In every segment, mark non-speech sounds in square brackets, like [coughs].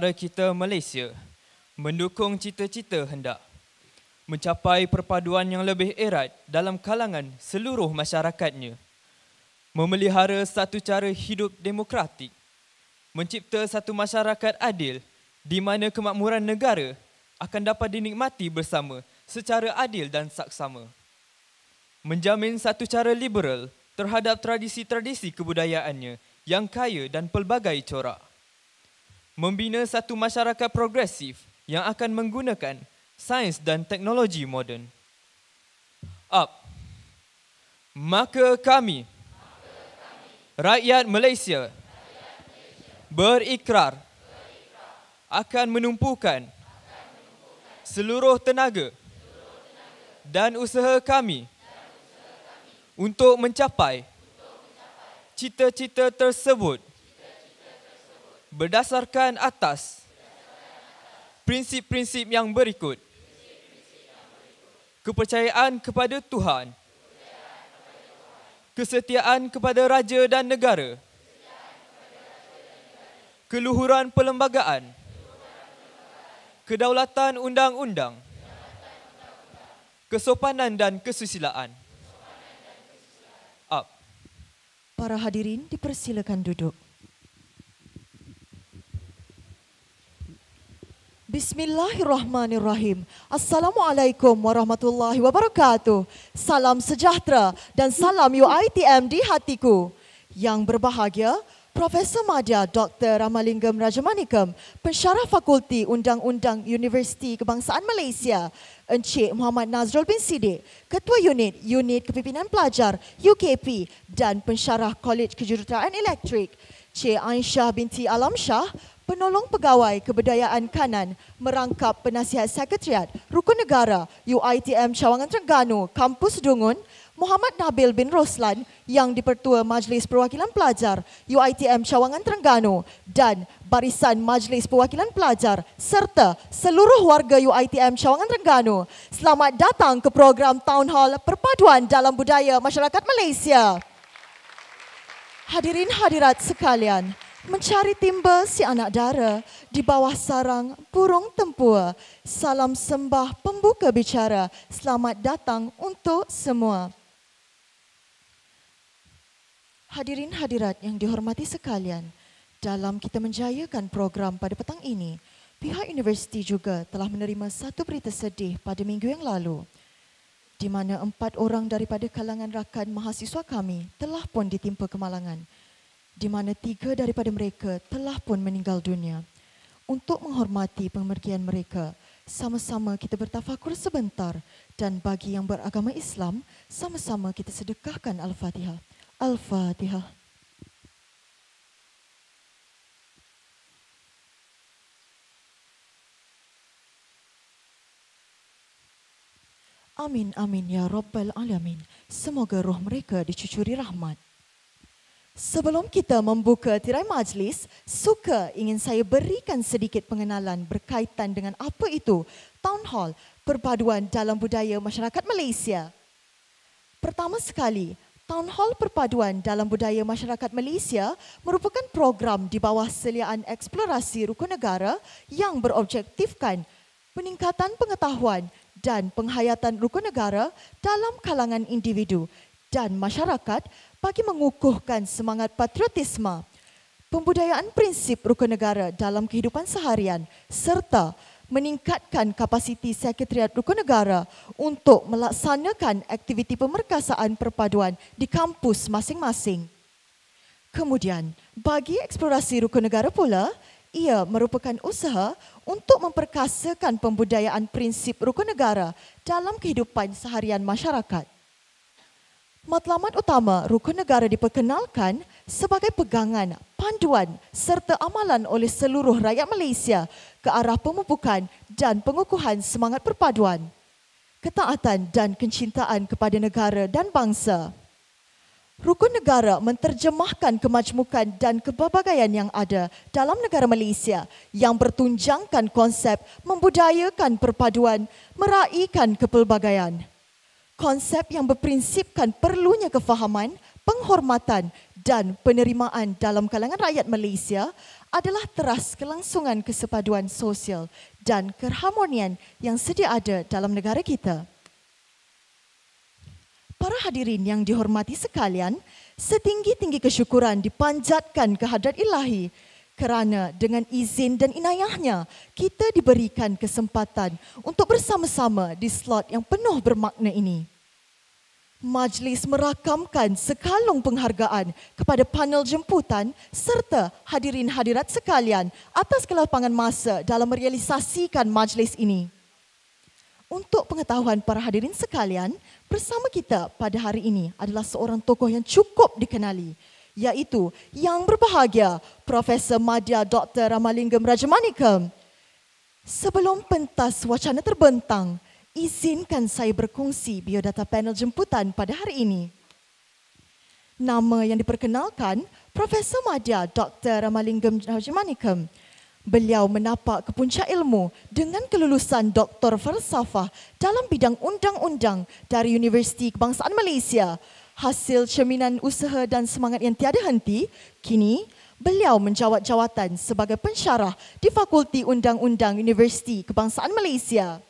negara kita Malaysia mendukung cita-cita hendak mencapai perpaduan yang lebih erat dalam kalangan seluruh masyarakatnya memelihara satu cara hidup demokratik mencipta satu masyarakat adil di mana kemakmuran negara akan dapat dinikmati bersama secara adil dan saksama menjamin satu cara liberal terhadap tradisi-tradisi kebudayaannya yang kaya dan pelbagai corak membina satu masyarakat progresif yang akan menggunakan sains dan teknologi moden. Up. Maka kami, rakyat Malaysia, berikrar akan menumpukan seluruh tenaga dan usaha kami untuk mencapai cita-cita tersebut berdasarkan atas prinsip-prinsip yang berikut. Kepercayaan kepada Tuhan. Kesetiaan kepada Raja dan Negara. Keluhuran Perlembagaan. Kedaulatan Undang-Undang. Kesopanan dan Kesusilaan. Up. Para hadirin dipersilakan duduk. Bismillahirrahmanirrahim. Assalamualaikum warahmatullahi wabarakatuh. Salam sejahtera dan salam UITM di hatiku. Yang berbahagia, Profesor Madya Dr. Ramalingam Rajamanikam, Pensyarah Fakulti Undang-Undang Universiti Kebangsaan Malaysia, Encik Muhammad Nazrul bin Sidik, Ketua Unit Unit Kepimpinan Pelajar UKP dan Pensyarah College Kejuruteraan Elektrik, Cik Aisyah binti Alamsyah. Penolong Pegawai Kebudayaan Kanan merangkap Penasihat Sekretariat Rukun Negara UITM Cawangan Terengganu Kampus Dungun Muhammad Nabil bin Roslan yang dipertua Majlis Perwakilan Pelajar UITM Cawangan Terengganu dan Barisan Majlis Perwakilan Pelajar serta seluruh warga UITM Cawangan Terengganu. Selamat datang ke program Town Hall Perpaduan Dalam Budaya Masyarakat Malaysia. Hadirin hadirat sekalian, mencari timba si anak dara di bawah sarang burung tempua. Salam sembah pembuka bicara, selamat datang untuk semua. Hadirin hadirat yang dihormati sekalian, dalam kita menjayakan program pada petang ini, pihak universiti juga telah menerima satu berita sedih pada minggu yang lalu, di mana empat orang daripada kalangan rakan mahasiswa kami telah pun ditimpa kemalangan. Kemalangan di mana tiga daripada mereka telah pun meninggal dunia. Untuk menghormati pemergian mereka, sama-sama kita bertafakur sebentar dan bagi yang beragama Islam, sama-sama kita sedekahkan Al-Fatihah. Al-Fatihah. Amin, amin, ya Rabbal Alamin. Semoga roh mereka dicucuri rahmat. Sebelum kita membuka tirai majlis, suka ingin saya berikan sedikit pengenalan berkaitan dengan apa itu Town Hall Perpaduan Dalam Budaya Masyarakat Malaysia. Pertama sekali, Town Hall Perpaduan Dalam Budaya Masyarakat Malaysia merupakan program di bawah seliaan eksplorasi rukun negara yang berobjektifkan peningkatan pengetahuan dan penghayatan rukun negara dalam kalangan individu dan masyarakat bagi mengukuhkan semangat patriotisme, pembudayaan prinsip rukun negara dalam kehidupan seharian serta meningkatkan kapasiti Sekretariat Rukun Negara untuk melaksanakan aktiviti pemerkasaan perpaduan di kampus masing-masing. Kemudian, bagi eksplorasi Rukun Negara pula, ia merupakan usaha untuk memperkasakan pembudayaan prinsip Rukun Negara dalam kehidupan seharian masyarakat. Matlamat utama rukun negara diperkenalkan sebagai pegangan, panduan serta amalan oleh seluruh rakyat Malaysia ke arah pemupukan dan pengukuhan semangat perpaduan, ketaatan dan kecintaan kepada negara dan bangsa. Rukun negara menterjemahkan kemajmukan dan kebabagaian yang ada dalam negara Malaysia yang bertunjangkan konsep membudayakan perpaduan, meraihkan kepelbagaian konsep yang berprinsipkan perlunya kefahaman, penghormatan dan penerimaan dalam kalangan rakyat Malaysia adalah teras kelangsungan kesepaduan sosial dan keharmonian yang sedia ada dalam negara kita. Para hadirin yang dihormati sekalian, setinggi-tinggi kesyukuran dipanjatkan kehadrat ilahi kerana dengan izin dan inayahnya, kita diberikan kesempatan untuk bersama-sama di slot yang penuh bermakna ini. Majlis merakamkan sekalung penghargaan kepada panel jemputan serta hadirin hadirat sekalian atas kelapangan masa dalam merealisasikan majlis ini. Untuk pengetahuan para hadirin sekalian, bersama kita pada hari ini adalah seorang tokoh yang cukup dikenali, iaitu yang berbahagia Profesor Madya Dr. Ramalingam Rajamanikam. Sebelum pentas wacana terbentang, izinkan saya berkongsi biodata panel jemputan pada hari ini. Nama yang diperkenalkan, Profesor Madya Dr. Ramalinggam Hajimanikam. Beliau menapak ke ilmu dengan kelulusan Doktor Falsafah dalam bidang undang-undang dari Universiti Kebangsaan Malaysia. Hasil cerminan usaha dan semangat yang tiada henti, kini beliau menjawat jawatan sebagai pensyarah di Fakulti Undang-Undang Universiti Kebangsaan Malaysia.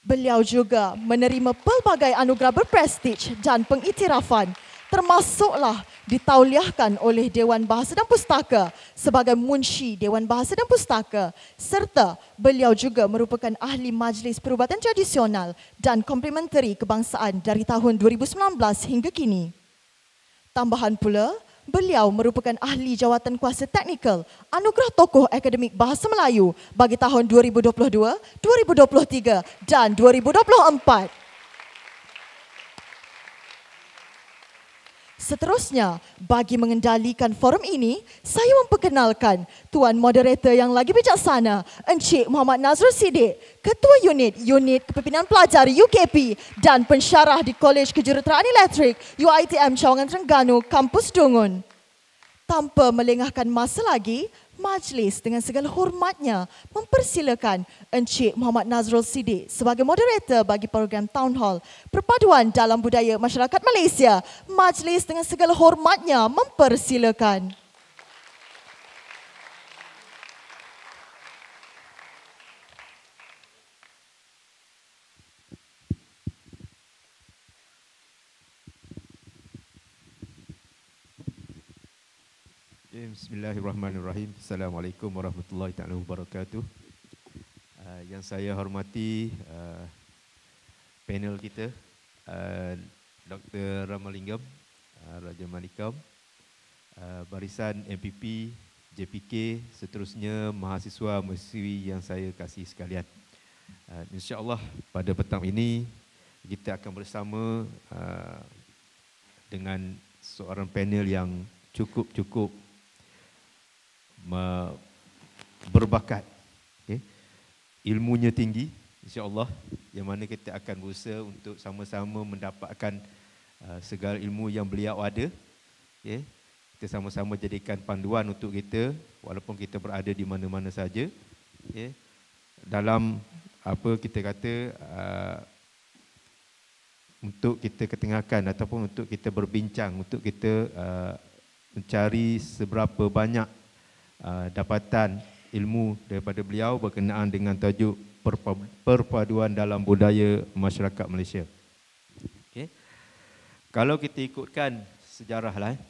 Beliau juga menerima pelbagai anugerah berprestij dan pengiktirafan termasuklah ditauliahkan oleh Dewan Bahasa dan Pustaka sebagai munshi Dewan Bahasa dan Pustaka serta beliau juga merupakan ahli Majlis Perubatan Tradisional dan Komplementari Kebangsaan dari tahun 2019 hingga kini. Tambahan pula, Beliau merupakan ahli jawatan kuasa teknikal Anugerah Tokoh Akademik Bahasa Melayu bagi tahun 2022, 2023 dan 2024. Seterusnya, bagi mengendalikan forum ini, saya memperkenalkan Tuan Moderator yang lagi bijaksana, Encik Muhammad Nazrul Siddiq, Ketua Unit Unit Kepimpinan Pelajar UKP dan Pensyarah di Kolej Kejuruteraan Elektrik UITM Cawangan Terengganu, Kampus Dungun. Tanpa melengahkan masa lagi, majlis dengan segala hormatnya mempersilakan Encik Muhammad Nazrul Siddiq sebagai moderator bagi program Town Hall Perpaduan Dalam Budaya Masyarakat Malaysia. Majlis dengan segala hormatnya mempersilakan. Bismillahirrahmanirrahim. Assalamualaikum warahmatullahi taala wabarakatuh. Uh, yang saya hormati uh, panel kita uh, Dr. Ramalingam uh, Raja Manikam uh, barisan MPP JPK seterusnya mahasiswa mahasiswi yang saya kasih sekalian. Uh, insya pada petang ini kita akan bersama uh, dengan seorang panel yang cukup-cukup berbakat okay. ilmunya tinggi insyaallah yang mana kita akan berusaha untuk sama-sama mendapatkan uh, segala ilmu yang beliau ada okay. kita sama-sama jadikan panduan untuk kita walaupun kita berada di mana-mana saja okay. dalam apa kita kata uh, untuk kita ketengahkan ataupun untuk kita berbincang untuk kita uh, mencari seberapa banyak Uh, dapatan ilmu daripada beliau berkenaan dengan tajuk perpaduan dalam budaya masyarakat Malaysia. Okay. Kalau kita ikutkan sejarah lah, eh.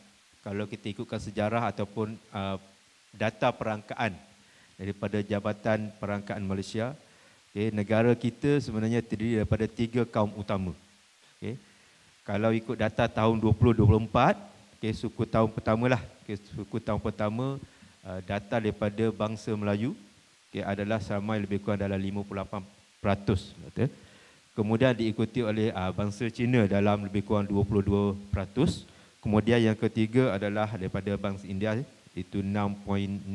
kalau kita ikutkan sejarah ataupun uh, data perangkaan daripada Jabatan Perangkaan Malaysia, okay, negara kita sebenarnya terdiri daripada tiga kaum utama. Okay. Kalau ikut data tahun 2024, okay, suku tahun pertama lah, okay, suku tahun pertama, Uh, data daripada bangsa Melayu okay, adalah ramai lebih kurang dalam 58%. Kemudian diikuti oleh uh, bangsa Cina dalam lebih kurang 22%. Kemudian yang ketiga adalah daripada bangsa India itu 6.6%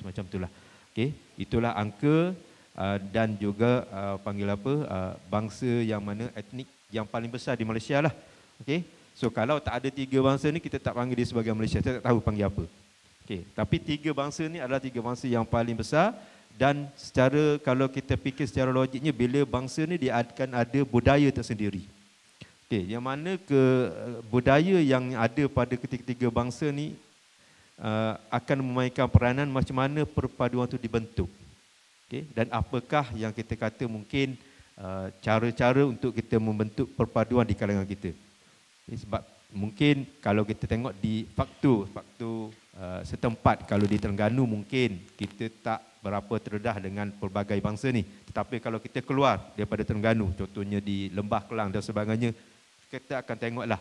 macam itulah. Okay. Itulah angka uh, dan juga panggil apa bangsa yang mana etnik yang paling besar di Malaysia lah. Okay. So kalau tak ada tiga bangsa ni kita tak panggil dia sebagai Malaysia. Saya tak tahu panggil apa. Okey, tapi tiga bangsa ni adalah tiga bangsa yang paling besar dan secara kalau kita fikir secara logiknya bila bangsa ni dia akan ada budaya tersendiri. Okey, yang mana ke eh, budaya yang ada pada ketiga-tiga bangsa ni uh, akan memainkan peranan macam mana perpaduan tu dibentuk. Okey, dan apakah yang kita kata mungkin uh, cara-cara untuk kita membentuk perpaduan di kalangan kita. Okay, sebab mungkin kalau kita tengok di faktor faktor Eh, setempat kalau di Terengganu mungkin kita tak berapa terdedah dengan pelbagai bangsa ni tetapi kalau kita keluar daripada Terengganu contohnya di Lembah Kelang dan sebagainya kita akan tengoklah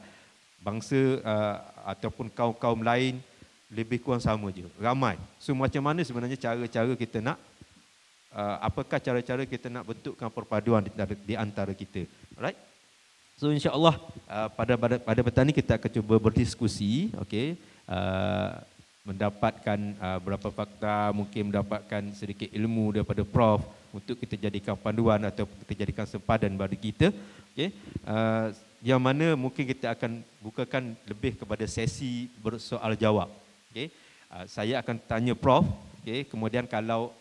bangsa uh, ataupun kaum-kaum lain lebih kurang sama je ramai so macam mana sebenarnya cara-cara kita nak uh, apakah cara-cara kita nak bentukkan perpaduan di, di antara kita alright so insyaallah uh, pada pada pada petang ni kita akan cuba berdiskusi okey uh, mendapatkan uh, beberapa fakta, mungkin mendapatkan sedikit ilmu daripada Prof untuk kita jadikan panduan atau kita jadikan sempadan bagi kita. Okay. Uh, yang mana mungkin kita akan bukakan lebih kepada sesi bersoal jawab. Okay. Uh, saya akan tanya Prof, okay. kemudian kalau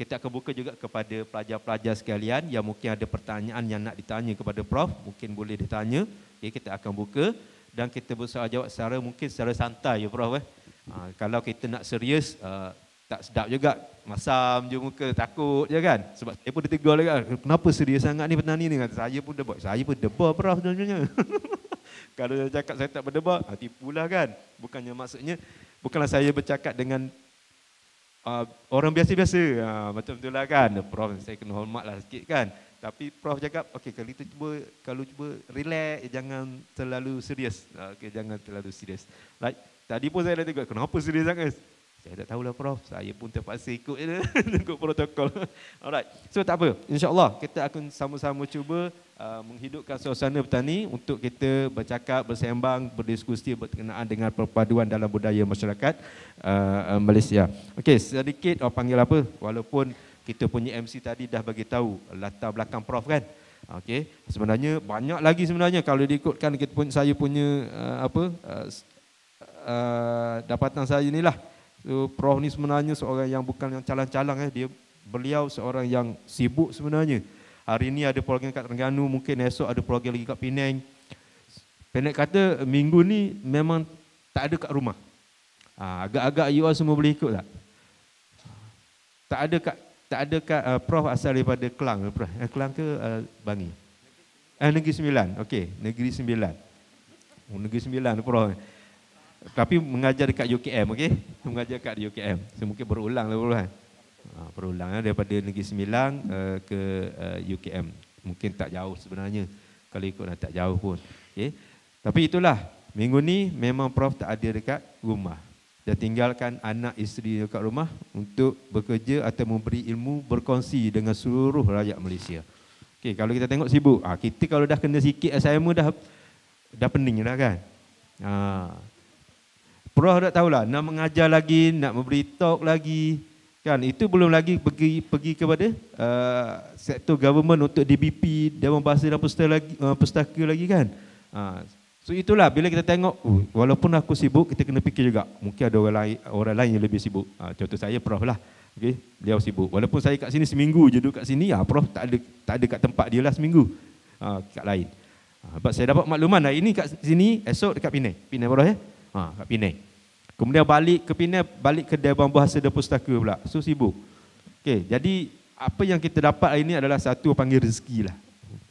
kita akan buka juga kepada pelajar-pelajar sekalian yang mungkin ada pertanyaan yang nak ditanya kepada Prof, mungkin boleh ditanya, okay. kita akan buka dan kita bersoal jawab secara mungkin secara santai ya Prof. Eh? Ha, kalau kita nak serius, uh, tak sedap juga. Masam je muka, takut je kan. Sebab saya pun tegur lagi. Ah, kenapa serius sangat ni petani ni? Kata, saya pun debat. Saya pun debat Prof sebenarnya. [laughs] kalau saya cakap saya tak berdebat, ha, tipulah kan. Bukannya maksudnya, bukanlah saya bercakap dengan uh, orang biasa-biasa. Ha, macam lah kan. Prof, saya kena hormat lah sikit kan. Tapi Prof cakap, okay kalau itu cuba, kalau cuba relax, jangan terlalu serius. Ah, okay jangan terlalu serius. Like, tadi pun saya dah tengok, kenapa serius sangat? Saya tak tahulah Prof, saya pun terpaksa ikut je, ikut [laughs] protokol. Alright, so tak apa. InsyaAllah, kita akan sama-sama cuba uh, menghidupkan suasana petani untuk kita bercakap, bersembang, berdiskusi berkenaan dengan perpaduan dalam budaya masyarakat uh, Malaysia. Okay sedikit orang oh, panggil apa, walaupun kita punya MC tadi dah bagi tahu latar belakang prof kan okey sebenarnya banyak lagi sebenarnya kalau diikutkan kita pun saya punya uh, apa uh, uh, dapatan saya inilah so, prof ni sebenarnya seorang yang bukan yang calang-calang eh dia beliau seorang yang sibuk sebenarnya hari ini ada program kat Terengganu mungkin esok ada program lagi kat Pinang. pendek kata minggu ni memang tak ada kat rumah Ha, agak-agak you all semua boleh ikut tak? Tak ada kat tak ada kat, uh, prof asal daripada Kelang prof. Eh, Kelang ke uh, Bangi eh, Negeri Sembilan okey Negeri Sembilan oh, Negeri Sembilan prof tapi mengajar dekat UKM okey mengajar dekat UKM so, mungkin berulang lah prof kan ha, berulang lah, daripada Negeri Sembilan uh, ke uh, UKM mungkin tak jauh sebenarnya kalau ikut lah, tak jauh pun okey tapi itulah minggu ni memang prof tak ada dekat rumah dia tinggalkan anak isteri dekat rumah untuk bekerja atau memberi ilmu berkongsi dengan seluruh rakyat Malaysia. Okey, kalau kita tengok sibuk, ah kita kalau dah kena sikit assignment dah dah pening dah kan. Ha. Perah dah tahulah nak mengajar lagi, nak memberi talk lagi. Kan itu belum lagi pergi pergi kepada uh, sektor government untuk DBP, Dewan Bahasa dan Pustaka lagi, uh, Pustaka lagi kan. Ha. So itulah bila kita tengok uh, walaupun aku sibuk kita kena fikir juga mungkin ada orang lain orang lain yang lebih sibuk. Ha, contoh saya prof lah. Okey, dia sibuk. Walaupun saya kat sini seminggu je duduk kat sini ah ha, prof tak ada tak ada kat tempat dia lah seminggu. Ha, kat lain. Ha, sebab saya dapat makluman hari ini kat sini esok dekat Pinang. Pinang prof ya. Ha, kat Pinang. Kemudian balik ke Pinang, balik ke Dewan Bahasa dan Pustaka pula. So sibuk. Okey, jadi apa yang kita dapat hari ini adalah satu panggil rezeki lah.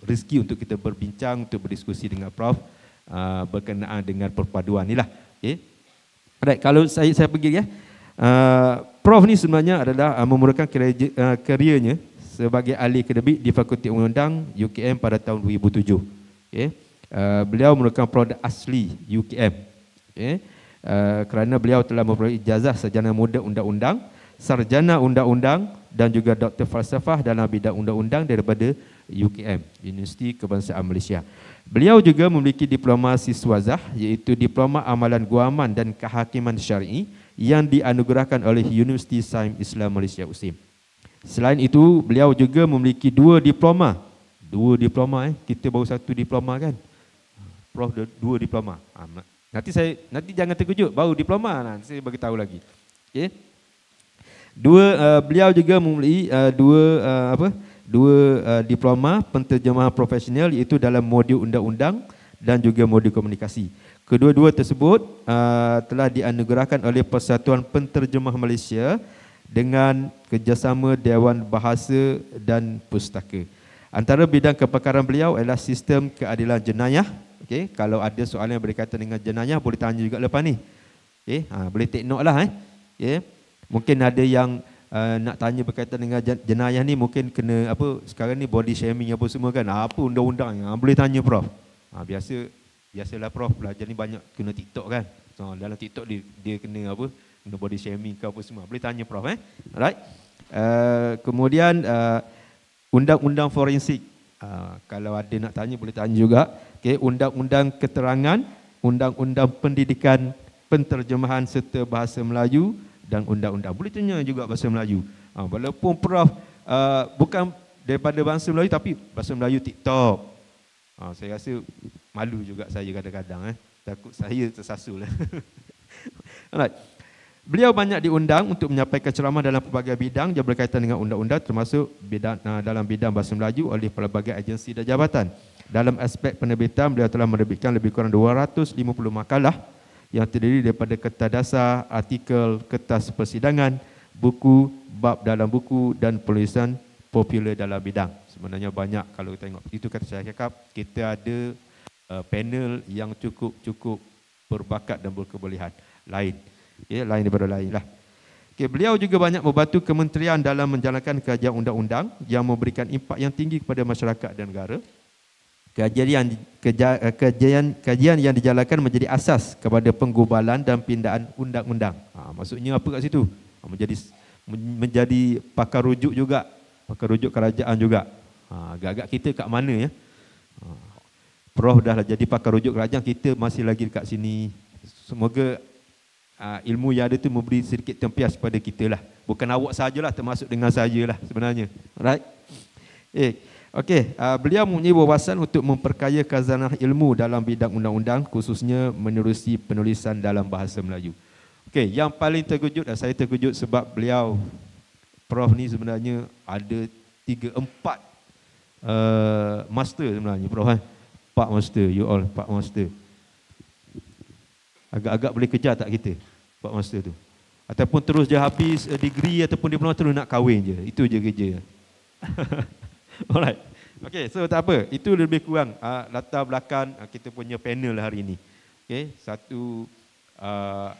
Rezeki untuk kita berbincang, untuk berdiskusi dengan Prof. Ah, berkenaan dengan perpaduan inilah. Okey. Eh? Baik, kalau saya saya pergi ya. Uh, Prof ni sebenarnya adalah uh, ah, memulakan kerjanya uh, sebagai ahli Kedebik di Fakulti Undang-Undang UKM pada tahun 2007. Okey. Uh, beliau merupakan produk asli UKM. Okey. Uh, kerana beliau telah memperoleh ijazah sarjana muda undang-undang, sarjana undang-undang dan juga doktor falsafah dalam bidang undang-undang daripada UKM, Universiti Kebangsaan Malaysia. Beliau juga memiliki diploma siswazah iaitu diploma amalan guaman dan kehakiman syar'i yang dianugerahkan oleh Universiti Saim Islam Malaysia USIM. Selain itu, beliau juga memiliki dua diploma. Dua diploma eh. Kita baru satu diploma kan. Prof dua diploma. Ah, nanti saya nanti jangan terkejut baru diploma nanti saya bagi tahu lagi. Okey. Dua uh, beliau juga memiliki uh, eh, dua uh, apa? Uh, dua uh, diploma penterjemah profesional iaitu dalam modul undang-undang dan juga modul komunikasi. Kedua-dua tersebut uh, telah dianugerahkan oleh Persatuan Penterjemah Malaysia dengan kerjasama Dewan Bahasa dan Pustaka. Antara bidang kepakaran beliau ialah sistem keadilan jenayah. Okey, kalau ada soalan yang berkaitan dengan jenayah boleh tanya juga lepas ni. Okey, ha, boleh take lah eh. Okey. Mungkin ada yang uh, nak tanya berkaitan dengan jenayah ni mungkin kena apa sekarang ni body shaming apa semua kan ah, apa undang-undang yang ah, boleh tanya prof ha, biasa biasalah prof belajar ni banyak kena TikTok kan so dalam TikTok dia, dia kena apa kena body shaming ke apa semua boleh tanya prof eh alright uh, kemudian uh, undang-undang forensik uh, kalau ada nak tanya boleh tanya juga okey undang-undang keterangan undang-undang pendidikan penterjemahan serta bahasa Melayu dan undang-undang. Boleh tanya juga bahasa Melayu. Ha, walaupun Prof uh, bukan daripada bahasa Melayu tapi bahasa Melayu TikTok. Ha, saya rasa malu juga saya kadang-kadang. Eh. Takut saya tersasul. Lah. [laughs] Alright. Beliau banyak diundang untuk menyampaikan ceramah dalam pelbagai bidang yang berkaitan dengan undang-undang termasuk bidang, uh, dalam bidang bahasa Melayu oleh pelbagai agensi dan jabatan. Dalam aspek penerbitan, beliau telah menerbitkan lebih kurang 250 makalah yang terdiri daripada kertas dasar, artikel, kertas persidangan, buku, bab dalam buku dan penulisan popular dalam bidang. Sebenarnya banyak kalau kita tengok. Itu kata saya cakap, kita ada uh, panel yang cukup-cukup berbakat dan berkebolehan lain. Ya, lain daripada lain lah. Okay, beliau juga banyak membantu kementerian dalam menjalankan kerja undang-undang yang memberikan impak yang tinggi kepada masyarakat dan negara kajian kajian eh, kajian yang dijalankan menjadi asas kepada penggubalan dan pindaan undang-undang. Ha, maksudnya apa kat situ? Ha, menjadi menjadi pakar rujuk juga, pakar rujuk kerajaan juga. Ha, agak-agak kita kat mana ya? Ha, Prof dah lah jadi pakar rujuk kerajaan, kita masih lagi dekat sini. Semoga ha, ilmu yang ada tu memberi sedikit tempias kepada kita lah. Bukan awak sajalah, termasuk dengan saya lah sebenarnya. Right? Eh, Okey, uh, beliau mempunyai wawasan untuk memperkaya kazanah ilmu dalam bidang undang-undang khususnya menerusi penulisan dalam bahasa Melayu. Okey, yang paling terkejut dan uh, saya terkejut sebab beliau prof ni sebenarnya ada 3 4 uh, master sebenarnya prof eh. Pak master, you all pak master. Agak-agak boleh kejar tak kita? Pak master tu. Ataupun terus je habis uh, degree ataupun dia diploma terus nak kahwin je. Itu je kerja. [laughs] Alright. Okey, so tak apa. Itu lebih kurang uh, latar belakang uh, kita punya panel hari ini. Okey, satu uh,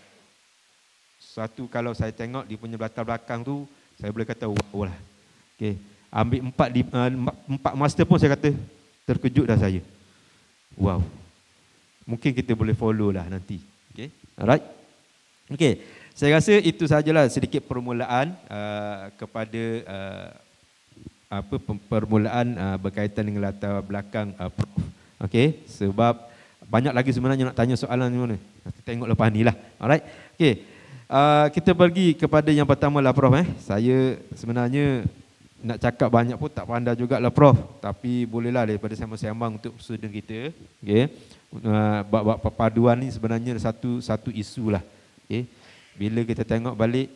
satu kalau saya tengok dia punya latar belakang tu, saya boleh kata wow lah. Okey, ambil empat di, uh, empat master pun saya kata terkejut dah saya. Wow. Mungkin kita boleh follow lah nanti. Okey. Alright. Okey. Saya rasa itu sajalah sedikit permulaan uh, kepada uh, apa permulaan uh, berkaitan dengan latar belakang uh, ah, prof. Okey, sebab banyak lagi sebenarnya nak tanya soalan ni Kita tengok lepas ni lah. Alright. Okey. Uh, kita pergi kepada yang pertama lah Prof. Eh. Saya sebenarnya nak cakap banyak pun tak pandai juga jugalah Prof. Tapi bolehlah daripada sembang-sembang untuk student kita. Okey. Uh, bab perpaduan ni sebenarnya satu satu isu lah. Okey. Bila kita tengok balik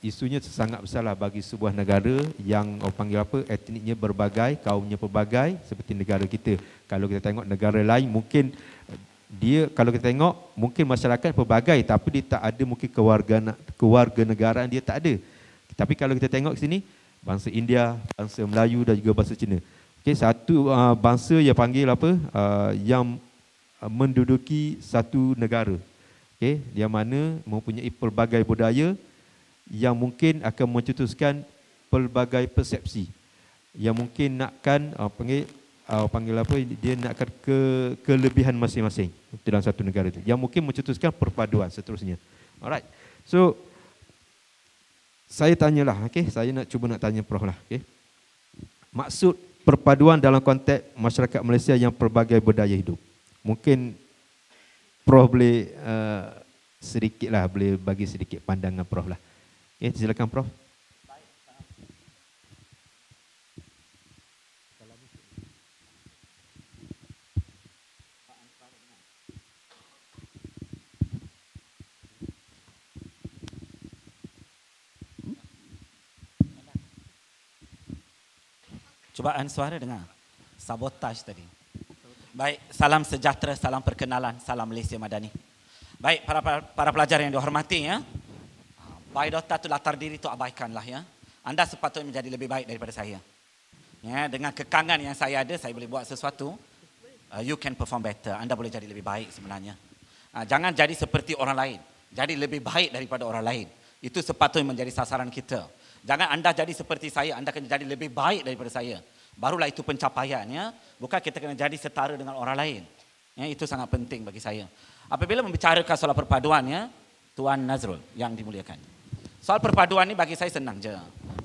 isunya sangat besarlah bagi sebuah negara yang orang panggil apa etniknya berbagai, kaumnya berbagai seperti negara kita. Kalau kita tengok negara lain mungkin eh, dia kalau kita tengok mungkin masyarakat berbagai tapi dia tak ada mungkin keluarga keluarga negara dia tak ada. Tapi kalau kita tengok sini bangsa India, bangsa Melayu dan juga bangsa Cina. Okey satu uh, bangsa yang panggil apa uh, yang ah, menduduki satu negara. Okey, dia mana mempunyai pelbagai budaya, yang mungkin akan mencetuskan pelbagai persepsi yang mungkin nakkan uh, panggil uh, panggil apa dia nakkan ke kelebihan masing-masing dalam satu negara itu yang mungkin mencetuskan perpaduan seterusnya alright so saya tanyalah okey saya nak cuba nak tanya prof lah okey maksud perpaduan dalam konteks masyarakat Malaysia yang pelbagai budaya hidup mungkin prof boleh uh, sedikitlah boleh bagi sedikit pandangan prof lah Ya, silakan Prof. Cubaan suara dengar. Sabotaj tadi. Baik, salam sejahtera, salam perkenalan, salam Malaysia Madani. Baik, para, para, para pelajar yang dihormati ya. Baidota tu latar diri tu abaikanlah ya. Anda sepatutnya menjadi lebih baik daripada saya. Ya, dengan kekangan yang saya ada, saya boleh buat sesuatu. Uh, you can perform better. Anda boleh jadi lebih baik sebenarnya. Uh, jangan jadi seperti orang lain. Jadi lebih baik daripada orang lain. Itu sepatutnya menjadi sasaran kita. Jangan anda jadi seperti saya, anda kena jadi lebih baik daripada saya. Barulah itu pencapaian. Ya. Bukan kita kena jadi setara dengan orang lain. Ya, itu sangat penting bagi saya. Apabila membicarakan soal perpaduan, ya, Tuan Nazrul yang dimuliakan. Soal perpaduan ni bagi saya senang je.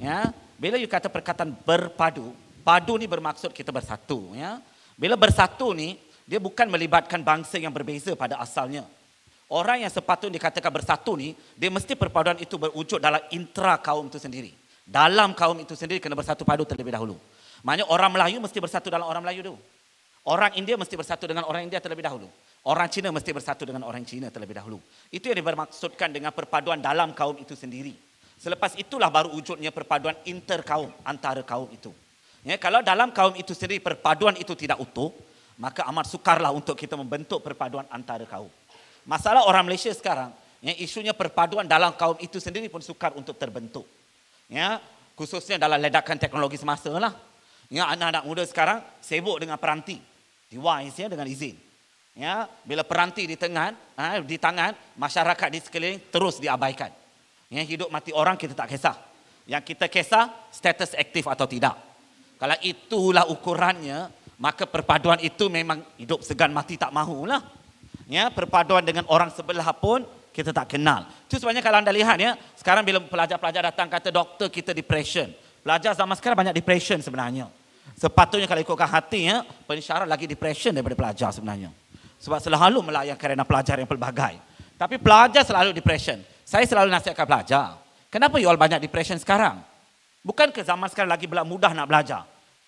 Ya. Bila you kata perkataan berpadu, padu ni bermaksud kita bersatu, ya. Bila bersatu ni, dia bukan melibatkan bangsa yang berbeza pada asalnya. Orang yang sepatutnya dikatakan bersatu ni, dia mesti perpaduan itu berwujud dalam intra kaum itu sendiri. Dalam kaum itu sendiri kena bersatu padu terlebih dahulu. Maknanya orang Melayu mesti bersatu dalam orang Melayu dulu. Orang India mesti bersatu dengan orang India terlebih dahulu. Orang Cina mesti bersatu dengan orang Cina terlebih dahulu. Itu yang dimaksudkan dengan perpaduan dalam kaum itu sendiri. Selepas itulah baru wujudnya perpaduan inter kaum antara kaum itu. Ya, kalau dalam kaum itu sendiri perpaduan itu tidak utuh, maka amat sukarlah untuk kita membentuk perpaduan antara kaum. Masalah orang Malaysia sekarang, ya, isunya perpaduan dalam kaum itu sendiri pun sukar untuk terbentuk. Ya, khususnya dalam ledakan teknologi semasa lah. Ya, anak-anak muda sekarang sibuk dengan peranti. Device ya, dengan izin ya bila peranti di tangan, ha, di tangan masyarakat di sekeliling terus diabaikan ya hidup mati orang kita tak kisah yang kita kisah status aktif atau tidak kalau itulah ukurannya maka perpaduan itu memang hidup segan mati tak mahulah ya perpaduan dengan orang sebelah pun kita tak kenal itu sebabnya kalau anda lihat ya sekarang bila pelajar-pelajar datang kata doktor kita depression pelajar zaman sekarang banyak depression sebenarnya sepatutnya kalau ikutkan hati ya pensyarah lagi depression daripada pelajar sebenarnya sebab selalu melayan kerana pelajar yang pelbagai. Tapi pelajar selalu depression. Saya selalu nasihatkan pelajar. Kenapa you all banyak depression sekarang? Bukan ke zaman sekarang lagi belak mudah nak belajar?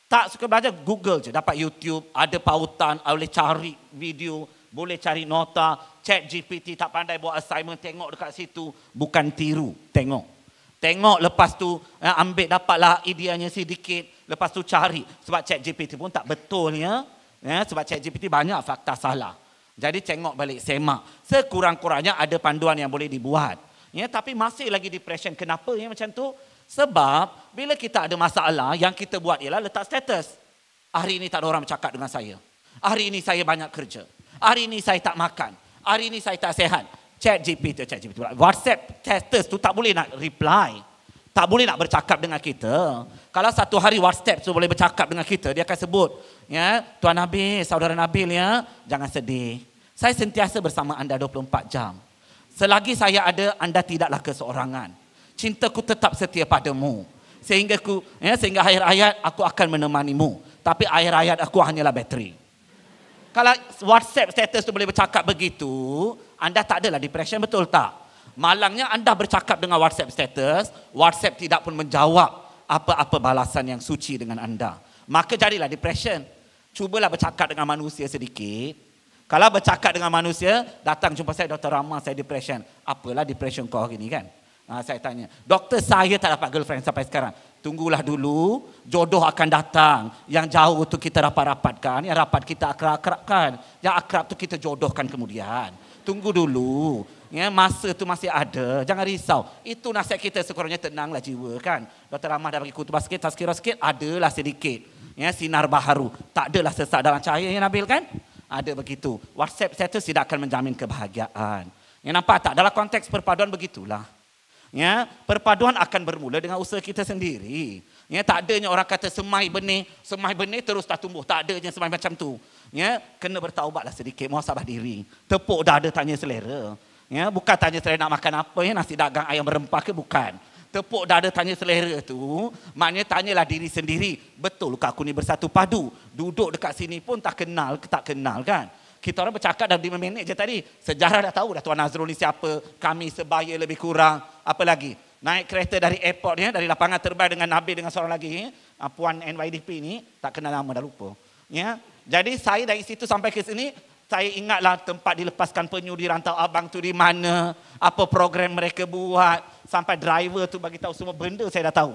Tak suka belajar, Google je. Dapat YouTube, ada pautan, boleh cari video, boleh cari nota, chat GPT, tak pandai buat assignment, tengok dekat situ. Bukan tiru, tengok. Tengok lepas tu eh, ambil dapatlah ideanya sedikit. Lepas tu cari. Sebab chat GPT pun tak betul ya. Ya, sebab chat GPT banyak fakta salah. Jadi tengok balik semak. Sekurang-kurangnya ada panduan yang boleh dibuat. Ya, tapi masih lagi depression. Kenapa ya, macam tu? Sebab bila kita ada masalah, yang kita buat ialah letak status. Hari ini tak ada orang bercakap dengan saya. Hari ini saya banyak kerja. Hari ini saya tak makan. Hari ini saya tak sehat. Chat GPT, chat GPT. WhatsApp status tu tak boleh nak reply. Tak boleh nak bercakap dengan kita. Kalau satu hari WhatsApp tu boleh bercakap dengan kita, dia akan sebut, ya tuan nabi saudara nabil ya jangan sedih saya sentiasa bersama anda 24 jam selagi saya ada anda tidaklah keseorangan cintaku tetap setia padamu sehingga ku ya sehingga akhir ayat aku akan menemanimu tapi akhir ayat aku hanyalah bateri kalau WhatsApp status tu boleh bercakap begitu, anda tak adalah depression betul tak? Malangnya anda bercakap dengan WhatsApp status, WhatsApp tidak pun menjawab apa-apa balasan yang suci dengan anda. Maka jadilah depression cubalah bercakap dengan manusia sedikit. Kalau bercakap dengan manusia, datang jumpa saya, Dr. Rama, saya depression. Apalah depression kau hari ni kan? Ha, saya tanya, doktor saya tak dapat girlfriend sampai sekarang. Tunggulah dulu, jodoh akan datang. Yang jauh tu kita rapat-rapatkan, yang rapat kita akrab-akrabkan. Yang akrab tu kita jodohkan kemudian. Tunggu dulu, ya, masa tu masih ada, jangan risau. Itu nasihat kita sekurangnya tenanglah jiwa kan. Dr. Ramah dah bagi kutubah sikit, tazkirah sikit, adalah sedikit ya sinar baharu. Tak adalah sesat dalam cahaya yang Nabil kan? Ada begitu. WhatsApp saya tu tidak akan menjamin kebahagiaan. Ya nampak tak dalam konteks perpaduan begitulah. Ya, perpaduan akan bermula dengan usaha kita sendiri. Ya, tak adanya orang kata semai benih, semai benih terus tak tumbuh. Tak yang semai macam tu. Ya, kena bertaubatlah sedikit, muhasabah diri. Tepuk dah ada tanya selera. Ya, bukan tanya selera nak makan apa, ya, nasi dagang ayam rempah ke bukan tepuk dada tanya selera tu, maknanya tanyalah diri sendiri, betul ke aku ni bersatu padu? Duduk dekat sini pun tak kenal ke tak kenal kan? Kita orang bercakap dah 5 minit je tadi. Sejarah dah tahu dah Tuan Nazrul ni siapa. Kami sebaya lebih kurang. Apa lagi? Naik kereta dari airport ni, eh, dari lapangan terbang dengan Nabi dengan seorang lagi. Eh, ah, Puan NYDP ni, tak kenal nama dah lupa. Ya? Jadi saya dari situ sampai ke sini, saya ingatlah tempat dilepaskan penyu di rantau abang tu di mana, apa program mereka buat, sampai driver tu bagi tahu semua benda saya dah tahu.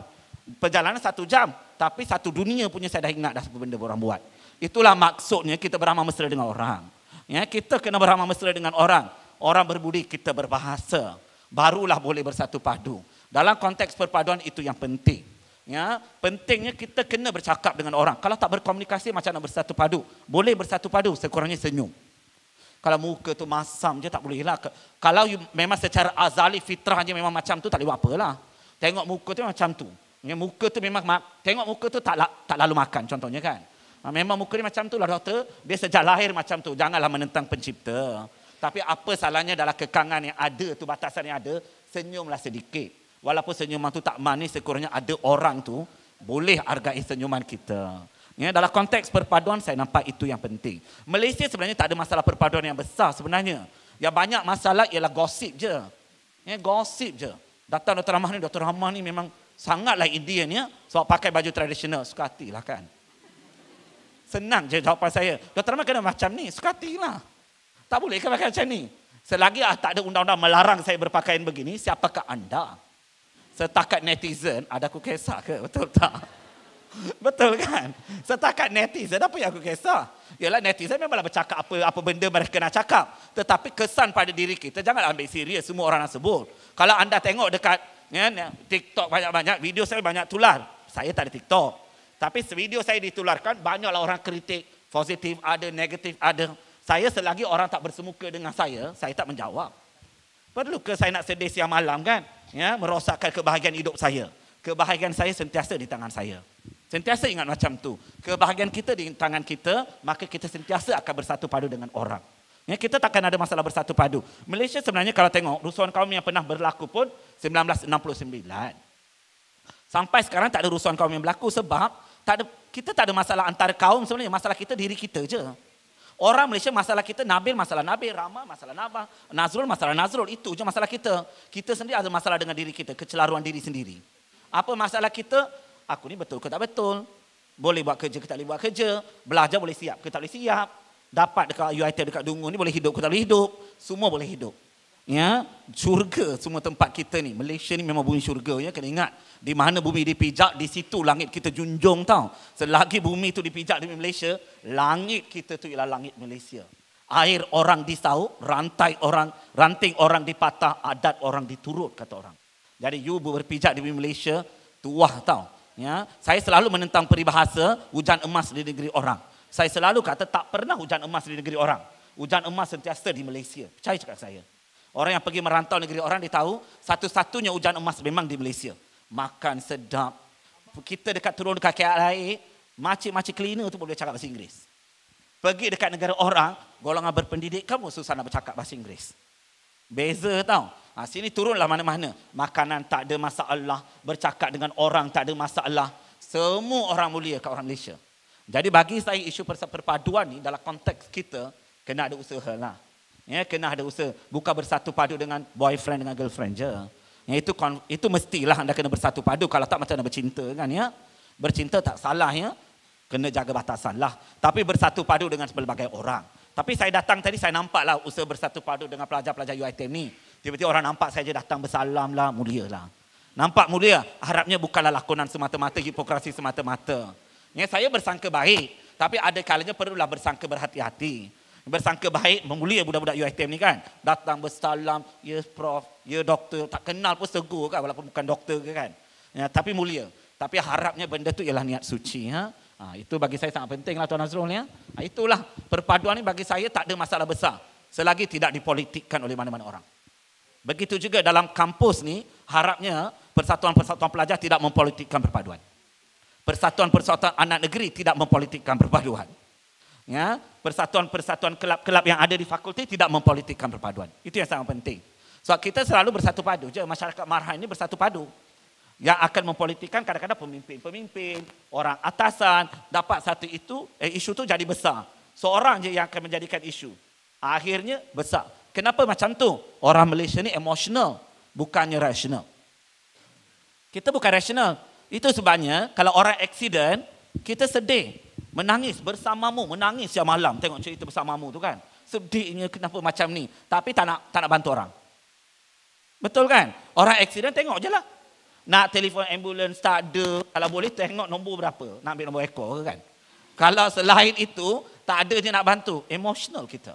Perjalanan satu jam, tapi satu dunia punya saya dah ingat dah apa benda orang buat. Itulah maksudnya kita beramal mesra dengan orang. Ya, kita kena beramal mesra dengan orang. Orang berbudi, kita berbahasa. Barulah boleh bersatu padu. Dalam konteks perpaduan itu yang penting. Ya, pentingnya kita kena bercakap dengan orang. Kalau tak berkomunikasi macam nak bersatu padu. Boleh bersatu padu sekurangnya senyum. Kalau muka tu masam je tak boleh lah. Kalau you, memang secara azali fitrah je memang macam tu tak boleh buat apalah. Tengok muka tu macam tu. Ya, muka tu memang tengok muka tu tak tak lalu makan contohnya kan. Ha, memang muka dia macam tu lah doktor. Dia sejak lahir macam tu. Janganlah menentang pencipta. Tapi apa salahnya dalam kekangan yang ada tu batasan yang ada. Senyumlah sedikit walaupun senyuman tu tak manis sekurangnya ada orang tu boleh hargai senyuman kita. Ya, dalam konteks perpaduan saya nampak itu yang penting. Malaysia sebenarnya tak ada masalah perpaduan yang besar sebenarnya. Yang banyak masalah ialah gosip je. Ya, gosip je. Datang Dr. Rahman ni, Dr. Rahman ni memang sangatlah Indian ya. Sebab pakai baju tradisional, suka hati lah kan. Senang je jawapan saya. Dr. Rahman kena macam ni, suka hati lah. Tak boleh ke pakai macam ni? Selagi ah, tak ada undang-undang melarang saya berpakaian begini, siapakah anda? setakat netizen ada aku kisah ke betul tak [laughs] betul kan setakat netizen apa yang aku kisah ialah netizen memanglah bercakap apa apa benda mereka nak cakap tetapi kesan pada diri kita jangan ambil serius semua orang nak sebut kalau anda tengok dekat kan ya, TikTok banyak-banyak video saya banyak tular saya tak ada TikTok tapi video saya ditularkan banyaklah orang kritik positif ada negatif ada saya selagi orang tak bersemuka dengan saya saya tak menjawab perlu ke saya nak sedih siang malam kan ya, merosakkan kebahagiaan hidup saya. Kebahagiaan saya sentiasa di tangan saya. Sentiasa ingat macam tu. Kebahagiaan kita di tangan kita, maka kita sentiasa akan bersatu padu dengan orang. Ya, kita takkan ada masalah bersatu padu. Malaysia sebenarnya kalau tengok rusuhan kaum yang pernah berlaku pun 1969. Sampai sekarang tak ada rusuhan kaum yang berlaku sebab tak ada, kita tak ada masalah antara kaum sebenarnya. Masalah kita diri kita je. Orang Malaysia masalah kita Nabil masalah Nabil, Rama masalah Nama, Nazrul masalah Nazrul. Itu je masalah kita. Kita sendiri ada masalah dengan diri kita, kecelaruan diri sendiri. Apa masalah kita? Aku ni betul ke tak betul? Boleh buat kerja ke tak boleh buat kerja? Belajar boleh siap ke tak boleh siap? Dapat dekat UiT dekat Dungu ni boleh hidup ke tak boleh hidup? Semua boleh hidup ya syurga semua tempat kita ni Malaysia ni memang bumi syurga ya kena ingat di mana bumi dipijak di situ langit kita junjung tau selagi bumi tu dipijak di Malaysia langit kita tu ialah langit Malaysia air orang disaut rantai orang ranting orang dipatah adat orang diturut kata orang jadi you berpijak di bumi Malaysia tuah tau ya saya selalu menentang peribahasa hujan emas di negeri orang saya selalu kata tak pernah hujan emas di negeri orang hujan emas sentiasa di Malaysia percaya cakap saya Orang yang pergi merantau negeri orang dia tahu satu-satunya hujan emas memang di Malaysia. Makan sedap. Kita dekat turun dekat KL air, macik-macik cleaner tu boleh cakap bahasa Inggeris. Pergi dekat negara orang, golongan berpendidik kamu susah nak bercakap bahasa Inggeris. Beza tau. Ha, sini turunlah mana-mana. Makanan tak ada masalah. Bercakap dengan orang tak ada masalah. Semua orang mulia kat orang Malaysia. Jadi bagi saya isu perpaduan ni dalam konteks kita, kena ada usaha lah. Ya, kena ada usaha. Bukan bersatu padu dengan boyfriend dengan girlfriend je. Ya, itu itu mestilah anda kena bersatu padu. Kalau tak macam nak bercinta kan ya. Bercinta tak salah ya. Kena jaga batasan lah. Tapi bersatu padu dengan pelbagai orang. Tapi saya datang tadi saya nampak lah usaha bersatu padu dengan pelajar-pelajar UITM ni. Tiba-tiba orang nampak saya je datang bersalam lah, mulia lah. Nampak mulia, harapnya bukanlah lakonan semata-mata, hipokrasi semata-mata. Ya, saya bersangka baik, tapi ada kalanya perlulah bersangka berhati-hati bersangka baik memulia budak-budak UiTM ni kan datang bersalam ya prof ya doktor tak kenal pun tegur kan walaupun bukan doktor ke kan ya, tapi mulia tapi harapnya benda tu ialah niat suci ha? ha itu bagi saya sangat penting lah Tuan Nazrul ya ha, itulah perpaduan ni bagi saya tak ada masalah besar selagi tidak dipolitikkan oleh mana-mana orang begitu juga dalam kampus ni harapnya persatuan-persatuan pelajar tidak mempolitikkan perpaduan persatuan-persatuan anak negeri tidak mempolitikkan perpaduan ya persatuan-persatuan kelab-kelab yang ada di fakulti tidak mempolitikkan perpaduan. Itu yang sangat penting. Sebab so, kita selalu bersatu padu. Jadi masyarakat marhan ini bersatu padu. Yang akan mempolitikan kadang-kadang pemimpin-pemimpin, orang atasan, dapat satu itu, eh, isu tu jadi besar. Seorang je yang akan menjadikan isu. Akhirnya besar. Kenapa macam tu? Orang Malaysia ni emosional, bukannya rasional. Kita bukan rasional. Itu sebabnya kalau orang accident, kita sedih. Menangis bersamamu, menangis siang malam. Tengok cerita bersamamu tu kan. Sedihnya kenapa macam ni. Tapi tak nak tak nak bantu orang. Betul kan? Orang accident tengok je lah. Nak telefon ambulans tak ada. Kalau boleh tengok nombor berapa. Nak ambil nombor ekor kan? Kalau selain itu, tak ada dia nak bantu. Emotional kita.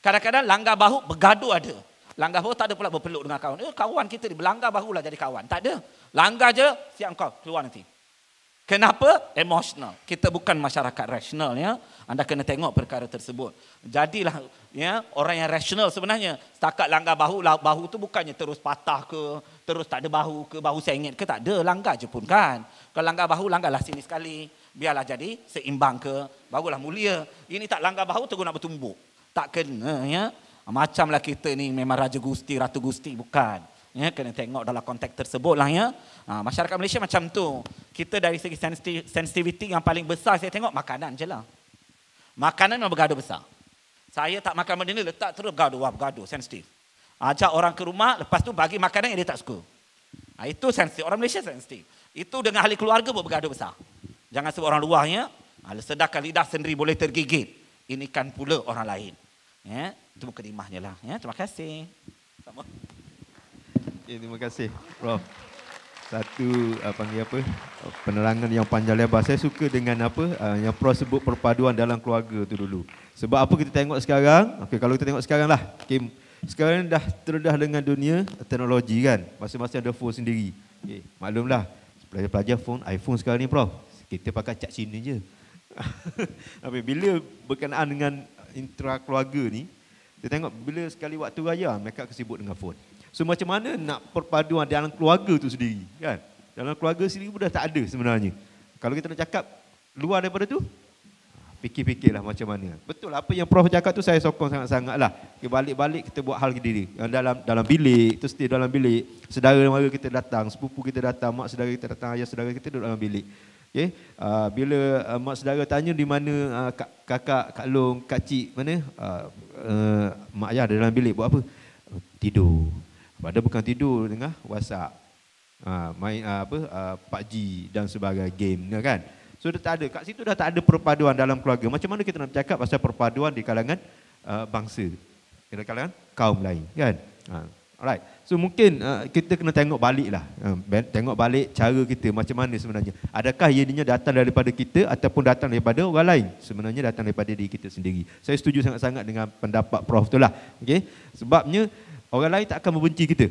Kadang-kadang langgar bahu bergaduh ada. Langgar bahu tak ada pula berpeluk dengan kawan. Eh, kawan kita ni, bahu lah jadi kawan. Tak ada. Langgar je, siap kau keluar nanti. Kenapa? Emosional. Kita bukan masyarakat rasional ya. Anda kena tengok perkara tersebut. Jadilah ya orang yang rasional sebenarnya. Setakat langgar bahu, lah, bahu tu bukannya terus patah ke, terus tak ada bahu ke, bahu sengit ke, tak ada. Langgar je pun kan. Kalau langgar bahu, langgarlah sini sekali. Biarlah jadi seimbang ke, barulah mulia. Ini tak langgar bahu, terus nak bertumbuh. Tak kena ya. Macamlah kita ni memang Raja Gusti, Ratu Gusti. Bukan ya kena tengok dalam konteks tersebut lah ya ha, masyarakat Malaysia macam tu kita dari segi sensitiviti yang paling besar saya tengok makanan je lah makanan memang bergaduh besar saya tak makan benda ni letak terus bergaduh wah bergaduh sensitif ajak orang ke rumah lepas tu bagi makanan yang dia tak suka ha, itu sensitif orang Malaysia sensitif itu dengan ahli keluarga pun bergaduh besar jangan sebut orang luar ya ha, sedarkan lidah sendiri boleh tergigit ini kan pula orang lain ya itu kedimahnya lah ya terima kasih sama Okay, eh, terima kasih Prof. Satu uh, panggil apa? Penerangan yang panjang lebar. Saya suka dengan apa? Uh, yang Prof sebut perpaduan dalam keluarga tu dulu. Sebab apa kita tengok sekarang? Okay, kalau kita tengok sekarang lah. Okay, sekarang dah terdedah dengan dunia teknologi kan? Masing-masing ada phone sendiri. Okay, maklumlah. Pelajar-pelajar phone, iPhone sekarang ni Prof. Kita pakai cat sini je. Tapi [laughs] bila berkenaan dengan intra keluarga ni, kita tengok bila sekali waktu raya, mereka kesibuk dengan phone. So macam mana nak perpaduan dalam keluarga tu sendiri kan? Dalam keluarga sendiri pun dah tak ada sebenarnya. Kalau kita nak cakap luar daripada tu, fikir-fikirlah macam mana. Betul lah apa yang Prof cakap tu saya sokong sangat-sangat lah. Balik-balik kita buat hal diri. Dalam dalam bilik, tu setiap dalam bilik. Sedara mara kita datang, sepupu kita datang, mak sedara kita datang, ayah sedara kita duduk dalam bilik. Okay? Ah, bila ah, mak sedara tanya di mana ah, kak, kakak, kak long, kak cik, mana? mak ayah ada dalam bilik buat apa? Tidur pada bukan tidur tengah WhatsApp. Ha, main ha, apa ha, ah, PUBG dan sebagai game kan. So dah tak ada kat situ dah tak ada perpaduan dalam keluarga. Macam mana kita nak cakap pasal perpaduan di kalangan ha, bangsa? Di kalangan kaum lain kan. Ha. Alright. So mungkin uh, kita kena tengok balik lah. Uh, tengok balik cara kita macam mana sebenarnya. Adakah ianya datang daripada kita ataupun datang daripada orang lain? Sebenarnya datang daripada diri kita sendiri. Saya setuju sangat-sangat dengan pendapat Prof tu lah. Okay. Sebabnya orang lain tak akan membenci kita.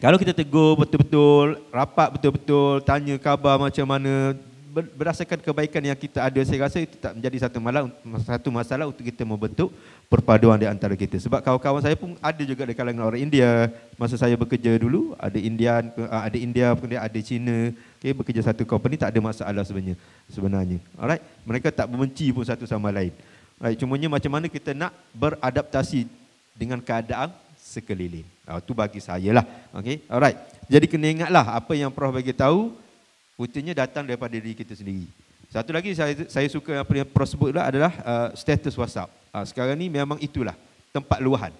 Kalau kita tegur betul-betul, rapat betul-betul, tanya khabar macam mana, berdasarkan kebaikan yang kita ada, saya rasa itu tak menjadi satu masalah, satu masalah untuk kita membentuk perpaduan di antara kita. Sebab kawan-kawan saya pun ada juga di kalangan orang India. Masa saya bekerja dulu, ada India, ah, ada India, ada Cina. Okay, bekerja satu company tak ada masalah sebenarnya. sebenarnya. Alright, Mereka tak membenci pun satu sama lain. Cuma cumanya macam mana kita nak beradaptasi dengan keadaan sekeliling. Ah tu bagi saya lah. Okey. Alright. Jadi kena ingatlah apa yang Prof bagi tahu putihnya datang daripada diri kita sendiri. Satu lagi saya saya suka apa yang Prof sebut pula adalah uh, status WhatsApp. Ah sekarang ni memang itulah tempat luahan.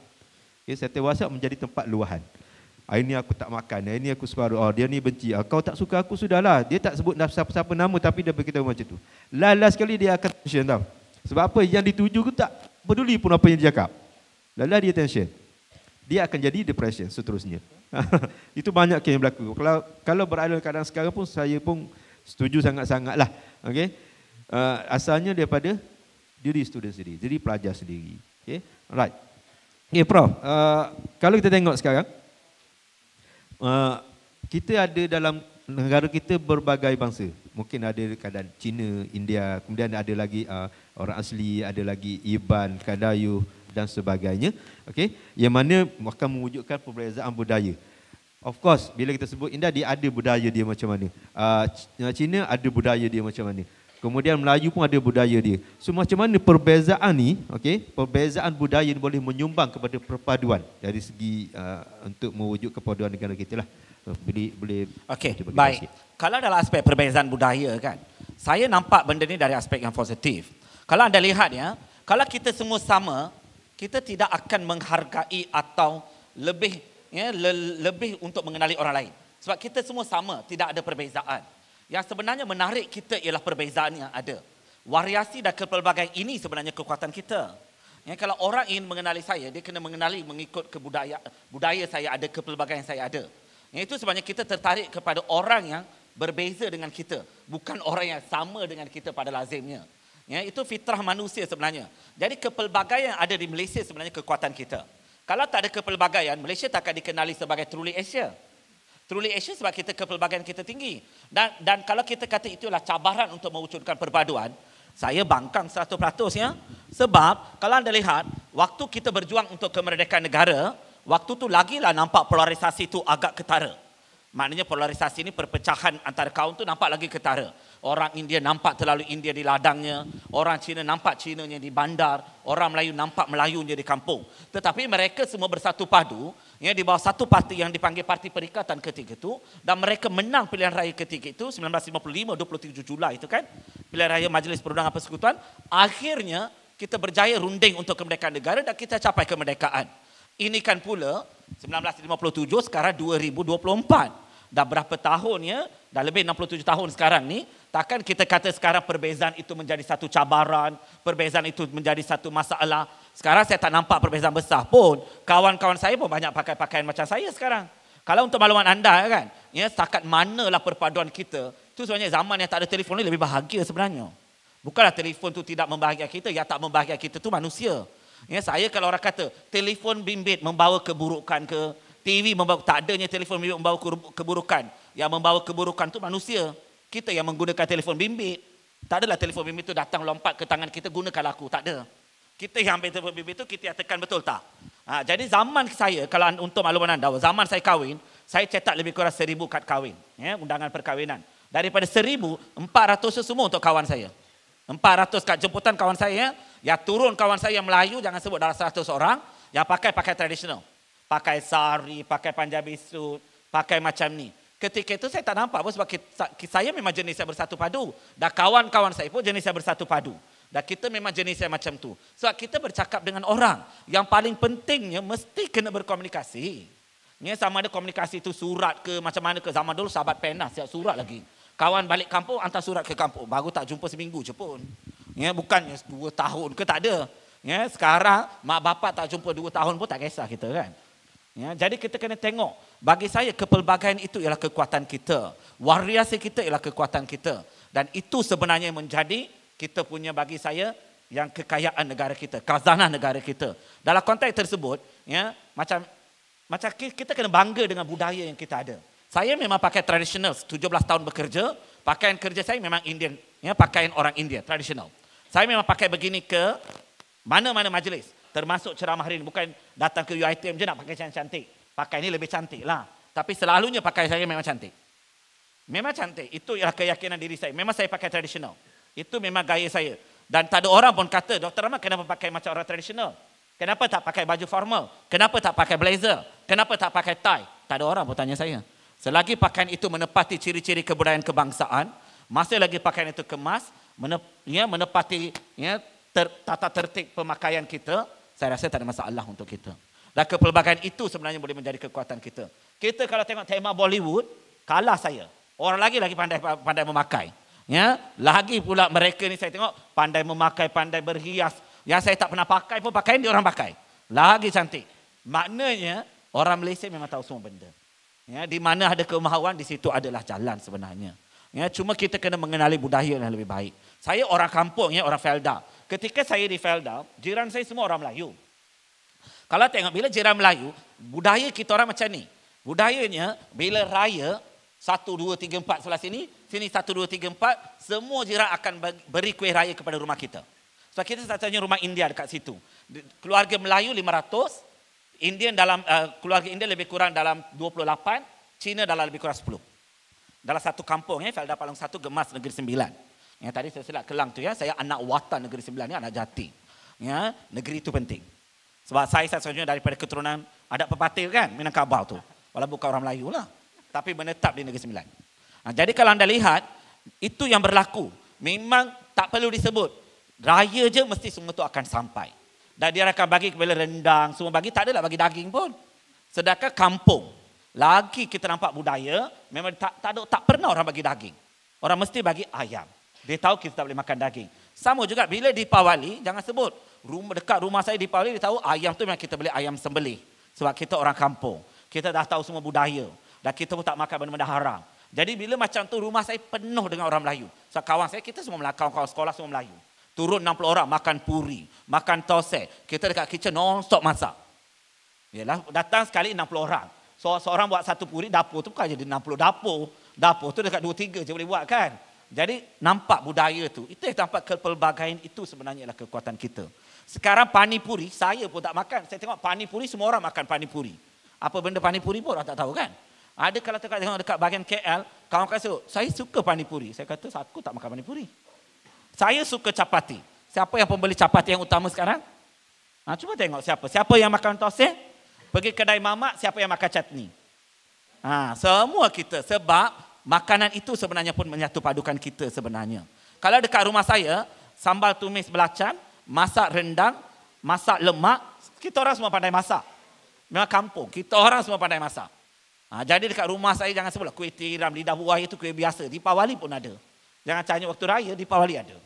Okey, status WhatsApp menjadi tempat luahan. Hari ah, ini aku tak makan, hari ah, ini aku separuh, oh, dia ni benci, oh, kau tak suka aku, sudahlah. Dia tak sebut siapa-siapa nama tapi dia beritahu macam tu. Lala sekali dia akan tension tau. Sebab apa yang dituju aku tak peduli pun apa yang dia cakap. Lala dia tension dia akan jadi depression seterusnya. [laughs] Itu banyak yang berlaku. Kalau kalau berada kadang sekarang pun saya pun setuju sangat-sangatlah. Okey. Uh, eh, asalnya daripada diri student sendiri, jadi pelajar sendiri. Okey. right. Okay, Prof, eh, kalau kita tengok sekarang, eh, kita ada dalam negara kita berbagai bangsa. Mungkin ada keadaan Cina, India, kemudian ada lagi orang asli, ada lagi Iban, Kadayu, dan sebagainya. Okey, yang mana akan mewujudkan perbezaan budaya. Of course, bila kita sebut India, dia ada budaya dia macam mana. Uh, ah, Cina ada budaya dia macam mana. Kemudian Melayu pun ada budaya dia. So macam mana perbezaan ni, okey? perbezaan budaya ni boleh menyumbang kepada perpaduan dari segi uh, untuk mewujud kepaduan negara kita lah. boleh, boleh Okey. baik. Kalau dalam aspek perbezaan budaya kan, saya nampak benda ni dari aspek yang positif. Kalau anda lihat ya, kalau kita semua sama, kita tidak akan menghargai atau lebih ya le, lebih untuk mengenali orang lain sebab kita semua sama tidak ada perbezaan yang sebenarnya menarik kita ialah perbezaan yang ada variasi dan kepelbagaian ini sebenarnya kekuatan kita ya kalau orang ingin mengenali saya dia kena mengenali mengikut kebudaya budaya saya ada kepelbagaian yang saya ada ya, itu sebenarnya kita tertarik kepada orang yang berbeza dengan kita bukan orang yang sama dengan kita pada lazimnya Ya, itu fitrah manusia sebenarnya. Jadi kepelbagaian yang ada di Malaysia sebenarnya kekuatan kita. Kalau tak ada kepelbagaian, Malaysia tak akan dikenali sebagai truly Asia. Truly Asia sebab kita kepelbagaian kita tinggi. Dan, dan kalau kita kata itulah cabaran untuk mewujudkan perpaduan, saya bangkang 100% ya. Sebab kalau anda lihat, waktu kita berjuang untuk kemerdekaan negara, waktu tu lagilah nampak polarisasi itu agak ketara. Maknanya polarisasi ini perpecahan antara kaum tu nampak lagi ketara orang India nampak terlalu India di ladangnya, orang Cina nampak Cinanya di bandar, orang Melayu nampak Melayunya di kampung. Tetapi mereka semua bersatu padu, ya, di bawah satu parti yang dipanggil Parti Perikatan ketika itu, dan mereka menang pilihan raya ketika itu, 1955, 27 Julai itu kan, pilihan raya Majlis Perundangan Persekutuan, akhirnya kita berjaya runding untuk kemerdekaan negara dan kita capai kemerdekaan. Ini kan pula 1957 sekarang 2024. Dah berapa tahunnya? dah lebih 67 tahun sekarang ni, takkan kita kata sekarang perbezaan itu menjadi satu cabaran, perbezaan itu menjadi satu masalah. Sekarang saya tak nampak perbezaan besar pun. Kawan-kawan saya pun banyak pakai pakaian macam saya sekarang. Kalau untuk maklumat anda kan, ya setakat manalah perpaduan kita, Tu sebenarnya zaman yang tak ada telefon ni lebih bahagia sebenarnya. Bukanlah telefon tu tidak membahagiakan kita, yang tak membahagiakan kita tu manusia. Ya, saya kalau orang kata telefon bimbit membawa keburukan ke, TV membawa tak adanya telefon bimbit membawa keburukan. Yang membawa keburukan tu manusia. Kita yang menggunakan telefon bimbit. Tak adalah telefon bimbit tu datang lompat ke tangan kita gunakan aku. Tak ada. Kita yang ambil telefon bimbit tu kita yang tekan betul tak? Ha, jadi zaman saya, kalau untuk makluman anda, zaman saya kahwin, saya cetak lebih kurang seribu kad kahwin. Ya, undangan perkahwinan. Daripada seribu, empat ratus semua untuk kawan saya. Empat ratus kad jemputan kawan saya. Ya, turun kawan saya yang Melayu, jangan sebut dalam seratus orang. Yang pakai, pakai tradisional. Pakai sari, pakai panjabi suit, pakai macam ni. Ketika itu saya tak nampak pun sebab kita, saya memang jenis yang bersatu padu. Dan kawan-kawan saya pun jenis yang bersatu padu. Dan kita memang jenis yang macam tu. Sebab kita bercakap dengan orang. Yang paling pentingnya mesti kena berkomunikasi. Ini sama ada komunikasi itu surat ke macam mana ke. Zaman dulu sahabat pena siap surat lagi. Kawan balik kampung hantar surat ke kampung. Baru tak jumpa seminggu je pun. Ya, bukannya dua tahun ke tak ada. Ya, sekarang mak bapak tak jumpa dua tahun pun tak kisah kita kan. Ya, jadi kita kena tengok bagi saya kepelbagaian itu ialah kekuatan kita. Variasi kita ialah kekuatan kita. Dan itu sebenarnya menjadi kita punya bagi saya yang kekayaan negara kita, kazanah negara kita. Dalam konteks tersebut, ya, macam macam kita kena bangga dengan budaya yang kita ada. Saya memang pakai tradisional, 17 tahun bekerja, pakaian kerja saya memang Indian, ya, pakaian orang India, tradisional. Saya memang pakai begini ke mana-mana majlis, termasuk ceramah hari ini, bukan datang ke UITM je nak pakai cantik-cantik pakai ini lebih cantik lah. Tapi selalunya pakai saya memang cantik. Memang cantik. Itu ialah keyakinan diri saya. Memang saya pakai tradisional. Itu memang gaya saya. Dan tak ada orang pun kata, Dr. Rahman kenapa pakai macam orang tradisional? Kenapa tak pakai baju formal? Kenapa tak pakai blazer? Kenapa tak pakai tie? Tak ada orang pun tanya saya. Selagi pakaian itu menepati ciri-ciri kebudayaan kebangsaan, masih lagi pakaian itu kemas, ya, menepati ya, ter, tata tertik pemakaian kita, saya rasa tak ada masalah untuk kita. Dan kepelbagaian itu sebenarnya boleh menjadi kekuatan kita. Kita kalau tengok tema Bollywood, kalah saya. Orang lagi lagi pandai pandai memakai. Ya, lagi pula mereka ni saya tengok pandai memakai, pandai berhias. Yang saya tak pernah pakai pun pakaian dia orang pakai. Lagi cantik. Maknanya orang Malaysia memang tahu semua benda. Ya, di mana ada kemahuan di situ adalah jalan sebenarnya. Ya, cuma kita kena mengenali budaya yang lebih baik. Saya orang kampung ya, orang Felda. Ketika saya di Felda, jiran saya semua orang Melayu. Kalau tengok bila jiran Melayu, budaya kita orang macam ni. Budayanya bila raya satu dua tiga empat sebelah sini, sini satu dua tiga empat semua jiran akan beri kuih raya kepada rumah kita. Sebab so, kita satunya rumah India dekat situ. Keluarga Melayu 500, Indian dalam uh, keluarga India lebih kurang dalam 28, Cina dalam lebih kurang 10. Dalam satu kampung eh Felda Palong 1 Gemas Negeri sembilan. Yang tadi saya silap Kelang tu ya, saya anak watan Negeri sembilan ni anak jati. Ya, negeri itu penting. Sebab saya satu-satunya daripada keturunan adat pepatil kan Minangkabau tu. Walau bukan orang Melayu lah. Tapi menetap di Negeri Sembilan. Ha, jadi kalau anda lihat, itu yang berlaku. Memang tak perlu disebut. Raya je mesti semua tu akan sampai. Dan dia akan bagi kepala rendang, semua bagi. Tak adalah bagi daging pun. Sedangkan kampung. Lagi kita nampak budaya, memang tak, tak, ada, tak pernah orang bagi daging. Orang mesti bagi ayam. Dia tahu kita tak boleh makan daging. Sama juga bila di Pawali, jangan sebut rumah, dekat rumah saya di Pauli, dia tahu ayam tu memang kita beli ayam sembelih. Sebab kita orang kampung. Kita dah tahu semua budaya. Dan kita pun tak makan benda-benda haram. Jadi bila macam tu rumah saya penuh dengan orang Melayu. So kawan saya, kita semua Melayu, kawan-kawan sekolah semua Melayu. Turun 60 orang makan puri, makan tose. Kita dekat kitchen non-stop masak. Yalah, datang sekali 60 orang. So, seorang buat satu puri, dapur tu bukan jadi 60 dapur. Dapur tu dekat 2 3 je boleh buat kan. Jadi nampak budaya tu. Itu yang nampak kepelbagaian itu sebenarnya adalah kekuatan kita. Sekarang panipuri, saya pun tak makan. Saya tengok panipuri, semua orang makan panipuri. Apa benda panipuri pun orang tak tahu kan? Ada kalau tengok, tengok dekat bahagian KL, kawan kata, saya suka panipuri. Saya kata, aku tak makan panipuri. Saya suka capati. Siapa yang pembeli capati yang utama sekarang? Ha, cuba tengok siapa. Siapa yang makan tosin? Pergi kedai mamak, siapa yang makan chutney? Ha, semua kita. Sebab makanan itu sebenarnya pun menyatu padukan kita sebenarnya. Kalau dekat rumah saya, sambal tumis belacan, masak rendang, masak lemak, kita orang semua pandai masak. Memang kampung, kita orang semua pandai masak. Ha, jadi dekat rumah saya jangan sebutlah kuih tiram, lidah buah itu kuih biasa. Di Pawali pun ada. Jangan tanya waktu raya, di Pawali ada.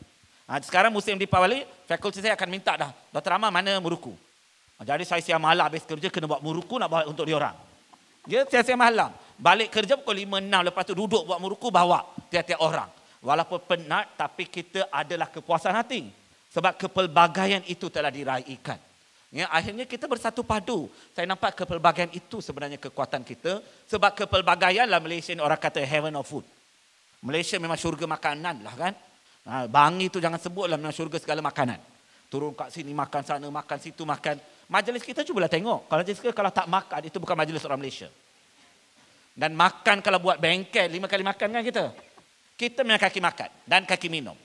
Ha, sekarang musim di Pawali, fakulti saya akan minta dah, Dr. Amal mana muruku? Ha, jadi saya siang malam habis kerja kena buat muruku nak bawa untuk diorang. Dia siang-siang malam. Balik kerja pukul 5, 6 lepas tu duduk buat muruku bawa tiap-tiap orang. Walaupun penat tapi kita adalah kepuasan hati. Sebab kepelbagaian itu telah diraihkan. Ya, akhirnya kita bersatu padu. Saya nampak kepelbagaian itu sebenarnya kekuatan kita. Sebab kepelbagaian lah Malaysia ni orang kata heaven of food. Malaysia memang syurga makanan lah kan. Ha, bangi tu jangan sebut lah memang syurga segala makanan. Turun kat sini makan sana, makan situ makan. Majlis kita cubalah tengok. Kalau majlis kita kalau tak makan, itu bukan majlis orang Malaysia. Dan makan kalau buat bengkel, lima kali makan kan kita. Kita memang kaki makan dan kaki minum.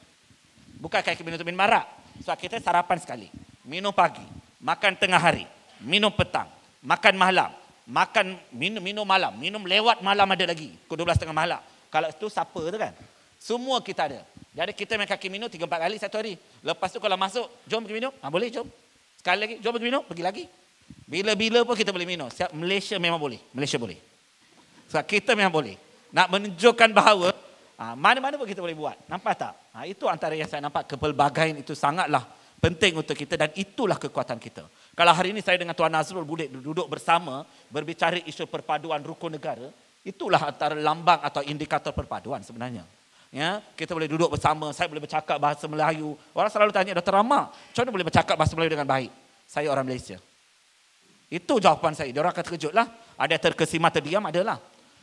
Bukan kaki minum tu minum marak. so, kita sarapan sekali. Minum pagi. Makan tengah hari. Minum petang. Makan malam. Makan minum, minum malam. Minum lewat malam ada lagi. Pukul 12 tengah malam. Kalau itu siapa tu kan? Semua kita ada. Jadi kita main kaki minum 3-4 kali satu hari. Lepas tu kalau masuk, jom pergi minum. Ha, boleh, jom. Sekali lagi, jom pergi minum, pergi lagi. Bila-bila pun kita boleh minum. Malaysia memang boleh. Malaysia boleh. so, kita memang boleh. Nak menunjukkan bahawa Ha, mana-mana pun kita boleh buat. Nampak tak? Ha, itu antara yang saya nampak kepelbagaian itu sangatlah penting untuk kita dan itulah kekuatan kita. Kalau hari ini saya dengan Tuan Nazrul Budik duduk bersama berbicara isu perpaduan rukun negara, itulah antara lambang atau indikator perpaduan sebenarnya. Ya, kita boleh duduk bersama, saya boleh bercakap bahasa Melayu. Orang selalu tanya, Dr. Rama, macam mana boleh bercakap bahasa Melayu dengan baik? Saya orang Malaysia. Itu jawapan saya. Dia orang akan terkejut Ada terkesima, terdiam, adalah.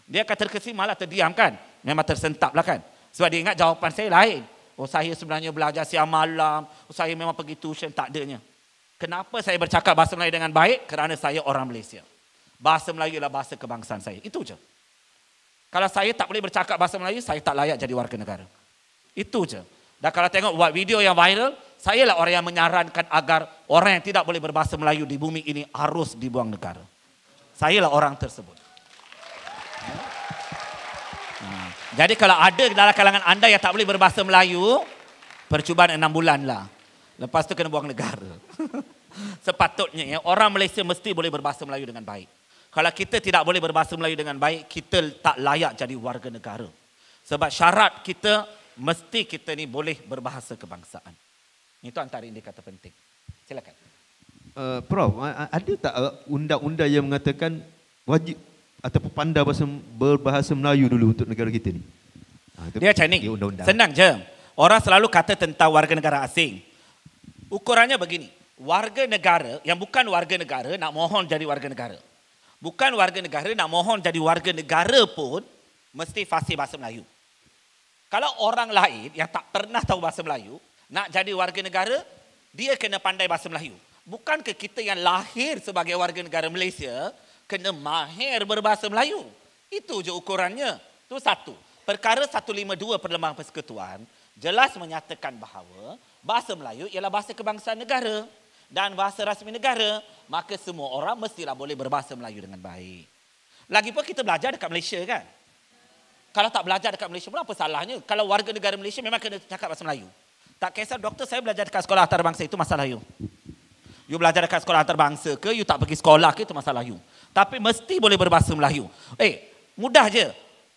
Dia akan terkesima lah, terdiam kan? Memang tersentap lah kan. Sebab dia ingat jawapan saya lain. Oh saya sebenarnya belajar siang malam. Oh saya memang pergi tuition tak adanya. Kenapa saya bercakap bahasa Melayu dengan baik? Kerana saya orang Malaysia. Bahasa Melayu ialah bahasa kebangsaan saya. Itu je. Kalau saya tak boleh bercakap bahasa Melayu, saya tak layak jadi warga negara. Itu je. Dan kalau tengok buat video yang viral, saya lah orang yang menyarankan agar orang yang tidak boleh berbahasa Melayu di bumi ini harus dibuang negara. Saya lah orang tersebut. Ya. Jadi kalau ada dalam kalangan anda yang tak boleh berbahasa Melayu, percubaan enam bulan lah. Lepas tu kena buang negara. [laughs] Sepatutnya ya, orang Malaysia mesti boleh berbahasa Melayu dengan baik. Kalau kita tidak boleh berbahasa Melayu dengan baik, kita tak layak jadi warga negara. Sebab syarat kita, mesti kita ni boleh berbahasa kebangsaan. Itu antara indikator penting. Silakan. Uh, Prof, ada tak eh, undang-undang yang mengatakan wajib ataupun pandai bahasa berbahasa Melayu dulu untuk negara kita ni. Ha, dia macam ni. Senang je. Orang selalu kata tentang warga negara asing. Ukurannya begini. Warga negara yang bukan warga negara nak mohon jadi warga negara. Bukan warga negara nak mohon jadi warga negara pun mesti fasih bahasa Melayu. Kalau orang lain yang tak pernah tahu bahasa Melayu nak jadi warga negara, dia kena pandai bahasa Melayu. Bukankah kita yang lahir sebagai warga negara Malaysia, kena mahir berbahasa Melayu. Itu je ukurannya. Itu satu. Perkara 152 Perlembagaan Persekutuan jelas menyatakan bahawa bahasa Melayu ialah bahasa kebangsaan negara dan bahasa rasmi negara. Maka semua orang mestilah boleh berbahasa Melayu dengan baik. Lagipun kita belajar dekat Malaysia kan? Kalau tak belajar dekat Malaysia pun apa salahnya? Kalau warga negara Malaysia memang kena cakap bahasa Melayu. Tak kisah doktor saya belajar dekat sekolah antarabangsa itu masalah you. You belajar dekat sekolah antarabangsa ke, you tak pergi sekolah ke, itu masalah you. Tapi mesti boleh berbahasa Melayu. Eh, mudah je.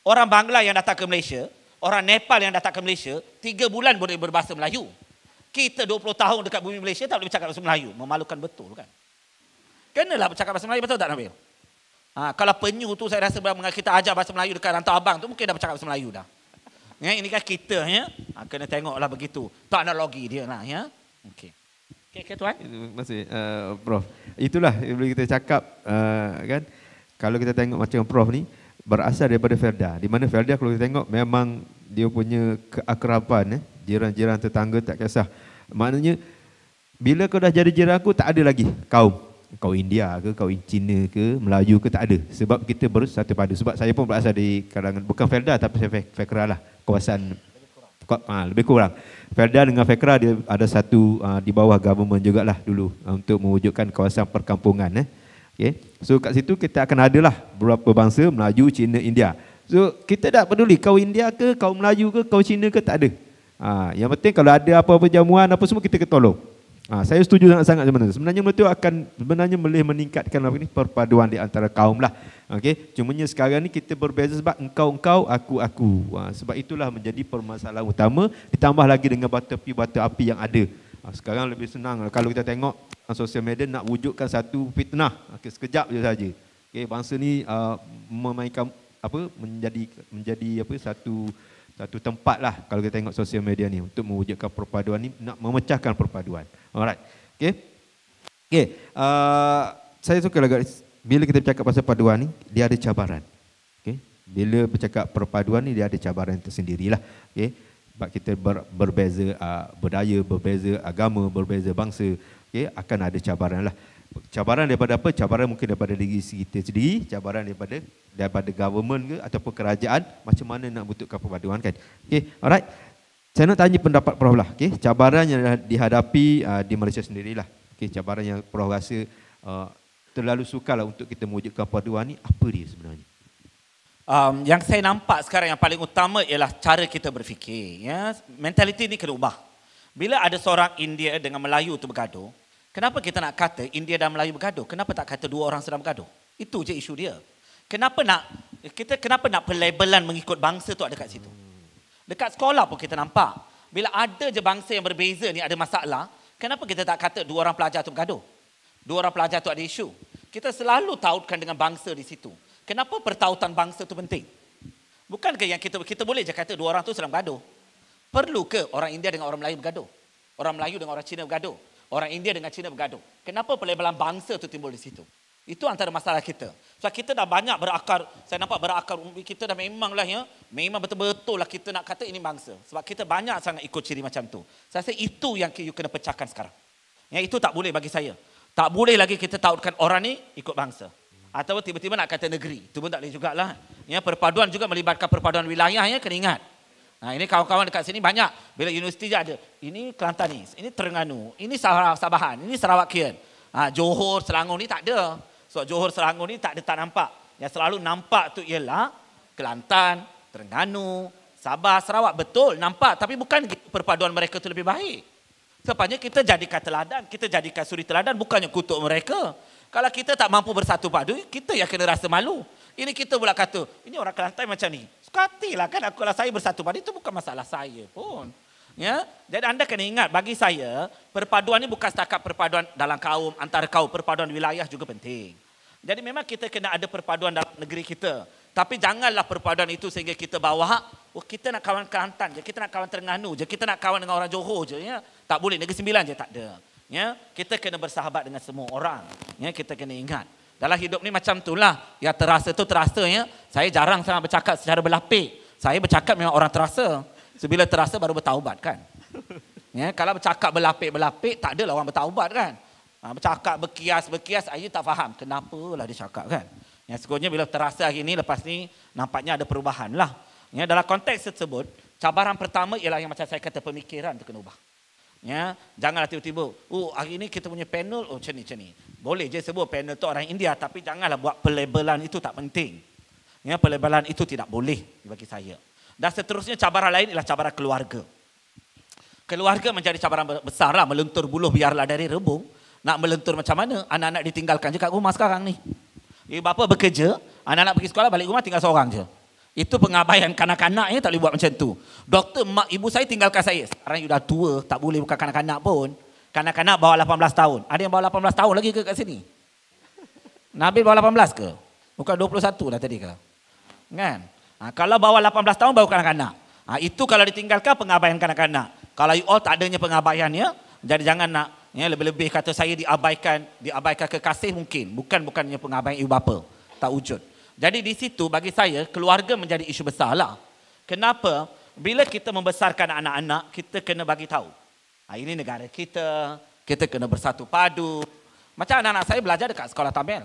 Orang Bangla yang datang ke Malaysia, orang Nepal yang datang ke Malaysia, tiga bulan boleh berbahasa Melayu. Kita 20 tahun dekat bumi Malaysia tak boleh bercakap bahasa Melayu. Memalukan betul kan? Kenalah bercakap bahasa Melayu betul tak Nabil? Ha, kalau penyu tu saya rasa bila kita ajar bahasa Melayu dekat rantau abang tu mungkin dah bercakap bahasa Melayu dah. Ya, ini kan kita ya. Ha, kena tengoklah begitu. Tak analogi dia lah ya. Okey. Okay, Tuan. Terima kasih, uh, eh, Prof. Itulah yang boleh kita cakap, uh, kan, kalau kita tengok macam Prof ni, berasal daripada Ferda. Di mana Ferda kalau kita tengok, memang dia punya keakraban, eh? jiran-jiran tetangga tak kisah. Maknanya, bila kau dah jadi jiran aku, tak ada lagi Kau, Kau India ke, kau Cina ke, Melayu ke, tak ada. Sebab kita bersatu padu. Sebab saya pun berasal di kalangan, bukan Felda tapi saya Fekra lah. Kawasan ha, lebih kurang. Felda dengan Fekra dia ada satu ha, di bawah government lah dulu ha, untuk mewujudkan kawasan perkampungan eh. Okay. So kat situ kita akan ada lah berapa bangsa Melayu, Cina, India. So kita tak peduli kau India ke, kau Melayu ke, kau Cina ke tak ada. Ha, yang penting kalau ada apa-apa jamuan apa semua kita ketolong. Ha, saya setuju sangat-sangat sebenarnya. Sebenarnya itu akan sebenarnya boleh meningkatkan apa ni perpaduan di antara kaum lah. Okey, cumanya sekarang ni kita berbeza sebab engkau-engkau, aku-aku. Ha, sebab itulah menjadi permasalahan utama ditambah lagi dengan batu api batu api yang ada. Ha, sekarang lebih senang lah. kalau kita tengok ah, sosial media nak wujudkan satu fitnah. Okey, ha, sekejap je saja. Okey, bangsa ni uh, memainkan apa menjadi menjadi apa satu satu tempat lah kalau kita tengok sosial media ni untuk mewujudkan perpaduan ni nak memecahkan perpaduan. Alright. Okey. Okey. Uh, saya suka lagu bila kita bercakap pasal paduan ni dia ada cabaran okey bila bercakap perpaduan ni dia ada cabaran tersendirilah okey sebab kita ber, berbeza uh, berdaya berbeza agama berbeza bangsa okey akan ada cabaran lah cabaran daripada apa cabaran mungkin daripada diri kita sendiri cabaran daripada daripada government ke ataupun kerajaan macam mana nak butuhkan perpaduan kan okey alright saya nak tanya pendapat Prof lah. Okay. Cabaran yang dihadapi uh, di Malaysia sendirilah. Okay. Cabaran yang Prof rasa uh, terlalu lah untuk kita mewujudkan paduan ni apa dia sebenarnya um yang saya nampak sekarang yang paling utama ialah cara kita berfikir ya mentaliti ni kena ubah bila ada seorang India dengan Melayu tu bergaduh kenapa kita nak kata India dan Melayu bergaduh kenapa tak kata dua orang sedang bergaduh itu je isu dia kenapa nak kita kenapa nak pelabelan mengikut bangsa tu ada kat situ dekat sekolah pun kita nampak bila ada je bangsa yang berbeza ni ada masalah kenapa kita tak kata dua orang pelajar tu bergaduh Dua orang pelajar tu ada isu. Kita selalu tautkan dengan bangsa di situ. Kenapa pertautan bangsa tu penting? Bukankah yang kita kita boleh je kata dua orang tu sedang bergaduh? Perlu ke orang India dengan orang Melayu bergaduh? Orang Melayu dengan orang Cina bergaduh? Orang India dengan Cina bergaduh? Kenapa pelebelan bangsa tu timbul di situ? Itu antara masalah kita. Sebab so, kita dah banyak berakar, saya nampak berakar umbi kita dah memang lah ya, memang betul-betul lah kita nak kata ini bangsa. Sebab kita banyak sangat ikut ciri macam tu. Saya rasa itu yang you kena pecahkan sekarang. Yang itu tak boleh bagi saya. Tak boleh lagi kita tautkan orang ni ikut bangsa. Atau tiba-tiba nak kata negeri. Itu pun tak boleh lah. Ya, perpaduan juga melibatkan perpaduan wilayah. Ya, kena ingat. Nah, ini kawan-kawan dekat sini banyak. Bila universiti je ada. Ini Kelantan ni. Ini Terengganu. Ini Sabahan. Ini Sarawak Kian. Ha, Johor, Selangor ni tak ada. So Johor, Selangor ni tak ada, tak nampak. Yang selalu nampak tu ialah Kelantan, Terengganu, Sabah, Sarawak. Betul, nampak. Tapi bukan perpaduan mereka tu lebih baik. Sebabnya kita jadikan teladan, kita jadikan suri teladan bukannya kutuk mereka. Kalau kita tak mampu bersatu padu, kita yang kena rasa malu. Ini kita pula kata, ini orang Kelantan macam ni. Sukatilah kan aku kalau saya bersatu padu, itu bukan masalah saya pun. Ya, Jadi anda kena ingat, bagi saya, perpaduan ini bukan setakat perpaduan dalam kaum, antara kaum, perpaduan wilayah juga penting. Jadi memang kita kena ada perpaduan dalam negeri kita. Tapi janganlah perpaduan itu sehingga kita bawa, oh, kita nak kawan Kelantan je, kita nak kawan Terengganu je, kita nak kawan dengan orang Johor je. Ya. Tak boleh negeri sembilan je tak ada. Ya, kita kena bersahabat dengan semua orang. Ya, kita kena ingat. Dalam hidup ni macam itulah. Ya terasa tu terasa ya. Saya jarang sangat bercakap secara berlapik. Saya bercakap memang orang terasa. Sebila terasa baru bertaubat kan. Ya, kalau bercakap berlapik-berlapik tak adalah orang bertaubat kan. Ha, bercakap berkias-berkias saya tak faham kenapa lah dia cakap kan. Ya, sekurangnya bila terasa hari ni lepas ni nampaknya ada perubahan lah. Ya, dalam konteks tersebut cabaran pertama ialah yang macam saya kata pemikiran tu kena ubah. Ya, janganlah tiba-tiba, oh hari ini kita punya panel, oh macam ni, macam ni. Boleh je sebut panel tu orang India tapi janganlah buat pelabelan itu tak penting. Ya, pelabelan itu tidak boleh bagi saya. Dan seterusnya cabaran lain ialah cabaran keluarga. Keluarga menjadi cabaran besar lah, melentur buluh biarlah dari rebung. Nak melentur macam mana, anak-anak ditinggalkan je kat rumah sekarang ni. Ibu eh, bapa bekerja, anak-anak pergi sekolah balik rumah tinggal seorang je. Itu pengabaian kanak-kanak ni tak boleh buat macam tu. Doktor, mak ibu saya tinggalkan saya. Sekarang sudah tua, tak boleh buka kanak-kanak pun. Kanak-kanak bawa 18 tahun. Ada yang bawa 18 tahun lagi ke kat sini? Nabil bawa 18 ke? Bukan 21 dah tadi ke? Kan? Ha, kalau bawa 18 tahun baru kanak-kanak. Ha, itu kalau ditinggalkan pengabaian kanak-kanak. Kalau you all tak adanya pengabaiannya, jadi jangan nak ya, lebih-lebih kata saya diabaikan, diabaikan kekasih mungkin. Bukan-bukannya pengabaian ibu bapa. Tak wujud. Jadi di situ bagi saya keluarga menjadi isu besar lah. Kenapa? Bila kita membesarkan anak-anak, kita kena bagi tahu. Ha, ini negara kita, kita kena bersatu padu. Macam anak-anak saya belajar dekat sekolah Tamil.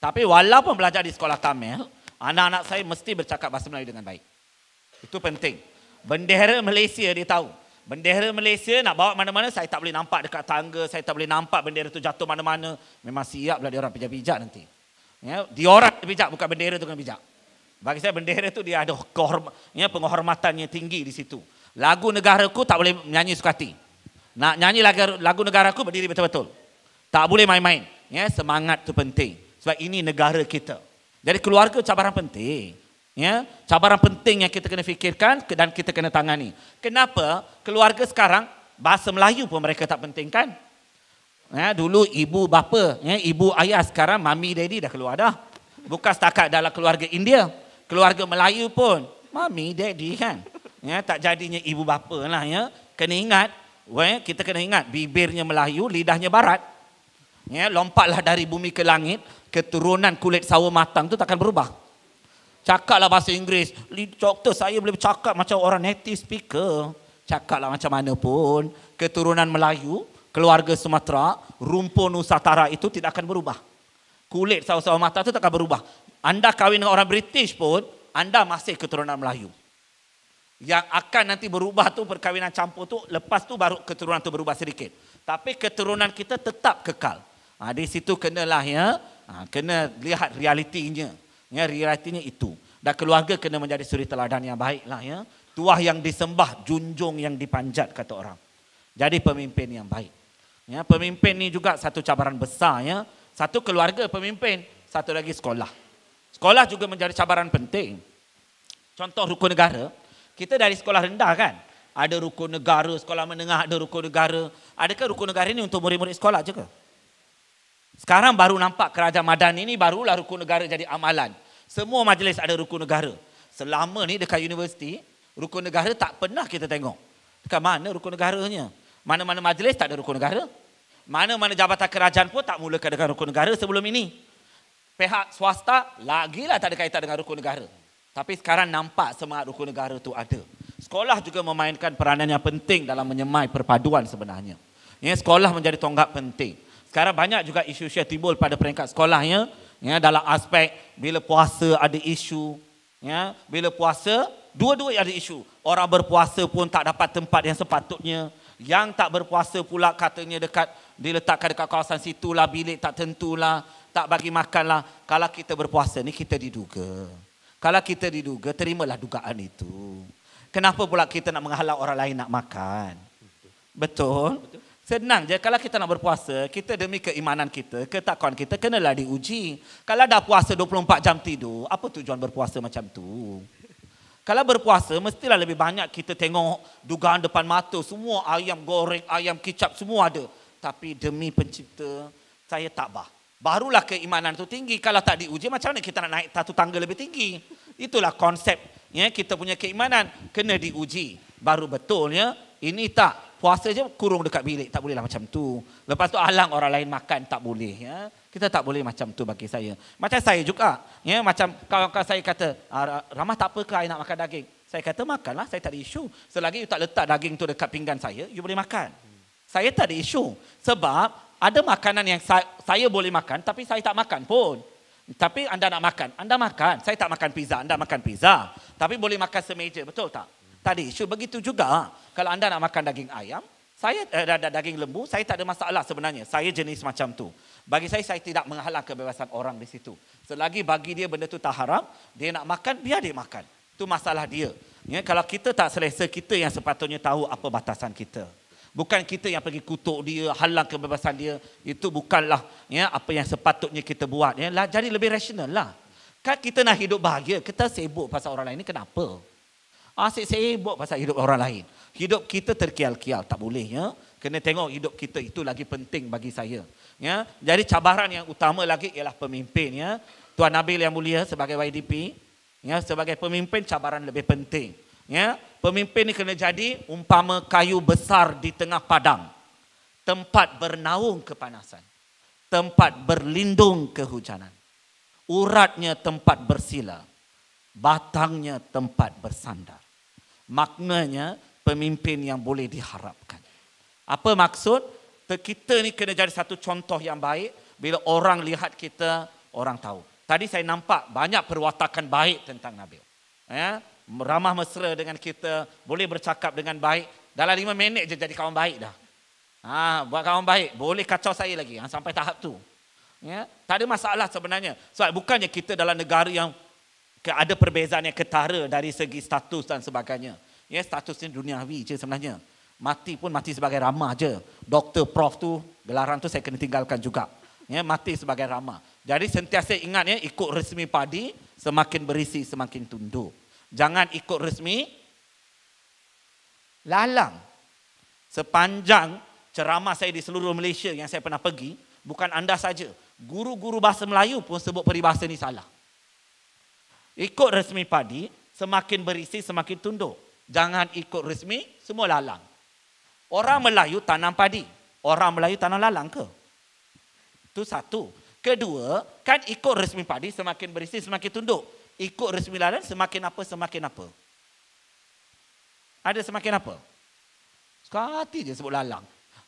Tapi walaupun belajar di sekolah Tamil, anak-anak saya mesti bercakap bahasa Melayu dengan baik. Itu penting. Bendera Malaysia dia tahu. Bendera Malaysia nak bawa mana-mana, saya tak boleh nampak dekat tangga, saya tak boleh nampak bendera tu jatuh mana-mana. Memang siap lah dia orang pijak-pijak nanti. Ya, diorang bijak bukan bendera tu kena bijak. Bagi saya bendera tu dia ada kehormat, ya, penghormatan tinggi di situ. Lagu negaraku tak boleh nyanyi sukati. Nak nyanyi lagu, lagu negaraku berdiri betul-betul. Tak boleh main-main. Ya, semangat tu penting. Sebab ini negara kita. Jadi keluarga cabaran penting. Ya, cabaran penting yang kita kena fikirkan dan kita kena tangani. Kenapa keluarga sekarang bahasa Melayu pun mereka tak pentingkan? Ya, dulu ibu bapa, ya, ibu ayah sekarang mami daddy dah keluar dah. Bukan setakat dalam keluarga India, keluarga Melayu pun mami daddy kan. Ya, tak jadinya ibu bapa lah ya. Kena ingat, weh, kita kena ingat bibirnya Melayu, lidahnya barat. Ya, lompatlah dari bumi ke langit, keturunan kulit sawo matang tu takkan berubah. Cakaplah bahasa Inggeris. Doktor saya boleh cakap macam orang native speaker. Cakaplah macam mana pun. Keturunan Melayu keluarga Sumatera, rumpun Nusantara itu tidak akan berubah. Kulit sawah-sawah mata itu tak akan berubah. Anda kahwin dengan orang British pun, anda masih keturunan Melayu. Yang akan nanti berubah tu perkahwinan campur tu lepas tu baru keturunan tu berubah sedikit. Tapi keturunan kita tetap kekal. Ha, di situ kenalah ya, ha, kena lihat realitinya. Ya, realitinya itu. Dan keluarga kena menjadi suri teladan yang baik lah ya. Tuah yang disembah, junjung yang dipanjat kata orang. Jadi pemimpin yang baik. Ya, pemimpin ni juga satu cabaran besar ya. Satu keluarga pemimpin, satu lagi sekolah. Sekolah juga menjadi cabaran penting. Contoh rukun negara, kita dari sekolah rendah kan? Ada rukun negara, sekolah menengah ada rukun negara. Adakah rukun negara ini untuk murid-murid sekolah juga? Sekarang baru nampak kerajaan madan ini barulah rukun negara jadi amalan. Semua majlis ada rukun negara. Selama ni dekat universiti, rukun negara tak pernah kita tengok. Dekat mana rukun negaranya? Mana-mana majlis tak ada rukun negara. Mana-mana jabatan kerajaan pun tak mulakan dengan rukun negara sebelum ini. Pihak swasta lagi lah tak ada kaitan dengan rukun negara. Tapi sekarang nampak semangat rukun negara tu ada. Sekolah juga memainkan peranan yang penting dalam menyemai perpaduan sebenarnya. Ya, sekolah menjadi tonggak penting. Sekarang banyak juga isu yang timbul pada peringkat sekolahnya ya, dalam aspek bila puasa ada isu. Ya, bila puasa, dua-dua ada isu. Orang berpuasa pun tak dapat tempat yang sepatutnya. Yang tak berpuasa pula katanya dekat diletakkan dekat kawasan situlah bilik tak tentulah, tak bagi makanlah. Kalau kita berpuasa ni kita diduga. Kalau kita diduga, terimalah dugaan itu. Kenapa pula kita nak menghalau orang lain nak makan? Betul? Senang je kalau kita nak berpuasa, kita demi keimanan kita, ketakuan kita, kenalah diuji. Kalau dah puasa 24 jam tidur, apa tujuan berpuasa macam tu? Kalau berpuasa, mestilah lebih banyak kita tengok dugaan depan mata. Semua ayam goreng, ayam kicap, semua ada. Tapi demi pencipta, saya tak takbah. Barulah keimanan itu tinggi. Kalau tak diuji, macam mana kita nak naik satu tangga lebih tinggi? Itulah konsep ya, kita punya keimanan. Kena diuji. Baru betulnya, ini tak. Puasa je kurung dekat bilik. Tak bolehlah macam tu. Lepas tu alang orang lain makan. Tak boleh. Ya. Kita tak boleh macam tu bagi saya. Macam saya juga. Ya, macam kalau kawan saya kata, ah, ramah tak apakah saya nak makan daging? Saya kata makanlah, saya tak ada isu. Selagi you tak letak daging tu dekat pinggan saya, you boleh makan. Saya tak ada isu. Sebab ada makanan yang saya, saya boleh makan tapi saya tak makan pun. Tapi anda nak makan, anda makan. Saya tak makan pizza, anda makan pizza. Tapi boleh makan semeja, betul tak? Tadi isu begitu juga. Kalau anda nak makan daging ayam, saya eh, daging lembu, saya tak ada masalah sebenarnya. Saya jenis macam tu. Bagi saya, saya tidak menghalang kebebasan orang di situ. Selagi bagi dia benda tu tak haram, dia nak makan, biar dia makan. Itu masalah dia. Ya, kalau kita tak selesa, kita yang sepatutnya tahu apa batasan kita. Bukan kita yang pergi kutuk dia, halang kebebasan dia. Itu bukanlah ya, apa yang sepatutnya kita buat. Ya. Lah, jadi lebih rasional lah. Kan kita nak hidup bahagia, kita sibuk pasal orang lain ini kenapa? Asyik ah, sibuk pasal hidup orang lain. Hidup kita terkial-kial, tak boleh ya. Kena tengok hidup kita itu lagi penting bagi saya ya. Jadi cabaran yang utama lagi ialah pemimpin ya. Tuan Nabil yang mulia sebagai YDP ya sebagai pemimpin cabaran lebih penting ya. Pemimpin ini kena jadi umpama kayu besar di tengah padang. Tempat bernaung kepanasan. Tempat berlindung kehujanan. Uratnya tempat bersila. Batangnya tempat bersandar. Maknanya pemimpin yang boleh diharapkan. Apa maksud? So, kita ni kena jadi satu contoh yang baik. Bila orang lihat kita, orang tahu. Tadi saya nampak banyak perwatakan baik tentang Nabi. Ya, ramah mesra dengan kita, boleh bercakap dengan baik. Dalam lima minit je jadi kawan baik dah. Ha, buat kawan baik, boleh kacau saya lagi ha, sampai tahap tu. Ya, tak ada masalah sebenarnya. Sebab bukannya kita dalam negara yang ada perbezaan yang ketara dari segi status dan sebagainya. Ya, status ini duniawi je sebenarnya mati pun mati sebagai ramah aja. Doktor, prof tu, gelaran tu saya kena tinggalkan juga. Ya, mati sebagai ramah. Jadi sentiasa ingat ya, ikut resmi padi, semakin berisi, semakin tunduk. Jangan ikut resmi, lalang. Sepanjang ceramah saya di seluruh Malaysia yang saya pernah pergi, bukan anda saja, guru-guru bahasa Melayu pun sebut peribahasa ini salah. Ikut resmi padi, semakin berisi, semakin tunduk. Jangan ikut resmi, semua lalang. Orang Melayu tanam padi. Orang Melayu tanam lalang ke? Itu satu. Kedua, kan ikut resmi padi semakin berisi, semakin tunduk. Ikut resmi lalang semakin apa, semakin apa. Ada semakin apa? Sekati dia sebut lalang.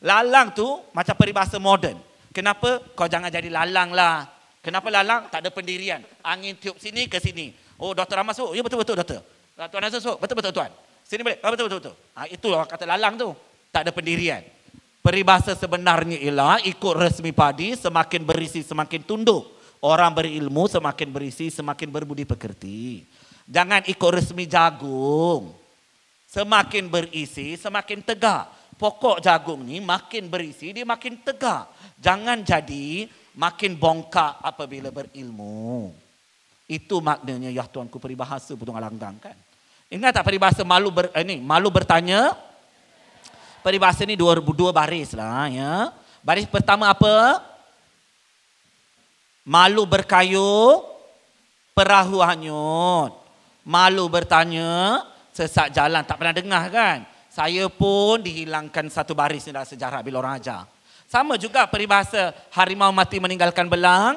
Lalang tu macam peribahasa moden. Kenapa? Kau jangan jadi lalang lah. Kenapa lalang? Tak ada pendirian. Angin tiup sini ke sini. Oh, Dr. Ahmad sebut. Ya, betul-betul, Dr. Tuan Azhar sebut. Betul-betul, Tuan. Sini balik. Ah, betul-betul. Ha, ah, itu orang kata lalang tu tak ada pendirian. Peribahasa sebenarnya ialah ikut resmi padi semakin berisi semakin tunduk. Orang berilmu semakin berisi semakin berbudi pekerti. Jangan ikut resmi jagung. Semakin berisi semakin tegak. Pokok jagung ni makin berisi dia makin tegak. Jangan jadi makin bongkak apabila berilmu. Itu maknanya ya tuanku peribahasa putung alanggang kan. Ingat tak peribahasa malu ber, eh, ni, malu bertanya peribahasa ni dua, dua baris lah ya. Baris pertama apa? Malu berkayu, perahu hanyut. Malu bertanya, sesat jalan. Tak pernah dengar kan? Saya pun dihilangkan satu baris ni dalam sejarah bila orang ajar. Sama juga peribahasa harimau mati meninggalkan belang.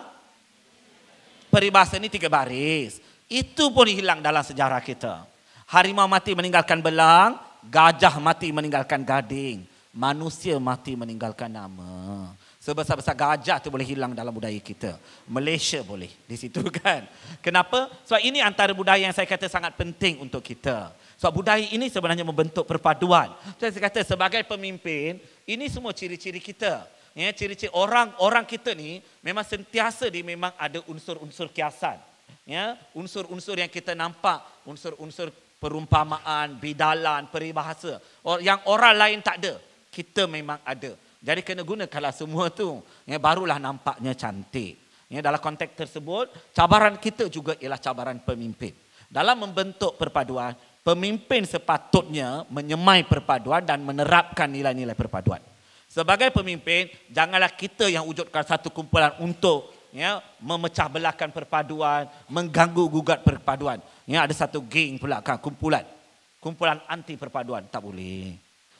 Peribahasa ni tiga baris. Itu pun hilang dalam sejarah kita. Harimau mati meninggalkan belang, Gajah mati meninggalkan gading. Manusia mati meninggalkan nama. Sebesar-besar gajah tu boleh hilang dalam budaya kita. Malaysia boleh di situ [laughs] kan. Kenapa? Sebab ini antara budaya yang saya kata sangat penting untuk kita. Sebab budaya ini sebenarnya membentuk perpaduan. Saya kata sebagai pemimpin, ini semua ciri-ciri kita. Ya, ciri-ciri orang-orang kita ni memang sentiasa dia memang ada unsur-unsur kiasan. Ya, unsur-unsur yang kita nampak, unsur-unsur perumpamaan, bidalan, peribahasa. Yang orang lain tak ada. Kita memang ada. Jadi kena guna kalau semua tu. Ya, barulah nampaknya cantik. Ya, dalam konteks tersebut, cabaran kita juga ialah cabaran pemimpin. Dalam membentuk perpaduan, pemimpin sepatutnya menyemai perpaduan dan menerapkan nilai-nilai perpaduan. Sebagai pemimpin, janganlah kita yang wujudkan satu kumpulan untuk ya, memecah belahkan perpaduan, mengganggu gugat perpaduan. Ya, ada satu geng pula kan, kumpulan. Kumpulan anti perpaduan, tak boleh.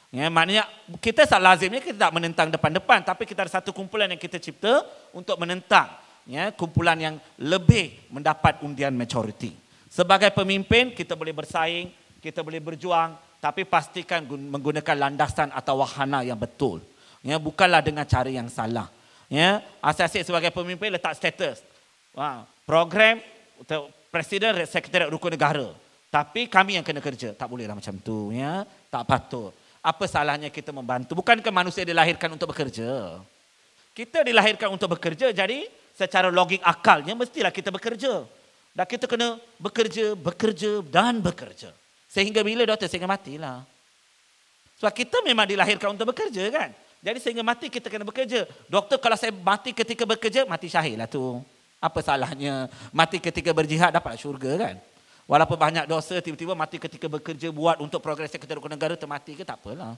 Ya, maknanya kita tak lazimnya kita tak menentang depan-depan tapi kita ada satu kumpulan yang kita cipta untuk menentang ya, kumpulan yang lebih mendapat undian majoriti. Sebagai pemimpin kita boleh bersaing, kita boleh berjuang tapi pastikan menggunakan landasan atau wahana yang betul. Ya, bukanlah dengan cara yang salah. Ya, asasik sebagai pemimpin letak status. Wah, ha, program presiden sekretariat rukun negara. Tapi kami yang kena kerja. Tak bolehlah macam tu. Ya? Tak patut. Apa salahnya kita membantu? Bukankah manusia dilahirkan untuk bekerja? Kita dilahirkan untuk bekerja. Jadi secara logik akalnya mestilah kita bekerja. Dan kita kena bekerja, bekerja dan bekerja. Sehingga bila doktor? Sehingga matilah. Sebab kita memang dilahirkan untuk bekerja kan? Jadi sehingga mati kita kena bekerja. Doktor kalau saya mati ketika bekerja, mati syahid lah tu. Apa salahnya? Mati ketika berjihad dapat syurga kan? Walaupun banyak dosa, tiba-tiba mati ketika bekerja buat untuk progres kita rukun negara, termati ke tak apalah.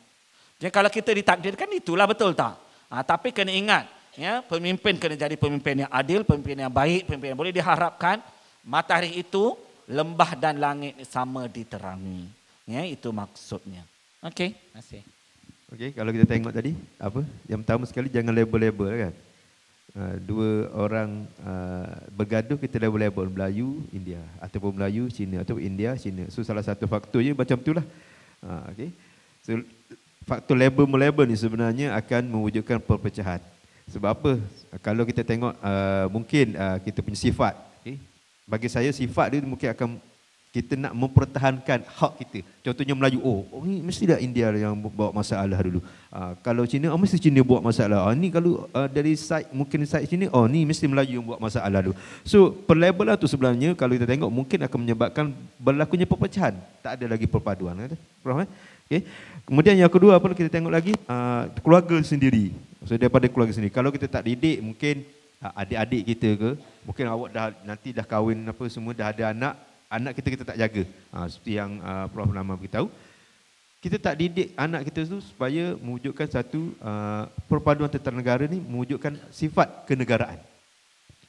Jadi kalau kita ditakdirkan, itulah betul tak? Ha, tapi kena ingat, ya pemimpin kena jadi pemimpin yang adil, pemimpin yang baik, pemimpin yang boleh diharapkan. Matahari itu, lembah dan langit sama diterangi. Ya, itu maksudnya. Okey, terima kasih. Okey, kalau kita tengok tadi, apa? Yang pertama sekali, jangan label-label kan? Eh, dua orang uh, bergaduh kita dah boleh bawa Melayu India ataupun Melayu Cina atau India Cina. So salah satu faktor faktornya macam itulah. Ha uh, okey. So faktor label melabel ni sebenarnya akan mewujudkan perpecahan. Sebab apa? Kalau kita tengok uh, mungkin uh, kita punya sifat, okey. Bagi saya sifat dia mungkin akan kita nak mempertahankan hak kita. Contohnya Melayu, oh, oh ni mesti dah India yang bawa masalah dulu. Ah, kalau Cina, oh mesti Cina buat masalah. Ah, ni kalau uh, dari side, mungkin side Cina, oh ni mesti Melayu yang buat masalah dulu. So, perlabelan lah tu sebenarnya kalau kita tengok mungkin akan menyebabkan berlakunya perpecahan. Tak ada lagi perpaduan. Kata. Eh? okay. Kemudian yang kedua apa kita tengok lagi, uh, keluarga sendiri. So, daripada keluarga sendiri. Kalau kita tak didik, mungkin ah, adik-adik kita ke, mungkin awak dah nanti dah kahwin apa semua, dah ada anak, anak kita kita tak jaga. Ha, seperti yang uh, Prof Nama beritahu. Kita tak didik anak kita tu supaya mewujudkan satu uh, perpaduan tentara negara ni mewujudkan sifat kenegaraan.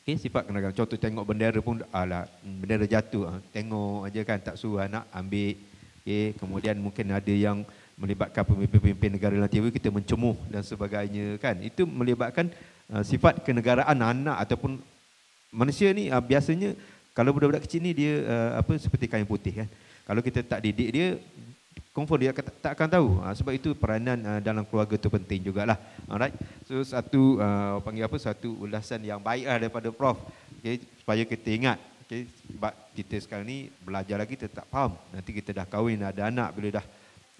Okey, sifat kenegaraan. Contoh tengok bendera pun ala hmm, bendera jatuh, ha, tengok aja kan tak suruh anak ambil. Okey, kemudian mungkin ada yang melibatkan pemimpin-pemimpin negara lain tiba kita mencemuh dan sebagainya kan. Itu melibatkan uh, sifat kenegaraan anak ataupun manusia ni uh, biasanya kalau budak-budak kecil ni dia uh, apa seperti kain putih kan. Kalau kita tak didik dia confirm dia tak akan tahu. Uh, sebab itu peranan uh, dalam keluarga tu penting jugalah. Alright. So satu uh, panggil apa satu ulasan yang baiklah daripada prof. Okey supaya kita ingat okey sebab kita sekarang ni belajar lagi kita tak faham. Nanti kita dah kahwin ada anak bila dah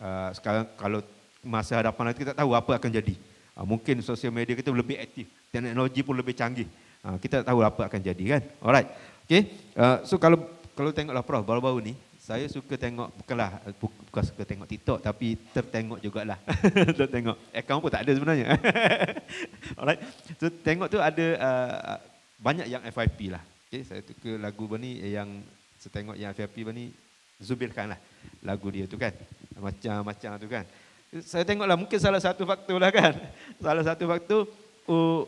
uh, sekarang kalau masa hadapan nanti kita tak tahu apa akan jadi. Uh, mungkin sosial media kita lebih aktif, teknologi pun lebih canggih. kita tak tahu apa akan jadi kan. Alright. Okay, uh, so kalau kalau tengoklah Prof baru-baru ni, saya suka tengok, bukanlah eh, bukan suka tengok TikTok tapi tertengok jugalah. [laughs] Tertengok. tengok. Account pun tak ada sebenarnya. [laughs] Alright. So tengok tu ada uh, banyak yang FYP lah. Okay, saya suka lagu ni yang saya tengok yang FYP ni Zubirkan lah lagu dia tu kan. Macam-macam tu kan. Saya tengoklah mungkin salah satu faktor lah kan. [laughs] Salah satu faktor, oh,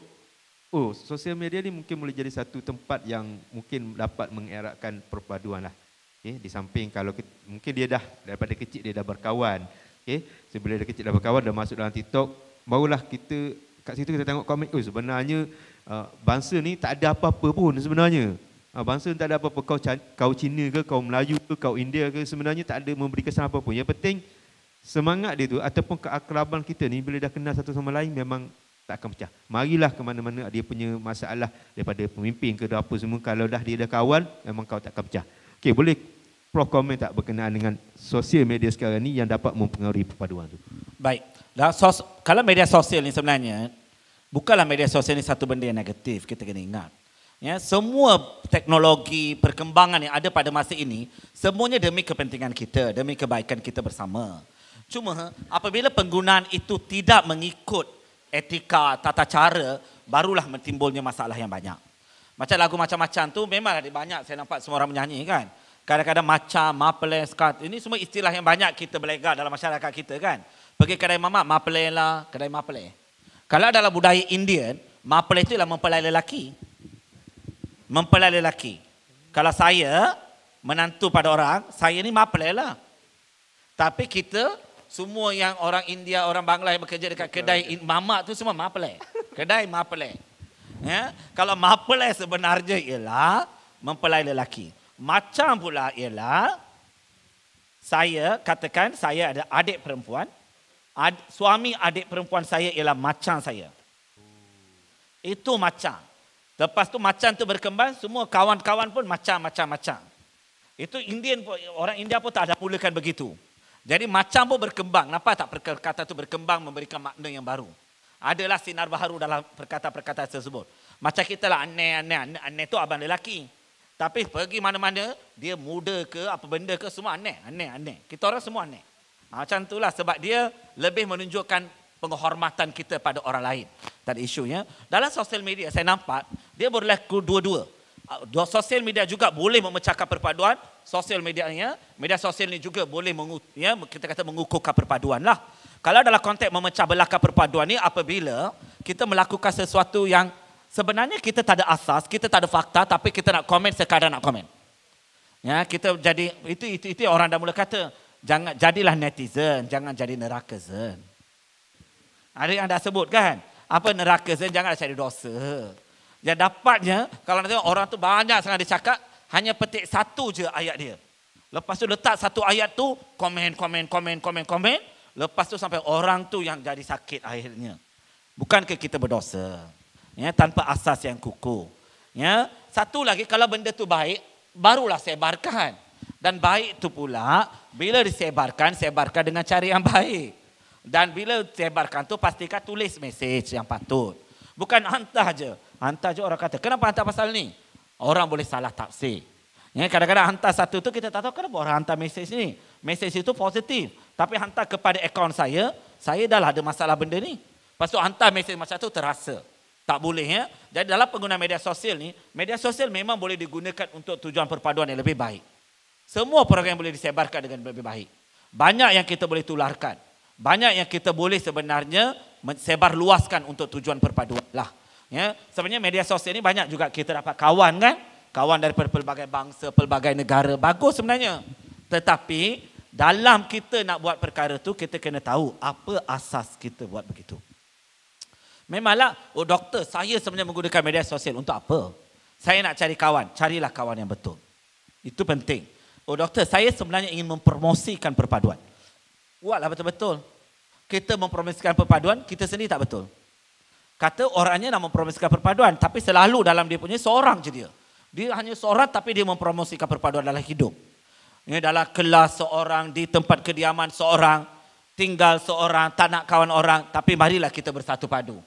oh sosial media ni mungkin boleh jadi satu tempat yang mungkin dapat mengeratkan perpaduan lah. Okay, di samping kalau kita, mungkin dia dah daripada kecil dia dah berkawan. Okay, sebelum dia kecil dah berkawan dah masuk dalam TikTok, barulah kita kat situ kita tengok komen, oh sebenarnya uh, bangsa ni tak ada apa-apa pun sebenarnya. Uh, bangsa tak ada apa-apa, kau, kau Cina ke, kau Melayu ke, kau India ke, sebenarnya tak ada memberi kesan apa-apa pun. Yang penting, semangat dia tu ataupun keakraban kita ni bila dah kenal satu sama lain memang tak akan pecah. Marilah ke mana-mana dia punya masalah daripada pemimpin ke apa semua. Kalau dah dia dah kawan, memang kau tak akan pecah. Okey, boleh Prof komen tak berkenaan dengan sosial media sekarang ni yang dapat mempengaruhi perpaduan tu? Baik. Dah, sos, kalau media sosial ni sebenarnya, bukanlah media sosial ni satu benda yang negatif. Kita kena ingat. Ya, semua teknologi perkembangan yang ada pada masa ini, semuanya demi kepentingan kita, demi kebaikan kita bersama. Cuma apabila penggunaan itu tidak mengikut etika, tata cara, barulah timbulnya masalah yang banyak. Macam lagu macam-macam tu memang ada banyak saya nampak semua orang menyanyi kan. Kadang-kadang macam, mapeles, kat. Ini semua istilah yang banyak kita berlegar dalam masyarakat kita kan. Pergi kedai mamak, mapele lah, kedai mapele. Kalau dalam budaya Indian, mapele itu ialah mempelai lelaki. Mempelai lelaki. Kalau saya menantu pada orang, saya ni mapele lah. Tapi kita semua yang orang India, orang Bangla yang bekerja dekat kedai okay, mamak tu semua maple. Kedai maple. Ya. Kalau maple sebenarnya ialah mempelai lelaki. Macam pula ialah saya katakan saya ada adik perempuan, ad, suami adik perempuan saya ialah macam saya. Itu macam. Lepas tu macam tu berkembang, semua kawan-kawan pun macam-macam-macam. Itu Indian orang India pun tak ada mulakan begitu. Jadi macam pun berkembang. Nampak tak perkataan itu berkembang memberikan makna yang baru. Adalah sinar baru dalam perkataan-perkataan tersebut. Macam kita lah aneh, aneh, aneh, aneh tu abang lelaki. Tapi pergi mana-mana, dia muda ke, apa benda ke, semua aneh, aneh, aneh. Kita orang semua aneh. Ha, macam itulah sebab dia lebih menunjukkan penghormatan kita pada orang lain. Tak ada isunya. Dalam sosial media saya nampak, dia berlaku dua-dua. Ah, sosial media juga boleh memecahkan perpaduan sosial medianya. Media sosial ini juga boleh mengu, ya, kita kata mengukuhkan perpaduan lah. Kalau dalam konteks memecah belakang perpaduan ini apabila kita melakukan sesuatu yang sebenarnya kita tak ada asas, kita tak ada fakta tapi kita nak komen sekadar nak komen. Ya, kita jadi itu itu itu orang dah mula kata jangan jadilah netizen, jangan jadi neraka zen. Ada yang dah sebut kan? Apa neraka zen jangan cari dosa. Yang dapatnya, kalau nanti orang tu banyak sangat dia cakap, hanya petik satu je ayat dia. Lepas tu letak satu ayat tu, komen, komen, komen, komen, komen. Lepas tu sampai orang tu yang jadi sakit akhirnya. Bukankah kita berdosa? Ya, tanpa asas yang kukuh. Ya, satu lagi kalau benda tu baik, barulah sebarkan. Dan baik itu pula, bila disebarkan, sebarkan dengan cara yang baik. Dan bila sebarkan tu pastikan tulis mesej yang patut. Bukan hantar je hantar je orang kata, kenapa hantar pasal ni? Orang boleh salah tafsir. Ya, kadang-kadang hantar satu tu kita tak tahu kenapa orang hantar mesej ni. Mesej itu positif. Tapi hantar kepada akaun saya, saya dah lah ada masalah benda ni. Lepas tu hantar mesej macam tu terasa. Tak boleh ya. Jadi dalam pengguna media sosial ni, media sosial memang boleh digunakan untuk tujuan perpaduan yang lebih baik. Semua program yang boleh disebarkan dengan lebih baik. Banyak yang kita boleh tularkan. Banyak yang kita boleh sebenarnya sebar luaskan untuk tujuan perpaduan. Lah. Ya, sebenarnya media sosial ini banyak juga kita dapat kawan kan? Kawan dari pelbagai bangsa, pelbagai negara. Bagus sebenarnya. Tetapi dalam kita nak buat perkara tu kita kena tahu apa asas kita buat begitu. Memanglah, oh doktor, saya sebenarnya menggunakan media sosial untuk apa? Saya nak cari kawan, carilah kawan yang betul. Itu penting. Oh doktor, saya sebenarnya ingin mempromosikan perpaduan. Buatlah betul-betul. Kita mempromosikan perpaduan, kita sendiri tak betul kata orangnya nak mempromosikan perpaduan tapi selalu dalam dia punya seorang je dia. Dia hanya seorang tapi dia mempromosikan perpaduan dalam hidup. Ini adalah kelas seorang, di tempat kediaman seorang, tinggal seorang, tak nak kawan orang tapi marilah kita bersatu padu.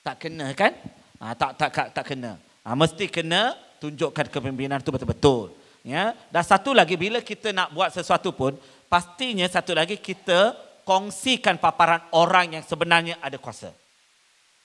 Tak kena kan? Ha, tak, tak tak tak kena. Ha, mesti kena tunjukkan kepimpinan tu betul-betul. Ya. dah satu lagi bila kita nak buat sesuatu pun pastinya satu lagi kita kongsikan paparan orang yang sebenarnya ada kuasa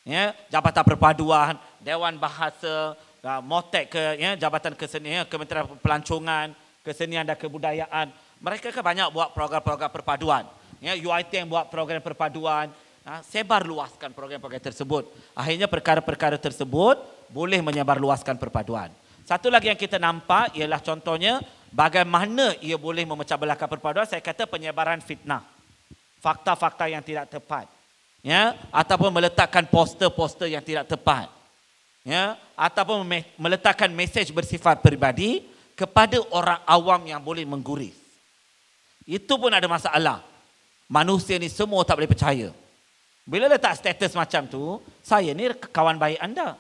ya jabatan perpaduan dewan bahasa uh, motek ke ya jabatan kesenian ya, kementerian pelancongan kesenian dan kebudayaan mereka ke banyak buat program-program perpaduan ya UIT yang buat program perpaduan uh, ya, sebar luaskan program-program tersebut akhirnya perkara-perkara tersebut boleh menyebar luaskan perpaduan satu lagi yang kita nampak ialah contohnya bagaimana ia boleh memecah belahkan perpaduan saya kata penyebaran fitnah fakta-fakta yang tidak tepat ya ataupun meletakkan poster-poster yang tidak tepat ya ataupun meletakkan mesej bersifat peribadi kepada orang awam yang boleh mengguris itu pun ada masalah manusia ni semua tak boleh percaya bila letak status macam tu saya ni kawan baik anda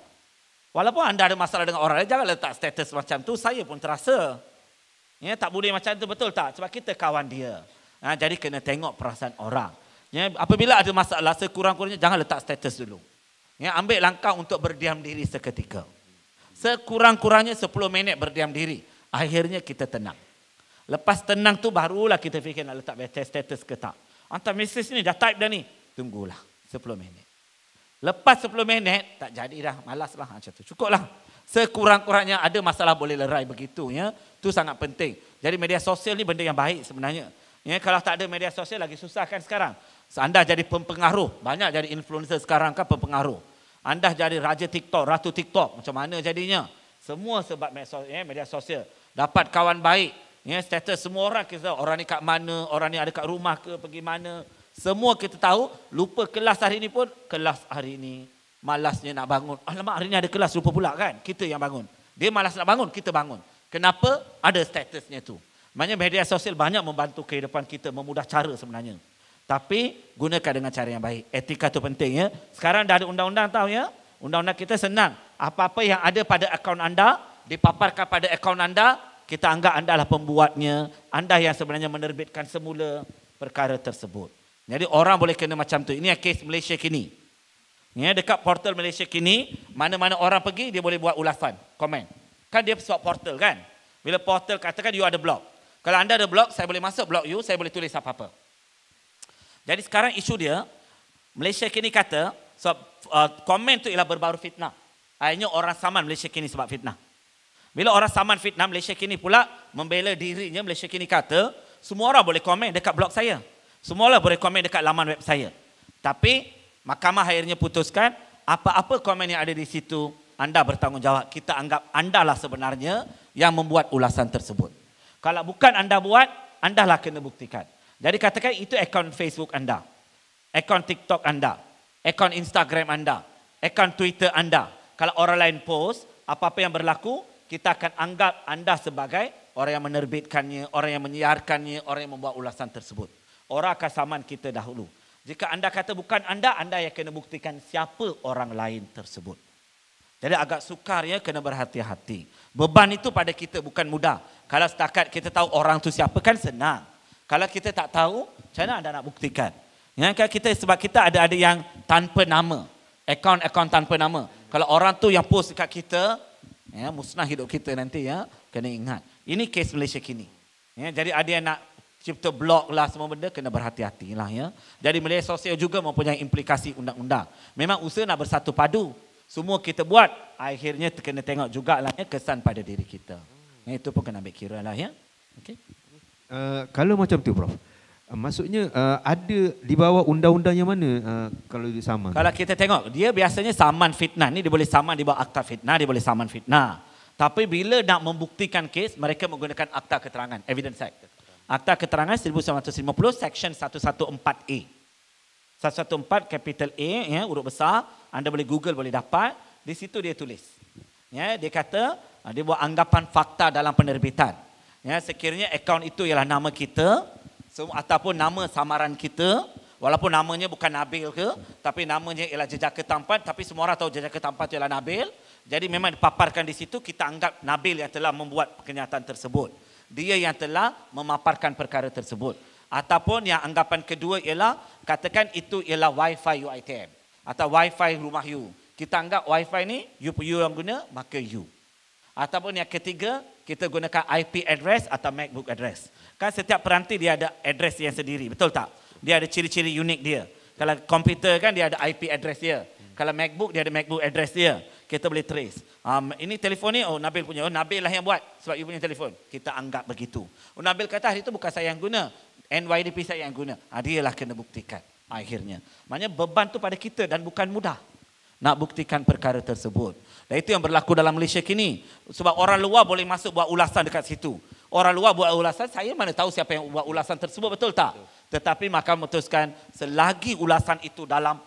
walaupun anda ada masalah dengan orang lain jangan letak status macam tu saya pun terasa ya tak boleh macam tu betul tak sebab kita kawan dia ha, jadi kena tengok perasaan orang Ya, apabila ada masalah sekurang-kurangnya jangan letak status dulu. Ya, ambil langkah untuk berdiam diri seketika. Sekurang-kurangnya 10 minit berdiam diri. Akhirnya kita tenang. Lepas tenang tu barulah kita fikir nak letak status ke tak. Hantar mesej ni dah type dah ni. Tunggulah 10 minit. Lepas 10 minit tak jadi dah malaslah lah macam tu. Cukuplah. Sekurang-kurangnya ada masalah boleh lerai begitu. Ya. Tu sangat penting. Jadi media sosial ni benda yang baik sebenarnya. Ya, kalau tak ada media sosial lagi susah kan sekarang. Anda jadi pempengaruh. Banyak jadi influencer sekarang kan pempengaruh. Anda jadi raja TikTok, ratu TikTok. Macam mana jadinya? Semua sebab eh, media sosial. Dapat kawan baik. Ya, status semua orang kita tahu. Orang ni kat mana, orang ni ada kat rumah ke, pergi mana. Semua kita tahu. Lupa kelas hari ini pun, kelas hari ini Malasnya nak bangun. Alamak, hari ni ada kelas lupa pula kan? Kita yang bangun. Dia malas nak bangun, kita bangun. Kenapa? Ada statusnya tu. Maknanya media sosial banyak membantu kehidupan kita, memudah cara sebenarnya. Tapi gunakan dengan cara yang baik. Etika tu penting ya. Sekarang dah ada undang-undang tahu ya. Undang-undang kita senang. Apa-apa yang ada pada akaun anda, dipaparkan pada akaun anda, kita anggap anda lah pembuatnya. Anda yang sebenarnya menerbitkan semula perkara tersebut. Jadi orang boleh kena macam tu. Ini yang kes Malaysia kini. Ya, dekat portal Malaysia kini, mana-mana orang pergi, dia boleh buat ulasan, komen. Kan dia sebuah portal kan? Bila portal katakan you ada blog. Kalau anda ada blog, saya boleh masuk blog you, saya boleh tulis apa-apa. Jadi sekarang isu dia, Malaysia kini kata, so uh, komen tu ialah berbaru fitnah. Akhirnya orang saman Malaysia kini sebab fitnah. Bila orang saman fitnah, Malaysia kini pula membela dirinya, Malaysia kini kata, semua orang boleh komen dekat blog saya. Semua orang boleh komen dekat laman web saya. Tapi mahkamah akhirnya putuskan, apa-apa komen yang ada di situ, anda bertanggungjawab. Kita anggap anda lah sebenarnya yang membuat ulasan tersebut. Kalau bukan anda buat, anda andalah kena buktikan. Jadi katakan itu akaun Facebook anda. Akaun TikTok anda. Akaun Instagram anda. Akaun Twitter anda. Kalau orang lain post, apa-apa yang berlaku, kita akan anggap anda sebagai orang yang menerbitkannya, orang yang menyiarkannya, orang yang membuat ulasan tersebut. Orang akan saman kita dahulu. Jika anda kata bukan anda, anda yang kena buktikan siapa orang lain tersebut. Jadi agak sukar ya, kena berhati-hati. Beban itu pada kita bukan mudah. Kalau setakat kita tahu orang tu siapa kan senang. Kalau kita tak tahu, macam mana anda nak buktikan? Ya, kan kita sebab kita ada ada yang tanpa nama, akaun-akaun tanpa nama. Kalau orang tu yang post dekat kita, ya musnah hidup kita nanti ya, kena ingat. Ini kes Malaysia kini. Ya, jadi ada yang nak cipta blog lah semua benda, kena berhati-hati lah ya. Jadi Malaysia Sosial juga mempunyai implikasi undang-undang. Memang usaha nak bersatu padu. Semua kita buat, akhirnya kena tengok jugalah ya, kesan pada diri kita. Ya, itu pun kena ambil kira lah ya. Okay. Eh, kalau macam tu prof eh, Maksudnya uh, ada di bawah undang-undang yang mana uh, kalau dia saman? Kalau kita tengok, dia biasanya saman fitnah. Ini dia boleh saman di bawah akta fitnah, dia boleh saman fitnah. Tapi bila nak membuktikan kes, mereka menggunakan akta keterangan, Evidence Act. Akta keterangan 1950, Section 114A. 114, capital A, ya, urut besar. Anda boleh Google, boleh dapat. Di situ dia tulis. Ya, dia kata, dia buat anggapan fakta dalam penerbitan. Ya, sekiranya akaun itu ialah nama kita ataupun nama samaran kita, walaupun namanya bukan Nabil ke, tapi namanya ialah jejaka tampan, tapi semua orang tahu jejaka tampan ialah Nabil. Jadi memang dipaparkan di situ, kita anggap Nabil yang telah membuat kenyataan tersebut. Dia yang telah memaparkan perkara tersebut. Ataupun yang anggapan kedua ialah, katakan itu ialah wifi UITM. Atau wifi rumah you. Kita anggap wifi ni, you, you yang guna, maka you. Ataupun yang ketiga, kita gunakan IP address atau MacBook address. Kan setiap peranti dia ada address yang sendiri, betul tak? Dia ada ciri-ciri unik dia. Kalau komputer kan dia ada IP address dia. Kalau MacBook dia ada MacBook address dia. Kita boleh trace. Um, ini telefon ni, oh Nabil punya. Oh Nabil lah yang buat sebab you punya telefon. Kita anggap begitu. Oh, Nabil kata hari itu bukan saya yang guna. NYDP saya yang guna. Ha, dia lah kena buktikan akhirnya. Maknanya beban tu pada kita dan bukan mudah nak buktikan perkara tersebut. Dan itu yang berlaku dalam Malaysia kini. Sebab orang luar boleh masuk buat ulasan dekat situ. Orang luar buat ulasan, saya mana tahu siapa yang buat ulasan tersebut, betul tak? Tetapi maka memutuskan selagi ulasan itu dalam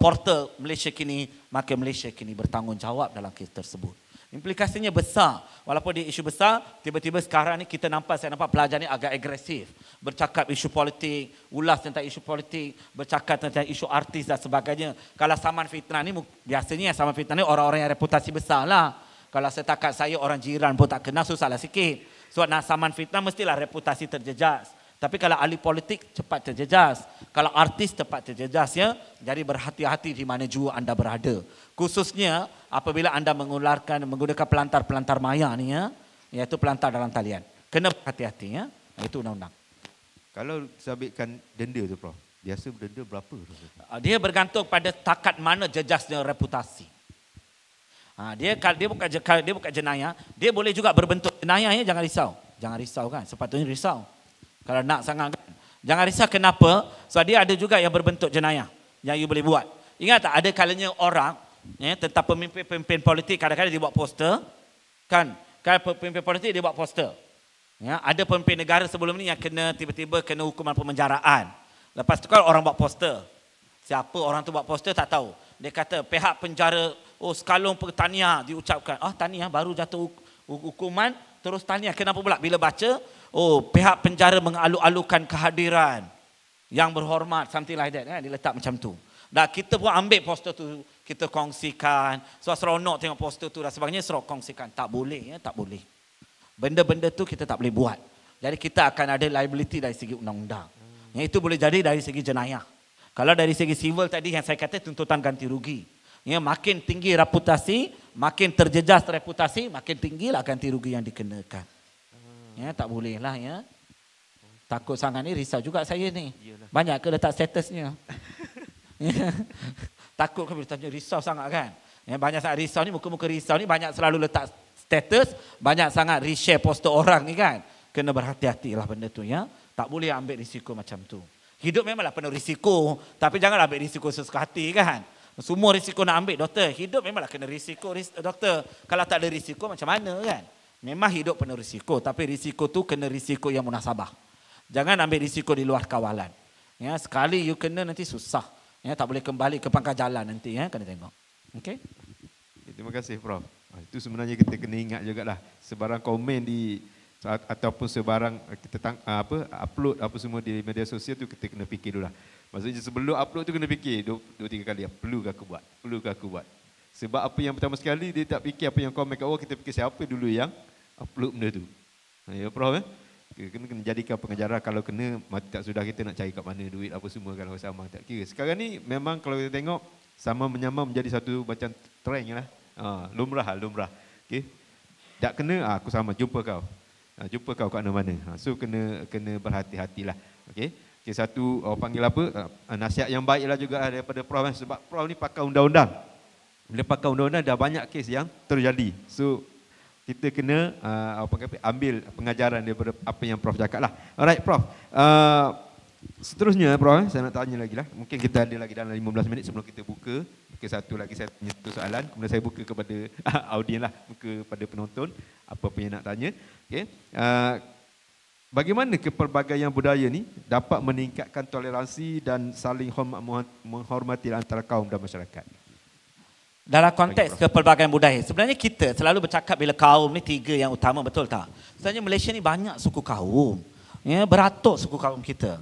portal Malaysia kini, maka Malaysia kini bertanggungjawab dalam kes tersebut. Implikasinya besar. Walaupun dia isu besar, tiba-tiba sekarang ni kita nampak, saya nampak pelajar ni agak agresif. Bercakap isu politik, ulas tentang isu politik, bercakap tentang isu artis dan sebagainya. Kalau saman fitnah ni, biasanya saman fitnah ni orang-orang yang reputasi besar lah. Kalau setakat saya, orang jiran pun tak kenal, susahlah sikit. Sebab so, nak saman fitnah, mestilah reputasi terjejas. Tapi kalau ahli politik cepat terjejas. Kalau artis cepat terjejas ya. Jadi berhati-hati di mana jua anda berada. Khususnya apabila anda mengularkan menggunakan pelantar-pelantar maya ni ya. Iaitu pelantar dalam talian. Kena berhati-hati ya. Itu undang-undang. Kalau saya ambilkan denda tu Prof. Biasa denda berapa? Ah, dia bergantung pada takat mana jejasnya reputasi. Ha, dia kalau dia buka dia bukan jenayah, dia boleh juga berbentuk jenayah ya, jangan risau. Jangan risau kan. Sepatutnya risau. Kalau nak sangat kan. Jangan risau kenapa. Sebab dia ada juga yang berbentuk jenayah. Yang you boleh buat. Ingat tak ada kalanya orang. Ya, tentang pemimpin-pemimpin politik. Kadang-kadang dia buat poster. Kan. Kan pemimpin politik dia buat poster. Ya, ada pemimpin negara sebelum ni yang kena tiba-tiba kena hukuman pemenjaraan. Lepas tu kan orang buat poster. Siapa orang tu buat poster tak tahu. Dia kata pihak penjara, oh skalung pertanian diucapkan. Ah oh, tania baru jatuh hukuman terus tanya kenapa pula bila baca oh pihak penjara mengalu-alukan kehadiran yang berhormat something like that eh diletak macam tu dah kita pun ambil poster tu kita kongsikan so seronok tengok poster tu dan sebagainya seronok kongsikan tak boleh ya tak boleh benda-benda tu kita tak boleh buat jadi kita akan ada liability dari segi undang-undang yang itu boleh jadi dari segi jenayah kalau dari segi civil tadi yang saya kata tuntutan ganti rugi Ya, makin tinggi reputasi, makin terjejas reputasi, makin tinggilah ganti rugi yang dikenakan. Hmm. Ya, tak bolehlah ya. Takut sangat ni risau juga saya ni. Banyak ke letak statusnya? [laughs] Ya. Takut kalau bertanya risau sangat kan? Ya, banyak sangat risau ni, muka-muka risau ni banyak selalu letak status, banyak sangat reshare poster orang ni kan? Kena berhati-hatilah benda tu ya. Tak boleh ambil risiko macam tu. Hidup memanglah penuh risiko, tapi janganlah ambil risiko sesuka hati kan? Semua risiko nak ambil doktor. Hidup memanglah kena risiko doktor. Kalau tak ada risiko macam mana kan? Memang hidup penuh risiko tapi risiko tu kena risiko yang munasabah. Jangan ambil risiko di luar kawalan. Ya, sekali you kena nanti susah. Ya, tak boleh kembali ke pangkal jalan nanti ya, kena tengok. Okay. Ya, terima kasih Prof. Ah, itu sebenarnya kita kena ingat juga lah. sebarang komen di ataupun sebarang eh, kita tang, ah, apa upload apa semua di media sosial tu kita kena fikir dulu lah. Maksudnya sebelum upload tu kena fikir dua, dua tiga kali. Perlu ke aku buat? Perlu ke aku buat? Sebab apa yang pertama sekali dia tak fikir apa yang komen kat awal. Kita fikir siapa dulu yang upload benda tu. Ha, ya prof eh? Kena, kena jadikan pengajaran kalau kena mati tak sudah kita nak cari kat mana duit apa semua kalau sama tak kira. Sekarang ni memang kalau kita tengok sama menyama menjadi satu macam trend lah. Ha, lumrah lah, lumrah. Okay. Tak kena, ha, aku sama, jumpa kau. Ha, jumpa kau kat mana-mana. Ha, so kena kena berhati-hatilah. Okay. Okay, satu orang uh, panggil apa? Uh, uh, nasihat yang baiklah juga lah daripada Prof. Kan, sebab Prof. ni pakai undang-undang. Bila pakai undang-undang, dah banyak kes yang terjadi. So, kita kena uh, apa kata, ambil pengajaran daripada apa yang Prof cakap lah. Alright Prof, uh, seterusnya eh, Prof, eh, saya nak tanya lagi lah. Mungkin kita ada lagi dalam 15 minit sebelum kita buka. Mungkin satu lagi saya tanya satu soalan. Kemudian saya buka kepada [laughs] audiens lah. Buka kepada penonton apa-apa yang nak tanya. Okay. Uh, Bagaimana keperbagaian budaya ni dapat meningkatkan toleransi dan saling menghormati antara kaum dan masyarakat? Dalam konteks keperbagaian budaya, sebenarnya kita selalu bercakap bila kaum ni tiga yang utama, betul tak? Sebenarnya Malaysia ni banyak suku kaum. Ya, beratuk suku kaum kita.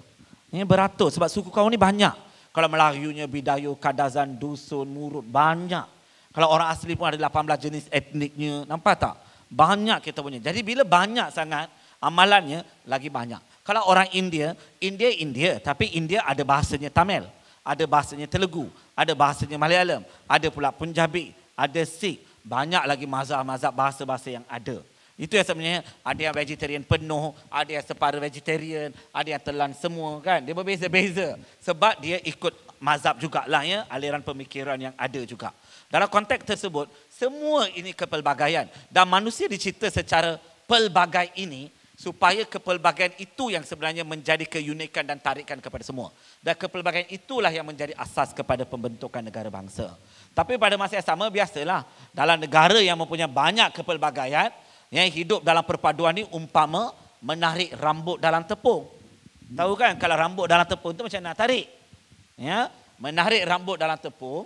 Ya, beratuk sebab suku kaum ni banyak. Kalau Melayunya, Bidayu, Kadazan, Dusun, Murut, banyak. Kalau orang asli pun ada 18 jenis etniknya, nampak tak? Banyak kita punya. Jadi bila banyak sangat, amalannya lagi banyak. Kalau orang India, India India, tapi India ada bahasanya Tamil, ada bahasanya Telugu, ada bahasanya Malayalam, ada pula Punjabi, ada Sikh, banyak lagi mazhab-mazhab bahasa-bahasa yang ada. Itu yang sebenarnya ada yang vegetarian penuh, ada yang separuh vegetarian, ada yang telan semua kan. Dia berbeza-beza sebab dia ikut mazhab juga lah ya, aliran pemikiran yang ada juga. Dalam konteks tersebut, semua ini kepelbagaian dan manusia dicipta secara pelbagai ini supaya kepelbagaian itu yang sebenarnya menjadi keunikan dan tarikan kepada semua. Dan kepelbagaian itulah yang menjadi asas kepada pembentukan negara bangsa. Tapi pada masa yang sama biasalah dalam negara yang mempunyai banyak kepelbagaian yang hidup dalam perpaduan ini umpama menarik rambut dalam tepung. Tahu kan kalau rambut dalam tepung itu macam nak tarik. Ya, menarik rambut dalam tepung,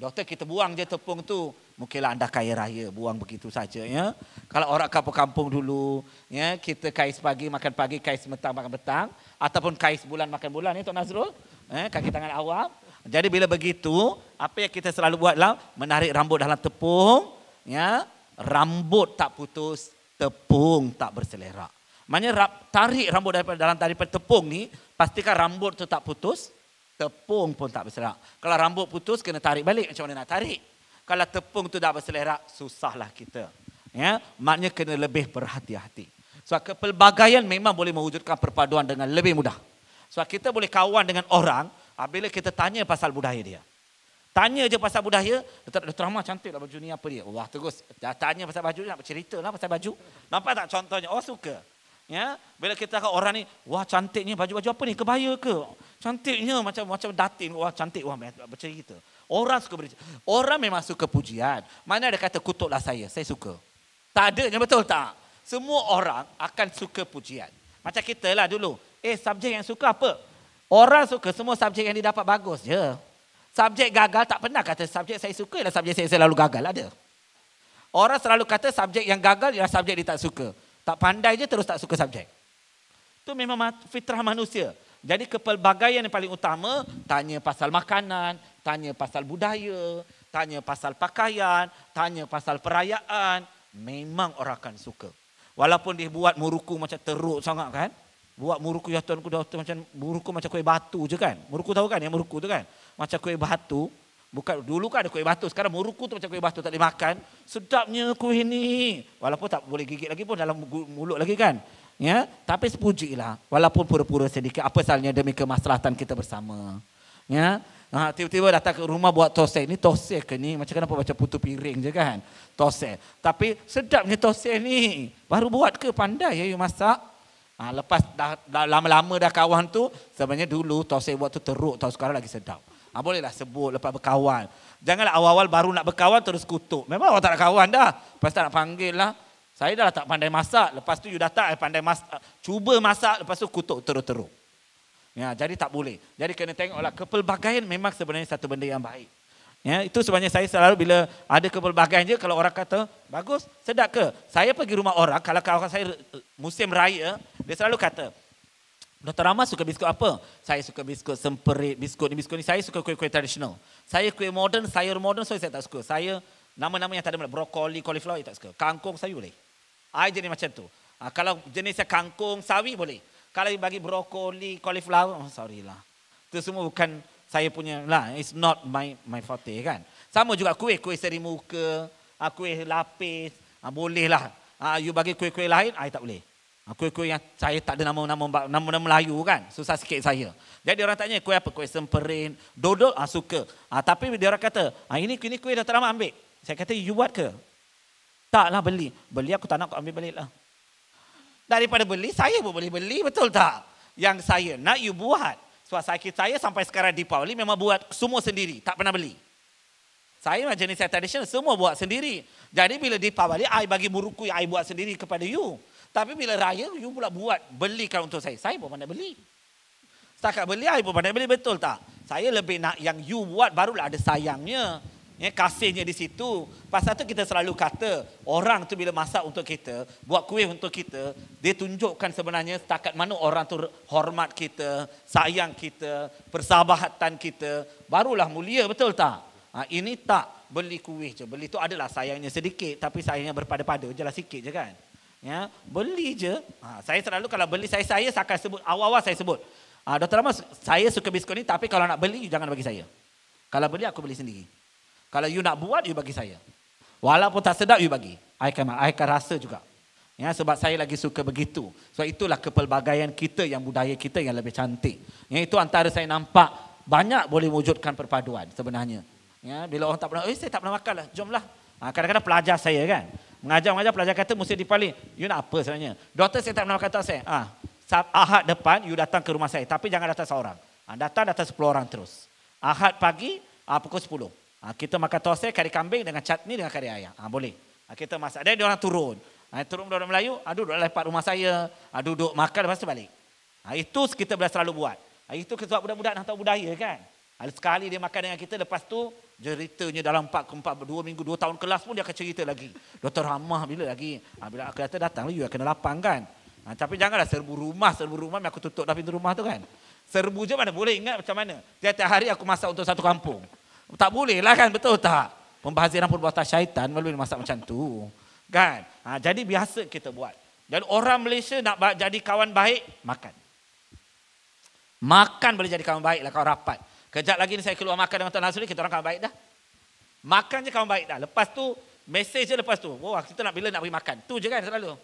doktor kita buang je tepung tu, mungkinlah anda kaya raya buang begitu saja ya. Kalau orang kampung-kampung dulu ya kita kais pagi makan pagi kais petang makan petang ataupun kais bulan makan bulan ya Tok Nazrul. Eh, kaki tangan awam. Jadi bila begitu apa yang kita selalu buatlah menarik rambut dalam tepung ya rambut tak putus tepung tak berselerak. Maknanya tarik rambut daripada dalam daripada tepung ni pastikan rambut tu tak putus tepung pun tak berselerak. Kalau rambut putus kena tarik balik macam mana nak tarik? Kalau tepung tu tak berselerak, susahlah kita. Ya, maknanya kena lebih berhati-hati. Sebab so, kepelbagaian memang boleh mewujudkan perpaduan dengan lebih mudah. Sebab so, kita boleh kawan dengan orang apabila ah, kita tanya pasal budaya dia. Tanya je pasal budaya, Dr. Dr. Ahmad cantik lah baju ni apa dia. Wah terus, dah tanya pasal baju ni, nak cerita lah pasal baju. Nampak tak contohnya, oh suka. Ya, bila kita kata orang ni, wah cantiknya baju-baju apa ni, kebaya ke? Cantiknya macam macam datin, wah cantik, wah bercerita. Orang suka beri Orang memang suka pujian. Mana ada kata kutuklah saya, saya suka. Tak ada yang betul tak? Semua orang akan suka pujian. Macam kita lah dulu. Eh, subjek yang suka apa? Orang suka semua subjek yang didapat bagus je. Subjek gagal tak pernah kata subjek saya suka ialah subjek saya selalu gagal. Ada. Orang selalu kata subjek yang gagal ialah subjek dia tak suka. Tak pandai je terus tak suka subjek. Itu memang fitrah manusia. Jadi kepelbagaian yang paling utama, tanya pasal makanan, tanya pasal budaya, tanya pasal pakaian, tanya pasal perayaan. Memang orang akan suka. Walaupun dia buat muruku macam teruk sangat kan. Buat muruku ya tuanku doktor macam muruku macam kuih batu je kan. Muruku tahu kan yang muruku tu kan. Macam kuih batu. Bukan dulu kan ada kuih batu. Sekarang muruku tu macam kuih batu tak dimakan. Sedapnya kuih ni. Walaupun tak boleh gigit lagi pun dalam mulut lagi kan ya tapi sepujilah walaupun pura-pura sedikit apa salahnya demi kemaslahatan kita bersama ya Ha, tiba-tiba datang ke rumah buat tose. Ini tose ke ni? Macam kenapa baca putu piring je kan? Tose. Tapi sedap ni tose ni. Baru buat ke pandai ya you masak? Ha, lepas dah, lama-lama dah kawan tu, sebenarnya dulu tose buat tu teruk tau. Sekarang lagi sedap. Ha, bolehlah sebut lepas berkawan. Janganlah awal-awal baru nak berkawan terus kutuk. Memang awak tak nak kawan dah. Pasti tak nak panggil lah. Saya dah tak pandai masak. Lepas tu you datang, saya eh, pandai masak. Eh, cuba masak, lepas tu kutuk teruk-teruk. Ya, jadi tak boleh. Jadi kena tengoklah kepelbagaian memang sebenarnya satu benda yang baik. Ya, itu sebenarnya saya selalu bila ada kepelbagaian je kalau orang kata bagus, sedap ke? Saya pergi rumah orang kalau kalau saya eh, musim raya, dia selalu kata Dr. Rama suka biskut apa? Saya suka biskut semperit, biskut ni, biskut ni. Saya suka kuih-kuih tradisional. Saya kuih modern, sayur modern, so saya tak suka. Saya nama-nama yang tak ada, brokoli, cauliflower, saya tak suka. Kangkung, saya boleh. Air jenis macam tu. Ha, kalau jenis kangkung, sawi boleh. Kalau bagi brokoli, cauliflower, oh, sorry lah. Itu semua bukan saya punya lah. It's not my my forte kan. Sama juga kuih, kuih seri muka, ha, kuih lapis, ha, boleh lah. Ha, you bagi kuih-kuih lain, saya tak boleh. Ha, kuih-kuih yang saya tak ada nama-nama nama Melayu kan. Susah sikit saya. Jadi orang tanya, kuih apa? Kuih semperin, dodol, ha, suka. Ha, tapi dia orang kata, ha, ini, ini kuih dah terlama ambil. Saya kata, you buat ke? Tak Taklah beli. Beli aku tak nak aku ambil lah. Daripada beli, saya pun boleh beli, betul tak? Yang saya nak, you buat. Sebab sakit saya sampai sekarang Deepawali memang buat semua sendiri. Tak pernah beli. Saya macam jenis yang traditional, semua buat sendiri. Jadi bila Deepawali, I bagi muruku yang I buat sendiri kepada you. Tapi bila raya, you pula buat, belikan untuk saya. Saya pun pandai beli. Setakat beli, I pun pandai beli, betul tak? Saya lebih nak yang you buat, barulah ada sayangnya. Ya, kasihnya di situ. Pasal tu kita selalu kata, orang tu bila masak untuk kita, buat kuih untuk kita, dia tunjukkan sebenarnya setakat mana orang tu hormat kita, sayang kita, persahabatan kita, barulah mulia betul tak? Ha, ini tak beli kuih je. Beli tu adalah sayangnya sedikit tapi sayangnya berpada-pada je lah sikit je kan. Ya, beli je. Ha, saya selalu kalau beli saya saya akan sebut awal-awal saya sebut. Ah ha, Dr. Ramas, saya suka biskut ni tapi kalau nak beli jangan bagi saya. Kalau beli aku beli sendiri. Kalau you nak buat, you bagi saya. Walaupun tak sedap, you bagi. I akan, I akan rasa juga. Ya, sebab saya lagi suka begitu. So itulah kepelbagaian kita yang budaya kita yang lebih cantik. Ya, itu antara saya nampak banyak boleh wujudkan perpaduan sebenarnya. Ya, bila orang tak pernah, eh saya tak pernah makan lah, jomlah. Ha, kadang-kadang pelajar saya kan. Mengajar-mengajar pelajar kata mesti dipalih. You nak apa sebenarnya? Doktor saya tak pernah kata saya. Ha, ahad depan you datang ke rumah saya. Tapi jangan datang seorang. Ha, datang, datang 10 orang terus. Ahad pagi, ha, pukul 10. Ha, kita makan tosai kari kambing dengan chutney dengan kari ayam. Ha, boleh. Ha, kita masak. Dan dia orang turun. Ha, turun orang Melayu, ha, duduk lepas rumah saya. Ha, duduk makan, lepas tu balik. Ha, itu kita boleh selalu buat. Ha, itu sebab budak-budak nak tahu budaya kan. Ha, sekali dia makan dengan kita, lepas tu ceritanya dalam 4-2 minggu, 2 tahun kelas pun dia akan cerita lagi. Dr. Hamah bila lagi. Ha, bila aku kata datang, you kena lapang kan. Ha, tapi janganlah serbu rumah, serbu rumah, aku tutup dah pintu rumah tu kan. Serbu je mana boleh ingat macam mana. Tiap-tiap hari aku masak untuk satu kampung. Tak boleh lah kan, betul tak? Pembaziran perbuatan syaitan melalui masa macam tu. Kan? Ha, jadi biasa kita buat. dan orang Malaysia nak jadi kawan baik, makan. Makan boleh jadi kawan baik lah, kalau rapat. Kejap lagi ni saya keluar makan dengan Tuan Nasri, kita orang kawan baik dah. Makan je kawan baik dah. Lepas tu, mesej je lepas tu. Oh, Wah, kita nak bila nak pergi makan. Tu je kan selalu.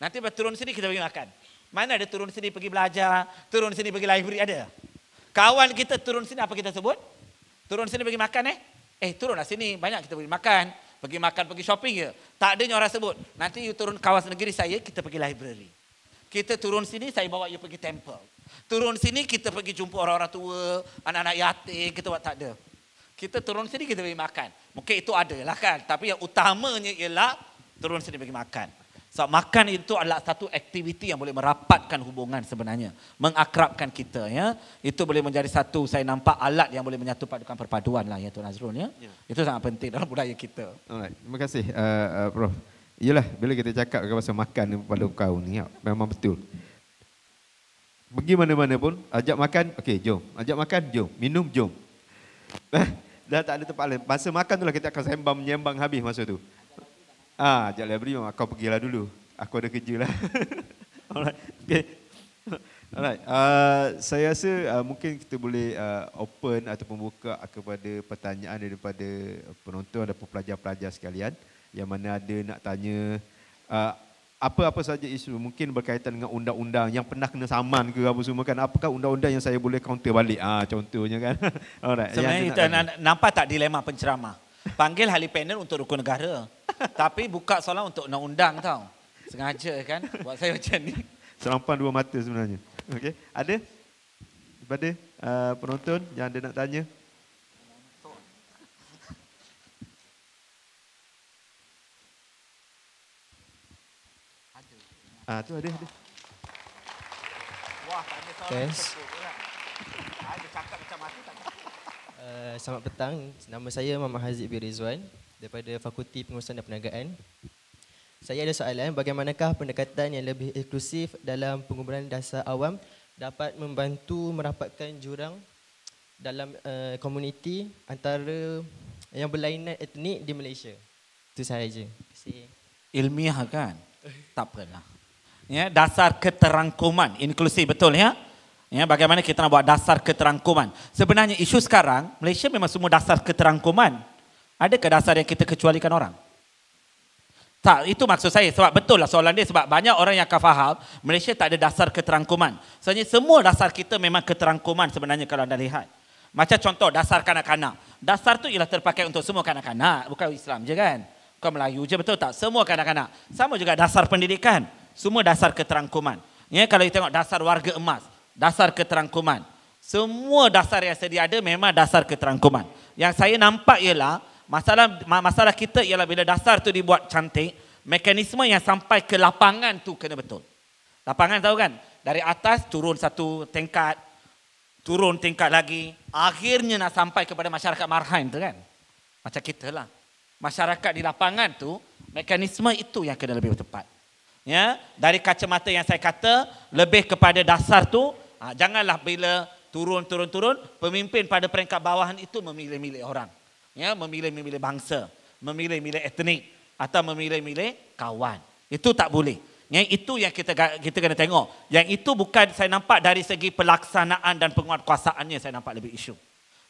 Nanti turun sini kita pergi makan. Mana ada turun sini pergi belajar, turun sini pergi library ada. Kawan kita turun sini apa kita sebut? Turun sini pergi makan eh. Eh turunlah sini banyak kita pergi makan. Pergi makan, pergi shopping ya. Tak ada orang sebut. Nanti you turun kawasan negeri saya, kita pergi library. Kita turun sini, saya bawa you pergi temple. Turun sini, kita pergi jumpa orang-orang tua, anak-anak yatim, kita buat tak ada. Kita turun sini, kita pergi makan. Mungkin itu adalah kan. Tapi yang utamanya ialah turun sini pergi makan. Sebab so, makan itu adalah satu aktiviti yang boleh merapatkan hubungan sebenarnya. Mengakrabkan kita. Ya. Itu boleh menjadi satu, saya nampak alat yang boleh menyatu perpaduan lah, ya Tuan Azrul. Ya. Yeah. Itu sangat penting dalam budaya kita. Alright. Terima kasih, uh, uh, Prof. Yalah, bila kita cakap pasal makan pada kau ni, ya, memang betul. Pergi mana-mana pun, ajak makan, okay, jom. Ajak makan, jom. Minum, jom. [laughs] Dah tak ada tempat lain. Masa makan tu lah kita akan sembang menyembang habis masa tu. Ah, jap lah Brimo, kau pergilah dulu. Aku ada kerja lah. [laughs] Alright. Okay. Alright. Uh, saya rasa uh, mungkin kita boleh uh, open atau buka kepada pertanyaan daripada penonton dan pelajar-pelajar sekalian yang mana ada nak tanya uh, apa-apa saja isu mungkin berkaitan dengan undang-undang yang pernah kena saman ke apa semua kan apakah undang-undang yang saya boleh counter balik ah contohnya kan [laughs] alright sebenarnya yang nampak tak dilema penceramah panggil ahli panel untuk rukun negara tapi buka solat untuk nak undang tau. Sengaja kan buat saya macam ni. Serampang dua mata sebenarnya. Okey. Ada daripada uh, penonton yang ada nak tanya? Ada. Ah tu ada ada. Wah, tak ada solat. Yes. Uh, eh, selamat petang. Nama saya Mama Haziq bin Rizwan daripada Fakulti Pengurusan dan Perniagaan. Saya ada soalan, bagaimanakah pendekatan yang lebih inklusif dalam pengumuman dasar awam dapat membantu merapatkan jurang dalam eh, komuniti uh, antara yang berlainan etnik di Malaysia? Itu saya sahaja. Ilmiah kan? tak pernah. Ya, dasar keterangkuman, inklusif betul ya? Ya, bagaimana kita nak buat dasar keterangkuman? Sebenarnya isu sekarang, Malaysia memang semua dasar keterangkuman. Ada ke dasar yang kita kecualikan orang? Tak, itu maksud saya. Sebab betul lah soalan dia. Sebab banyak orang yang akan faham, Malaysia tak ada dasar keterangkuman. Sebenarnya semua dasar kita memang keterangkuman sebenarnya kalau anda lihat. Macam contoh dasar kanak-kanak. Dasar tu ialah terpakai untuk semua kanak-kanak. Bukan Islam je kan? Bukan Melayu je betul tak? Semua kanak-kanak. Sama juga dasar pendidikan. Semua dasar keterangkuman. Ya, kalau kita tengok dasar warga emas. Dasar keterangkuman. Semua dasar yang sedia ada memang dasar keterangkuman. Yang saya nampak ialah Masalah masalah kita ialah bila dasar tu dibuat cantik, mekanisme yang sampai ke lapangan tu kena betul. Lapangan tahu kan? Dari atas turun satu tingkat, turun tingkat lagi, akhirnya nak sampai kepada masyarakat marhain tu kan? Macam kita lah. Masyarakat di lapangan tu, mekanisme itu yang kena lebih tepat. Ya, dari kacamata yang saya kata, lebih kepada dasar tu, ha, janganlah bila turun-turun-turun, pemimpin pada peringkat bawahan itu memilih-milih orang ya memilih-milih bangsa, memilih-milih etnik atau memilih-milih kawan. Itu tak boleh. Yang itu yang kita kita kena tengok. Yang itu bukan saya nampak dari segi pelaksanaan dan penguatkuasaannya saya nampak lebih isu.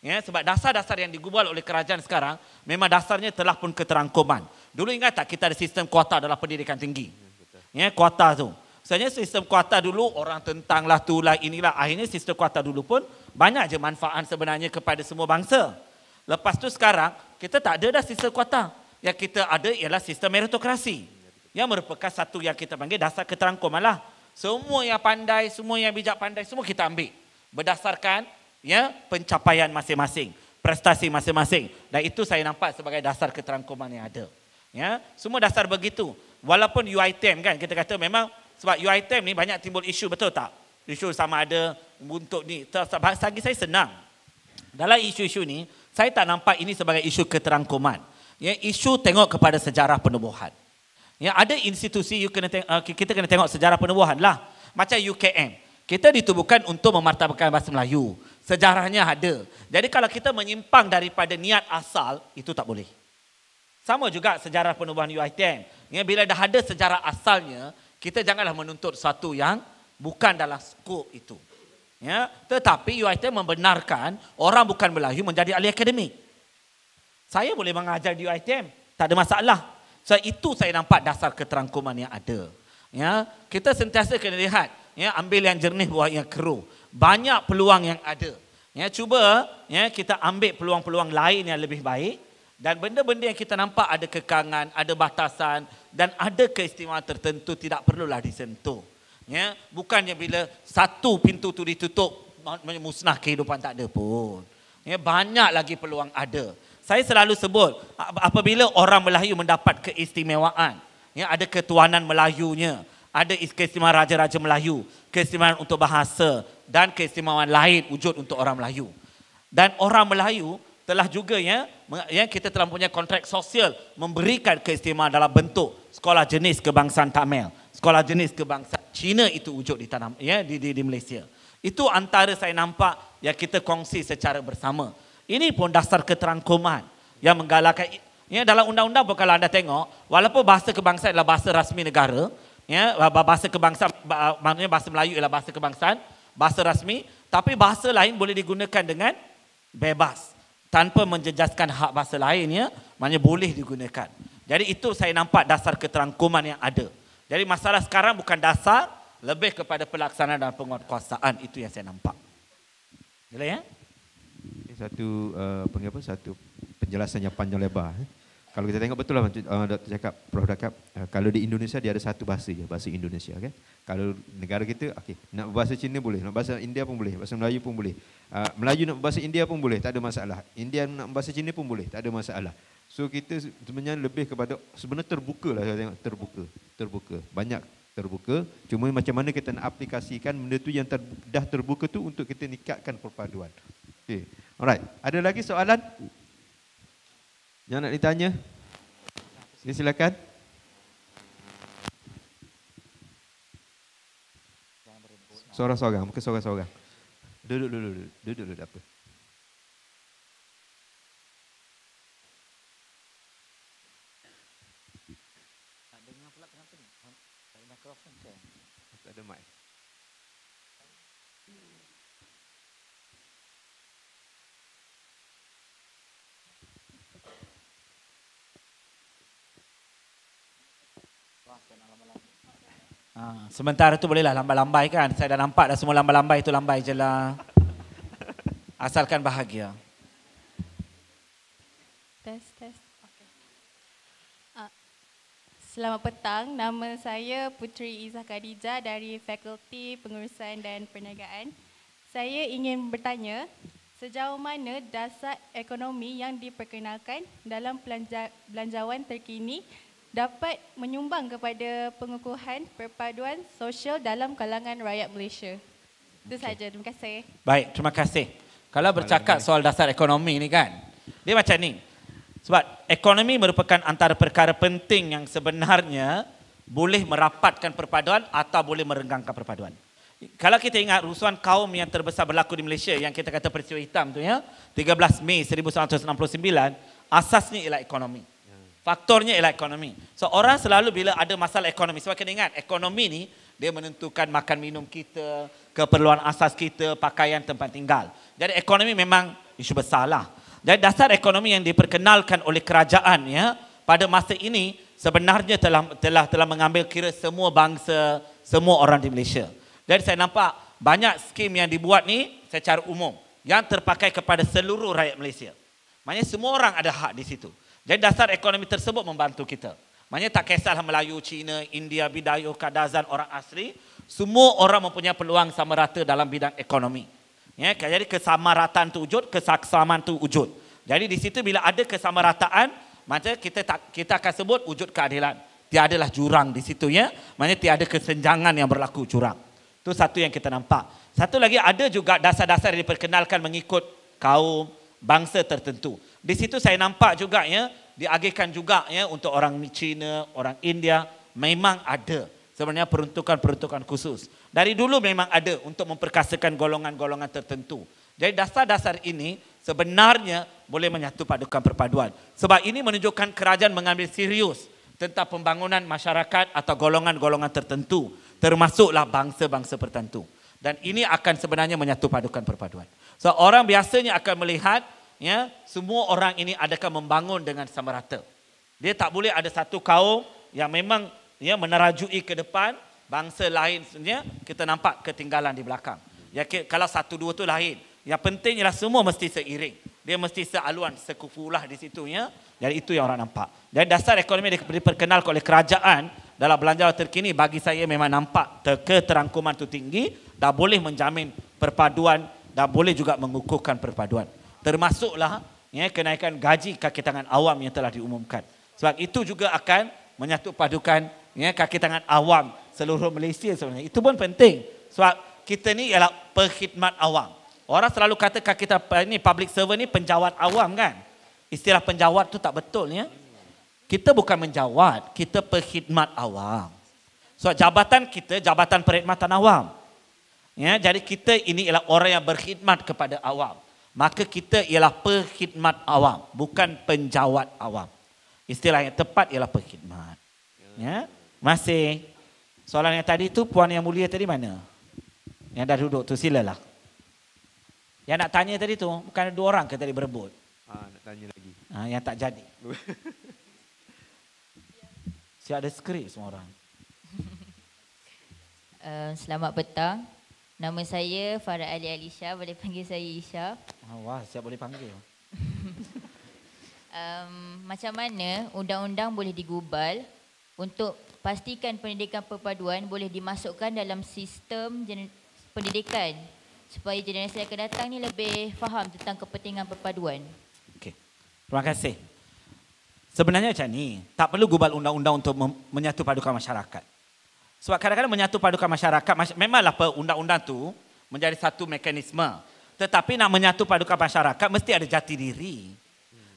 Ya, sebab dasar-dasar yang digubal oleh kerajaan sekarang memang dasarnya telah pun keterangkuman. Dulu ingat tak kita ada sistem kuota dalam pendidikan tinggi? Ya, kuota tu. Sebenarnya sistem kuota dulu orang tentanglah tulah inilah. Akhirnya sistem kuota dulu pun banyak je manfaat sebenarnya kepada semua bangsa. Lepas tu sekarang kita tak ada dah sistem kuota. Yang kita ada ialah sistem meritokrasi. Yang merupakan satu yang kita panggil dasar keterangkuman lah. Semua yang pandai, semua yang bijak pandai, semua kita ambil. Berdasarkan ya pencapaian masing-masing, prestasi masing-masing. Dan itu saya nampak sebagai dasar keterangkuman yang ada. Ya, semua dasar begitu. Walaupun UITM kan kita kata memang sebab UITM ni banyak timbul isu betul tak? Isu sama ada untuk ni. Bagi saya senang. Dalam isu-isu ni, saya tak nampak ini sebagai isu keterangkuman. Ya, isu tengok kepada sejarah penubuhan. Ya, ada institusi you kena uh, kita kena tengok sejarah penubuhan lah. Macam UKM. Kita ditubuhkan untuk memartabatkan bahasa Melayu. Sejarahnya ada. Jadi kalau kita menyimpang daripada niat asal, itu tak boleh. Sama juga sejarah penubuhan UITM. Ya, bila dah ada sejarah asalnya, kita janganlah menuntut satu yang bukan dalam skop itu. Ya, tetapi UIT membenarkan orang bukan Melayu menjadi ahli akademik. Saya boleh mengajar di UiTM, tak ada masalah. So itu saya nampak dasar keterangkuman yang ada. Ya, kita sentiasa kena lihat, ya, ambil yang jernih buah yang keruh. Banyak peluang yang ada. Ya, cuba ya kita ambil peluang-peluang lain yang lebih baik dan benda-benda yang kita nampak ada kekangan, ada batasan dan ada keistimewaan tertentu tidak perlulah disentuh ya bukannya bila satu pintu tu ditutup musnah kehidupan tak ada pun ya banyak lagi peluang ada saya selalu sebut apabila orang Melayu mendapat keistimewaan ya ada ketuanan Melayunya ada keistimewaan raja-raja Melayu keistimewaan untuk bahasa dan keistimewaan lain wujud untuk orang Melayu dan orang Melayu telah juga ya ya kita telah punya kontrak sosial memberikan keistimewaan dalam bentuk sekolah jenis kebangsaan Tamil sekolah jenis kebangsaan Cina itu wujud di tanah ya di, di di Malaysia. Itu antara saya nampak yang kita kongsi secara bersama. Ini pun dasar keterangkuman yang menggalakkan ya dalam undang-undang pun kalau anda tengok walaupun bahasa kebangsaan adalah bahasa rasmi negara ya bahasa kebangsaan maknanya bahasa Melayu ialah bahasa kebangsaan bahasa rasmi tapi bahasa lain boleh digunakan dengan bebas tanpa menjejaskan hak bahasa lain ya maknanya boleh digunakan jadi itu saya nampak dasar keterangkuman yang ada jadi masalah sekarang bukan dasar, lebih kepada pelaksanaan dan penguatkuasaan itu yang saya nampak. Gila ya? Satu uh, satu penjelasan yang panjang lebar. Eh. Kalau kita tengok betul lah, uh, eh, Dr. cakap, Prof. cakap, uh, kalau di Indonesia dia ada satu bahasa je, bahasa Indonesia. Kan? Kalau negara kita, okay, nak bahasa Cina boleh, nak bahasa India pun boleh, bahasa Melayu pun boleh. Uh, Melayu nak bahasa India pun boleh, tak ada masalah. India nak bahasa Cina pun boleh, tak ada masalah. So kita sebenarnya lebih kepada sebenarnya terbuka lah saya tengok terbuka, terbuka banyak terbuka. Cuma macam mana kita nak aplikasikan benda tu yang ter, dah terbuka tu untuk kita nikatkan perpaduan. Okay. Alright. Ada lagi soalan? Yang nak ditanya? Ini silakan. Seorang-seorang, mungkin seorang-seorang. Duduk dulu, duduk dulu, duduk dulu, apa? Ha, sementara tu bolehlah lambai-lambai kan. Saya dah nampak dah semua lambai-lambai itu lambai je lah. Asalkan bahagia. Test, test. Okay. Uh, selamat petang. Nama saya Putri Izzah Khadijah dari Fakulti Pengurusan dan Perniagaan. Saya ingin bertanya, sejauh mana dasar ekonomi yang diperkenalkan dalam belanja, belanjawan terkini dapat menyumbang kepada pengukuhan perpaduan sosial dalam kalangan rakyat Malaysia. Itu okay. saja. Terima kasih. Baik, terima kasih. Kalau bercakap soal dasar ekonomi ni kan, dia macam ni. Sebab ekonomi merupakan antara perkara penting yang sebenarnya boleh merapatkan perpaduan atau boleh merenggangkan perpaduan. Kalau kita ingat rusuhan kaum yang terbesar berlaku di Malaysia yang kita kata peristiwa hitam tu ya, 13 Mei 1969, asasnya ialah ekonomi. Faktornya ialah ekonomi. So orang selalu bila ada masalah ekonomi, sebab kena ingat ekonomi ni dia menentukan makan minum kita, keperluan asas kita, pakaian tempat tinggal. Jadi ekonomi memang isu besar lah. Jadi dasar ekonomi yang diperkenalkan oleh kerajaan ya, pada masa ini sebenarnya telah telah telah mengambil kira semua bangsa, semua orang di Malaysia. Jadi saya nampak banyak skim yang dibuat ni secara umum yang terpakai kepada seluruh rakyat Malaysia. Maknanya semua orang ada hak di situ. Jadi dasar ekonomi tersebut membantu kita. Maksudnya tak kisahlah Melayu, Cina, India, Bidayu, Kadazan, orang asli. Semua orang mempunyai peluang sama rata dalam bidang ekonomi. Ya, kan? jadi kesamaratan tu wujud, kesaksaman tu wujud. Jadi di situ bila ada kesamarataan, maka kita tak, kita akan sebut wujud keadilan. Tiadalah jurang di situ. Ya. Maksudnya tiada kesenjangan yang berlaku curang. Itu satu yang kita nampak. Satu lagi ada juga dasar-dasar yang diperkenalkan mengikut kaum, bangsa tertentu. Di situ saya nampak juga ya, diagihkan juga ya untuk orang Cina, orang India memang ada sebenarnya peruntukan-peruntukan khusus. Dari dulu memang ada untuk memperkasakan golongan-golongan tertentu. Jadi dasar-dasar ini sebenarnya boleh menyatu padukan perpaduan. Sebab ini menunjukkan kerajaan mengambil serius tentang pembangunan masyarakat atau golongan-golongan tertentu termasuklah bangsa-bangsa tertentu. Dan ini akan sebenarnya menyatu padukan perpaduan. So orang biasanya akan melihat ya semua orang ini adakah membangun dengan sama rata dia tak boleh ada satu kaum yang memang ya menerajui ke depan bangsa lain sebenarnya kita nampak ketinggalan di belakang ya kalau satu dua tu lain yang penting ialah semua mesti seiring dia mesti sealuan sekufulah di situ ya jadi itu yang orang nampak dan dasar ekonomi diperkenal oleh kerajaan dalam belanja terkini bagi saya memang nampak keterangkuman itu tinggi dah boleh menjamin perpaduan dan boleh juga mengukuhkan perpaduan termasuklah ya, kenaikan gaji kaki tangan awam yang telah diumumkan. Sebab itu juga akan menyatupadukan ya, kaki tangan awam seluruh Malaysia sebenarnya. Itu pun penting. Sebab kita ni ialah perkhidmat awam. Orang selalu kata kaki tangan ini public servant ni penjawat awam kan? Istilah penjawat tu tak betul ya. Kita bukan menjawat, kita perkhidmat awam. Sebab jabatan kita jabatan perkhidmatan awam. Ya, jadi kita ini ialah orang yang berkhidmat kepada awam maka kita ialah perkhidmat awam, bukan penjawat awam. Istilah yang tepat ialah perkhidmat. Ya? Masih. Soalan yang tadi tu puan yang mulia tadi mana? Yang dah duduk tu silalah. Yang nak tanya tadi tu, bukan ada dua orang ke tadi berebut? Ha, nak tanya lagi. Ha, yang tak jadi. [laughs] Siap ada skrip semua orang. Uh, selamat petang. Nama saya Farah Ali Alisha, boleh panggil saya Isha. Ah, wah, siap boleh panggil. um, [laughs] macam mana undang-undang boleh digubal untuk pastikan pendidikan perpaduan boleh dimasukkan dalam sistem pendidikan supaya generasi yang akan datang ni lebih faham tentang kepentingan perpaduan. Okay, Terima kasih. Sebenarnya macam ni, tak perlu gubal undang-undang untuk menyatupadukan masyarakat. Sebab kadang-kadang padukan masyarakat, memanglah undang-undang tu menjadi satu mekanisme. Tetapi nak menyatu padukan masyarakat, mesti ada jati diri.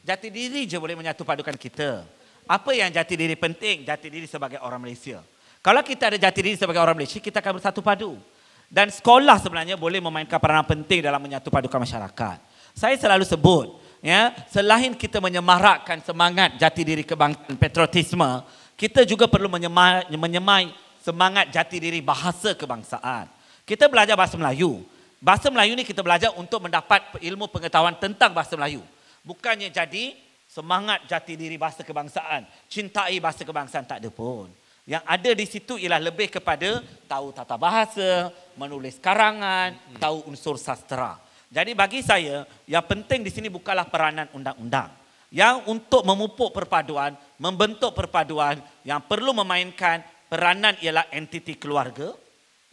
Jati diri je boleh menyatu padukan kita. Apa yang jati diri penting? Jati diri sebagai orang Malaysia. Kalau kita ada jati diri sebagai orang Malaysia, kita akan bersatu padu. Dan sekolah sebenarnya boleh memainkan peranan penting dalam menyatu padukan masyarakat. Saya selalu sebut, ya, selain kita menyemarakkan semangat jati diri kebangsaan patriotisme, kita juga perlu menyemai, menyemai semangat jati diri bahasa kebangsaan. Kita belajar bahasa Melayu. Bahasa Melayu ni kita belajar untuk mendapat ilmu pengetahuan tentang bahasa Melayu. Bukannya jadi semangat jati diri bahasa kebangsaan. Cintai bahasa kebangsaan tak ada pun. Yang ada di situ ialah lebih kepada tahu tata bahasa, menulis karangan, hmm. tahu unsur sastra. Jadi bagi saya, yang penting di sini bukanlah peranan undang-undang. Yang untuk memupuk perpaduan, membentuk perpaduan, yang perlu memainkan peranan ialah entiti keluarga,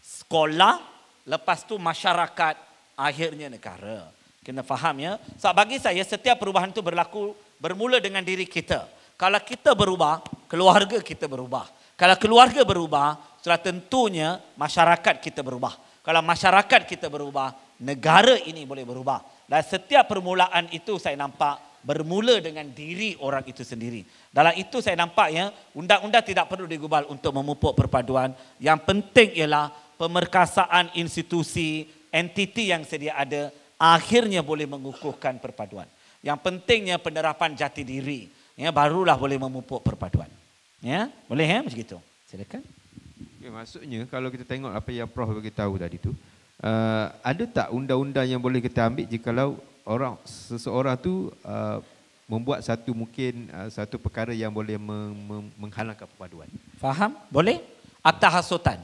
sekolah, lepas tu masyarakat, akhirnya negara. Kena faham ya. Sebab so, bagi saya setiap perubahan tu berlaku bermula dengan diri kita. Kalau kita berubah, keluarga kita berubah. Kalau keluarga berubah, sudah tentunya masyarakat kita berubah. Kalau masyarakat kita berubah, negara ini boleh berubah. Dan setiap permulaan itu saya nampak bermula dengan diri orang itu sendiri. Dalam itu saya nampaknya undang-undang tidak perlu digubal untuk memupuk perpaduan. Yang penting ialah pemerkasaan institusi, entiti yang sedia ada akhirnya boleh mengukuhkan perpaduan. Yang pentingnya penerapan jati diri ya barulah boleh memupuk perpaduan. Ya, boleh ya macam itu. Silakan. Okay, maksudnya kalau kita tengok apa yang Prof bagi tahu tadi tu, uh, ada tak undang-undang yang boleh kita ambil jikalau orang seseorang tu uh, membuat satu mungkin uh, satu perkara yang boleh mem, mem, menghalangkan perpaduan. Faham? Boleh? Akta hasutan.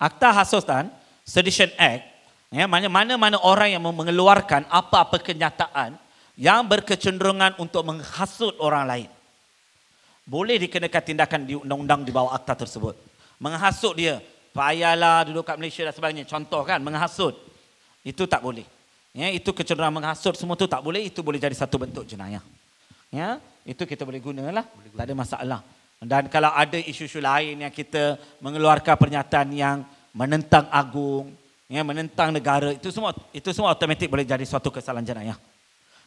Akta hasutan, Sedition Act, ya, mana, mana-mana orang yang mengeluarkan apa-apa kenyataan yang berkecenderungan untuk menghasut orang lain. Boleh dikenakan tindakan di undang-undang di bawah akta tersebut. Menghasut dia, payahlah duduk kat Malaysia dan sebagainya. Contoh kan, menghasut. Itu tak boleh. Ya, itu kecenderungan menghasut semua tu tak boleh, itu boleh jadi satu bentuk jenayah. Ya, itu kita boleh gunalah. Boleh guna. Tak ada masalah. Dan kalau ada isu-isu lain yang kita mengeluarkan pernyataan yang menentang agung, ya, menentang negara, itu semua itu semua automatik boleh jadi suatu kesalahan jenayah.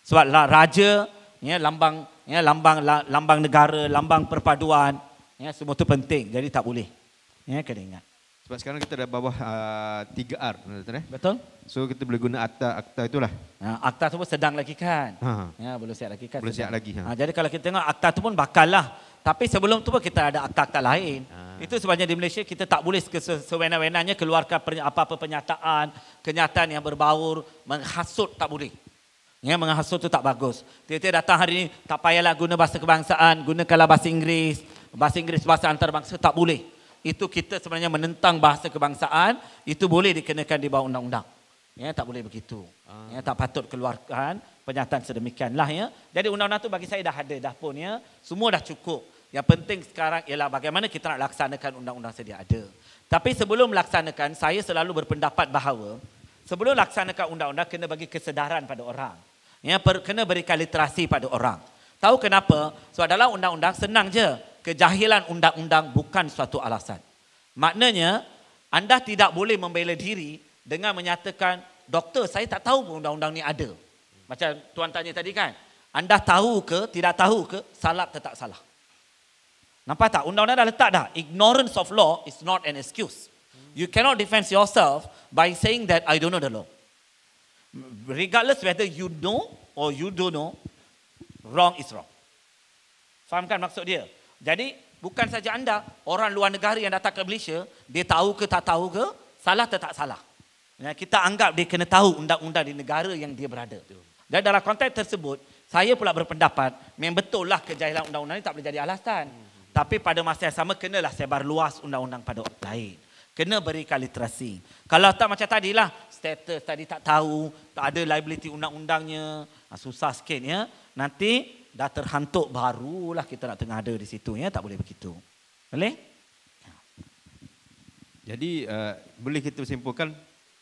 Sebab lah raja, ya, lambang ya, lambang lambang negara, lambang perpaduan, ya, semua tu penting. Jadi tak boleh. Ya, kena ingat. Sebab sekarang kita dah bawah uh, ah, 3R. Betul, eh? betul. So kita boleh guna akta akta itulah. Ha, akta tu pun sedang lagi kan. Ha. Ya, belum siap lagi kan. Belum siap lagi. Ha. ha. jadi kalau kita tengok akta tu pun bakal lah. Tapi sebelum tu pun kita ada akta-akta lain. Ha. Itu sebabnya di Malaysia kita tak boleh sewenang-wenangnya keluarkan apa-apa penyataan, kenyataan yang berbaur, menghasut tak boleh. Ya, menghasut tu tak bagus. Tiba-tiba datang hari ini, tak payahlah guna bahasa kebangsaan, gunakanlah bahasa Inggeris, bahasa Inggeris, bahasa antarabangsa, tak boleh itu kita sebenarnya menentang bahasa kebangsaan itu boleh dikenakan di bawah undang-undang ya tak boleh begitu ah. ya tak patut keluarkan pernyataan sedemikianlah ya jadi undang-undang tu bagi saya dah ada dah pun ya semua dah cukup yang penting sekarang ialah bagaimana kita nak laksanakan undang-undang sedia ada tapi sebelum melaksanakan, saya selalu berpendapat bahawa sebelum laksanakan undang-undang kena bagi kesedaran pada orang ya kena berikan literasi pada orang tahu kenapa sebab dalam undang-undang senang je kejahilan undang-undang bukan suatu alasan. Maknanya, anda tidak boleh membela diri dengan menyatakan, doktor saya tak tahu undang-undang ni ada. Macam tuan tanya tadi kan, anda tahu ke, tidak tahu ke, salah tetap salah. Nampak tak? Undang-undang dah letak dah. Ignorance of law is not an excuse. You cannot defend yourself by saying that I don't know the law. Regardless whether you know or you don't know, wrong is wrong. Fahamkan maksud dia? Jadi bukan saja anda, orang luar negara yang datang ke Malaysia, dia tahu ke tak tahu ke, salah atau tak salah. Ya, kita anggap dia kena tahu undang-undang di negara yang dia berada. Dan dalam konteks tersebut, saya pula berpendapat, memang betul lah kejahilan undang-undang ini tak boleh jadi alasan. Hmm. Tapi pada masa yang sama, kena lah sebar luas undang-undang pada orang lain. Kena beri literasi. Kalau tak macam tadi lah status tadi tak tahu, tak ada liability undang-undangnya, ah, susah sikit ya. Nanti dah terhantuk barulah kita nak tengah ada di situ ya tak boleh begitu. Boleh? Jadi uh, boleh kita simpulkan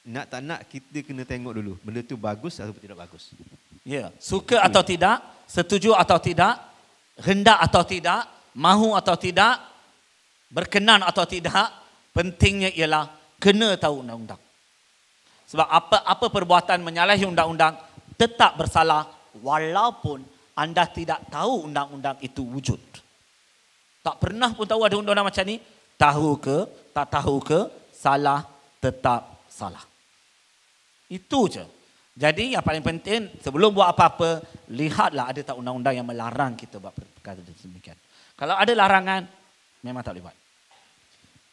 nak tak nak kita kena tengok dulu benda tu bagus atau tidak bagus. Ya, suka Betul. atau tidak, setuju atau tidak, hendak atau tidak, mahu atau tidak, berkenan atau tidak, pentingnya ialah kena tahu undang-undang. Sebab apa apa perbuatan menyalahi undang-undang tetap bersalah walaupun anda tidak tahu undang-undang itu wujud. Tak pernah pun tahu ada undang-undang macam ni. Tahu ke, tak tahu ke, salah tetap salah. Itu je. Jadi yang paling penting sebelum buat apa-apa, lihatlah ada tak undang-undang yang melarang kita buat perkara demikian. Kalau ada larangan, memang tak boleh buat.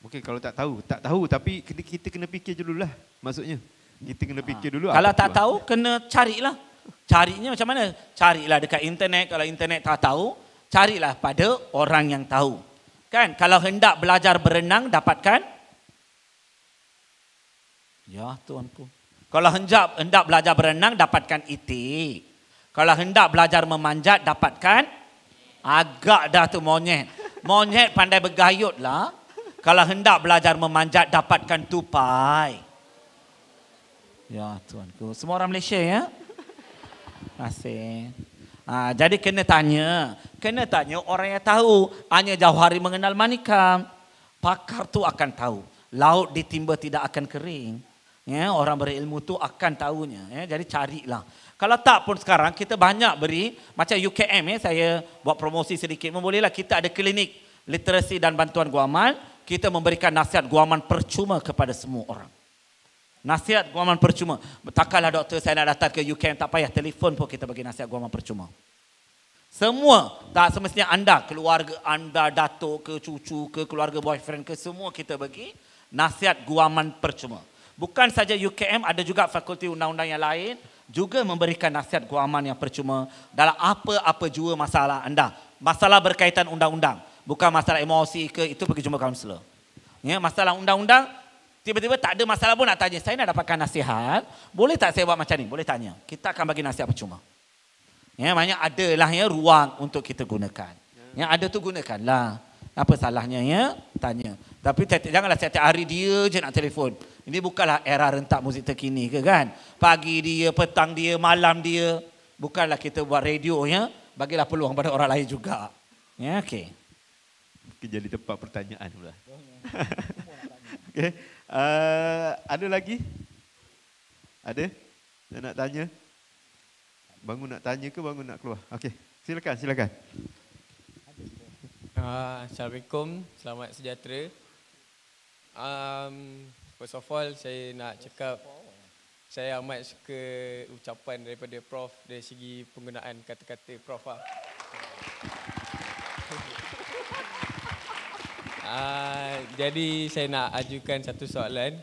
Mungkin kalau tak tahu, tak tahu tapi kita kena fikir dululah maksudnya. Kita kena fikir ah. dulu. Kalau tak tahu, kena carilah. Carinya macam mana? Carilah dekat internet. Kalau internet tak tahu, carilah pada orang yang tahu. Kan? Kalau hendak belajar berenang, dapatkan. Ya Tuhan ku. Kalau hendak, hendak belajar berenang, dapatkan itik. Kalau hendak belajar memanjat, dapatkan. Agak dah tu monyet. Monyet pandai bergayut lah. Kalau hendak belajar memanjat, dapatkan tupai. Ya Tuhan ku. Semua orang Malaysia ya. Masih. Ah, ha, jadi kena tanya, kena tanya orang yang tahu. Hanya Jauhari mengenal Manikam. Pakar tu akan tahu. Laut ditimba tidak akan kering. Ya, orang berilmu tu akan tahunya. Ya, jadi carilah. Kalau tak pun sekarang kita banyak beri macam UKM ya saya buat promosi sedikit Membolehlah kita ada klinik literasi dan bantuan guaman kita memberikan nasihat guaman percuma kepada semua orang. Nasihat guaman percuma. Takkanlah doktor saya nak datang ke UKM, tak payah telefon pun kita bagi nasihat guaman percuma. Semua, tak semestinya anda, keluarga anda, datuk ke, cucu ke, keluarga boyfriend ke, semua kita bagi nasihat guaman percuma. Bukan saja UKM, ada juga fakulti undang-undang yang lain juga memberikan nasihat guaman yang percuma dalam apa-apa jua masalah anda. Masalah berkaitan undang-undang, bukan masalah emosi ke, itu pergi jumpa kaunselor. Ya, masalah undang-undang, Tiba-tiba tak ada masalah pun nak tanya. Saya nak dapatkan nasihat. Boleh tak saya buat macam ni? Boleh tanya. Kita akan bagi nasihat percuma. Ya, banyak adalah ya, ruang untuk kita gunakan. Yang ada tu gunakanlah. Apa salahnya ya? Tanya. Tapi janganlah setiap hari dia je nak telefon. Ini bukanlah era rentak muzik terkini ke kan? Pagi dia, petang dia, malam dia. Bukanlah kita buat radio ya. Bagilah peluang pada orang lain juga. Ya, okey. Mungkin jadi tempat pertanyaan pula. okay. [laughs] Eh, ada lagi? Ada? Saya nak tanya? Bangun nak tanya ke bangun nak keluar? Okey, silakan, silakan. Uh, Assalamualaikum, selamat sejahtera. Um, first of all, saya nak cakap saya amat suka ucapan daripada Prof dari segi penggunaan kata-kata Prof. Lah. Ah, jadi saya nak ajukan satu soalan.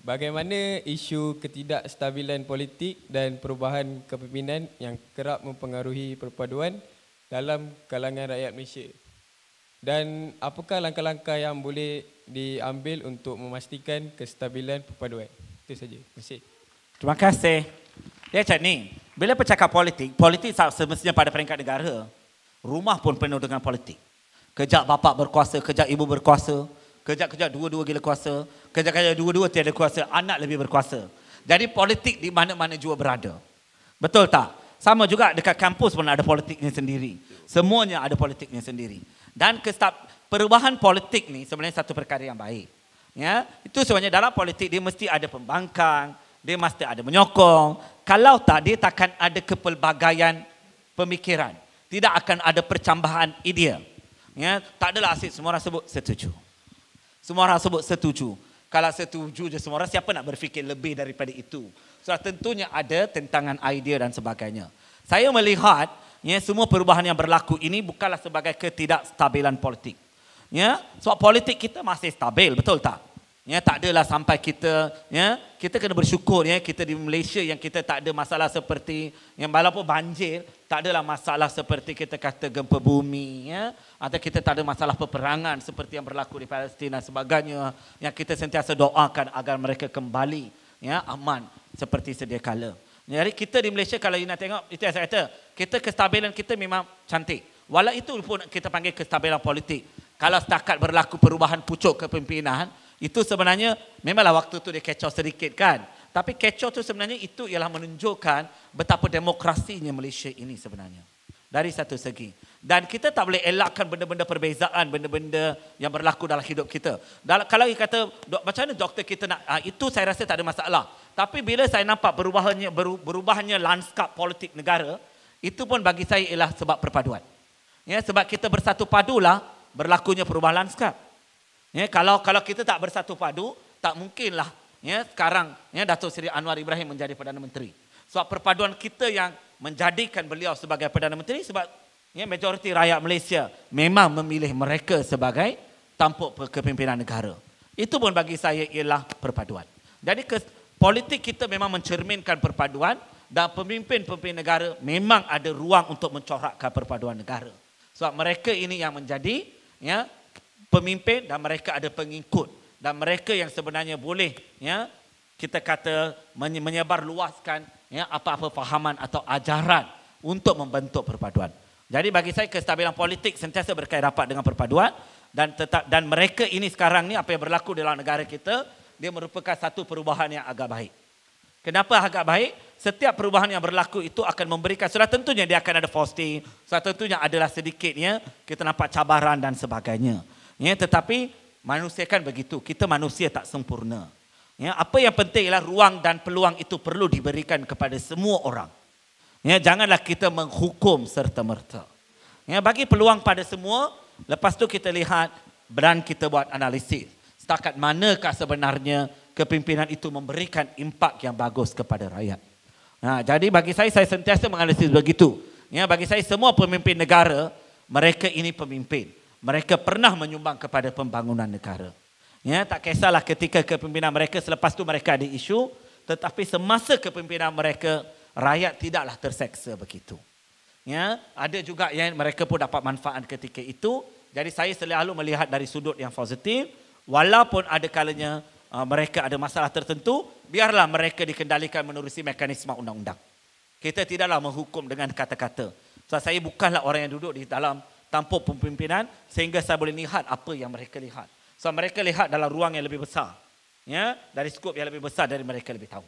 Bagaimana isu ketidakstabilan politik dan perubahan kepimpinan yang kerap mempengaruhi perpaduan dalam kalangan rakyat Malaysia? Dan apakah langkah-langkah yang boleh diambil untuk memastikan kestabilan perpaduan? Itu saja. Terima kasih. Terima kasih. Ya, Cak ni. Bila bercakap politik, politik semestinya pada peringkat negara. Rumah pun penuh dengan politik. Kejap bapa berkuasa, kejap ibu berkuasa. Kejap-kejap dua-dua gila kuasa. Kejap-kejap dua-dua tiada kuasa. Anak lebih berkuasa. Jadi politik di mana-mana juga berada. Betul tak? Sama juga dekat kampus pun ada politiknya sendiri. Semuanya ada politiknya sendiri. Dan kestap, perubahan politik ni sebenarnya satu perkara yang baik. Ya, itu sebenarnya dalam politik dia mesti ada pembangkang, dia mesti ada menyokong. Kalau tak, dia takkan ada kepelbagaian pemikiran. Tidak akan ada percambahan idea. Ya, tak adalah asyik semua orang sebut setuju. Semua orang sebut setuju. Kalau setuju je semua orang, siapa nak berfikir lebih daripada itu? Sudah so, tentunya ada tentangan idea dan sebagainya. Saya melihat ya, semua perubahan yang berlaku ini bukanlah sebagai ketidakstabilan politik. Ya, sebab politik kita masih stabil, betul tak? Ya, tak adalah sampai kita, ya, kita kena bersyukur ya, kita di Malaysia yang kita tak ada masalah seperti yang walaupun banjir, tak adalah masalah seperti kita kata gempa bumi ya, atau kita tak ada masalah peperangan seperti yang berlaku di Palestin dan sebagainya yang kita sentiasa doakan agar mereka kembali ya, aman seperti sedia kala. Jadi kita di Malaysia kalau you nak tengok itu yang saya kata, kita kestabilan kita memang cantik. Walau itu pun kita panggil kestabilan politik. Kalau setakat berlaku perubahan pucuk kepimpinan, itu sebenarnya memanglah waktu tu dia kecoh sedikit kan. Tapi kecoh tu sebenarnya itu ialah menunjukkan betapa demokrasinya Malaysia ini sebenarnya. Dari satu segi. Dan kita tak boleh elakkan benda-benda perbezaan, benda-benda yang berlaku dalam hidup kita. Dalam, kalau kita kata, macam mana doktor kita nak, ha, itu saya rasa tak ada masalah. Tapi bila saya nampak berubahnya, berubahnya lanskap politik negara, itu pun bagi saya ialah sebab perpaduan. Ya, sebab kita bersatu padulah berlakunya perubahan lanskap. Ya, kalau kalau kita tak bersatu padu, tak mungkinlah ya sekarang ya Datuk Seri Anwar Ibrahim menjadi Perdana Menteri. Sebab perpaduan kita yang menjadikan beliau sebagai Perdana Menteri sebab ya majoriti rakyat Malaysia memang memilih mereka sebagai tampuk kepimpinan negara. Itu pun bagi saya ialah perpaduan. Jadi ke, politik kita memang mencerminkan perpaduan dan pemimpin-pemimpin negara memang ada ruang untuk mencorakkan perpaduan negara. Sebab mereka ini yang menjadi ya pemimpin dan mereka ada pengikut dan mereka yang sebenarnya boleh ya kita kata menyebar luaskan ya apa-apa fahaman atau ajaran untuk membentuk perpaduan. Jadi bagi saya kestabilan politik sentiasa berkait rapat dengan perpaduan dan tetap dan mereka ini sekarang ni apa yang berlaku dalam negara kita dia merupakan satu perubahan yang agak baik. Kenapa agak baik? Setiap perubahan yang berlaku itu akan memberikan sudah tentunya dia akan ada posting, sudah tentunya adalah sedikitnya kita nampak cabaran dan sebagainya. Ya, tetapi manusia kan begitu. Kita manusia tak sempurna. Ya, apa yang penting ialah ruang dan peluang itu perlu diberikan kepada semua orang. Ya, janganlah kita menghukum serta-merta. Ya, bagi peluang pada semua, lepas tu kita lihat beran kita buat analisis. Setakat manakah sebenarnya kepimpinan itu memberikan impak yang bagus kepada rakyat. Nah, ha, jadi bagi saya, saya sentiasa menganalisis begitu. Ya, bagi saya, semua pemimpin negara, mereka ini pemimpin mereka pernah menyumbang kepada pembangunan negara. Ya, tak kisahlah ketika kepimpinan mereka selepas tu mereka ada isu, tetapi semasa kepimpinan mereka rakyat tidaklah terseksa begitu. Ya, ada juga yang mereka pun dapat manfaat ketika itu. Jadi saya selalu melihat dari sudut yang positif, walaupun ada kalanya uh, mereka ada masalah tertentu, biarlah mereka dikendalikan menerusi mekanisme undang-undang. Kita tidaklah menghukum dengan kata-kata. So, saya bukanlah orang yang duduk di dalam tanpa pemimpinan sehingga saya boleh lihat apa yang mereka lihat. So mereka lihat dalam ruang yang lebih besar. Ya, dari skop yang lebih besar dari mereka lebih tahu.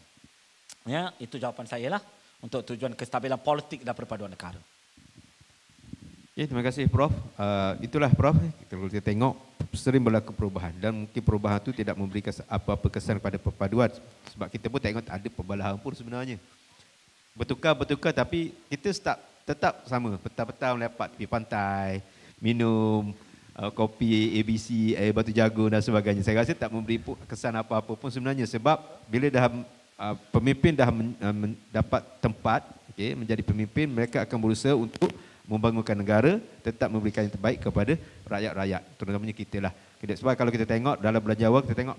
Ya, itu jawapan saya lah untuk tujuan kestabilan politik dan perpaduan negara. Ya, terima kasih Prof. Uh, itulah Prof, kita kita tengok sering berlaku perubahan dan mungkin perubahan itu tidak memberikan apa-apa kesan kepada perpaduan sebab kita pun tengok ada perbalahan pun sebenarnya. Bertukar-bertukar tapi kita start tetap sama petang-petang lepak tepi pantai minum uh, kopi ABC air batu jago dan sebagainya saya rasa tak memberi kesan apa-apa pun sebenarnya sebab bila dah uh, pemimpin dah men, uh, mendapat tempat okay, menjadi pemimpin mereka akan berusaha untuk membangunkan negara tetap memberikan yang terbaik kepada rakyat-rakyat terutamanya kita lah sebab kalau kita tengok dalam belajar awal kita tengok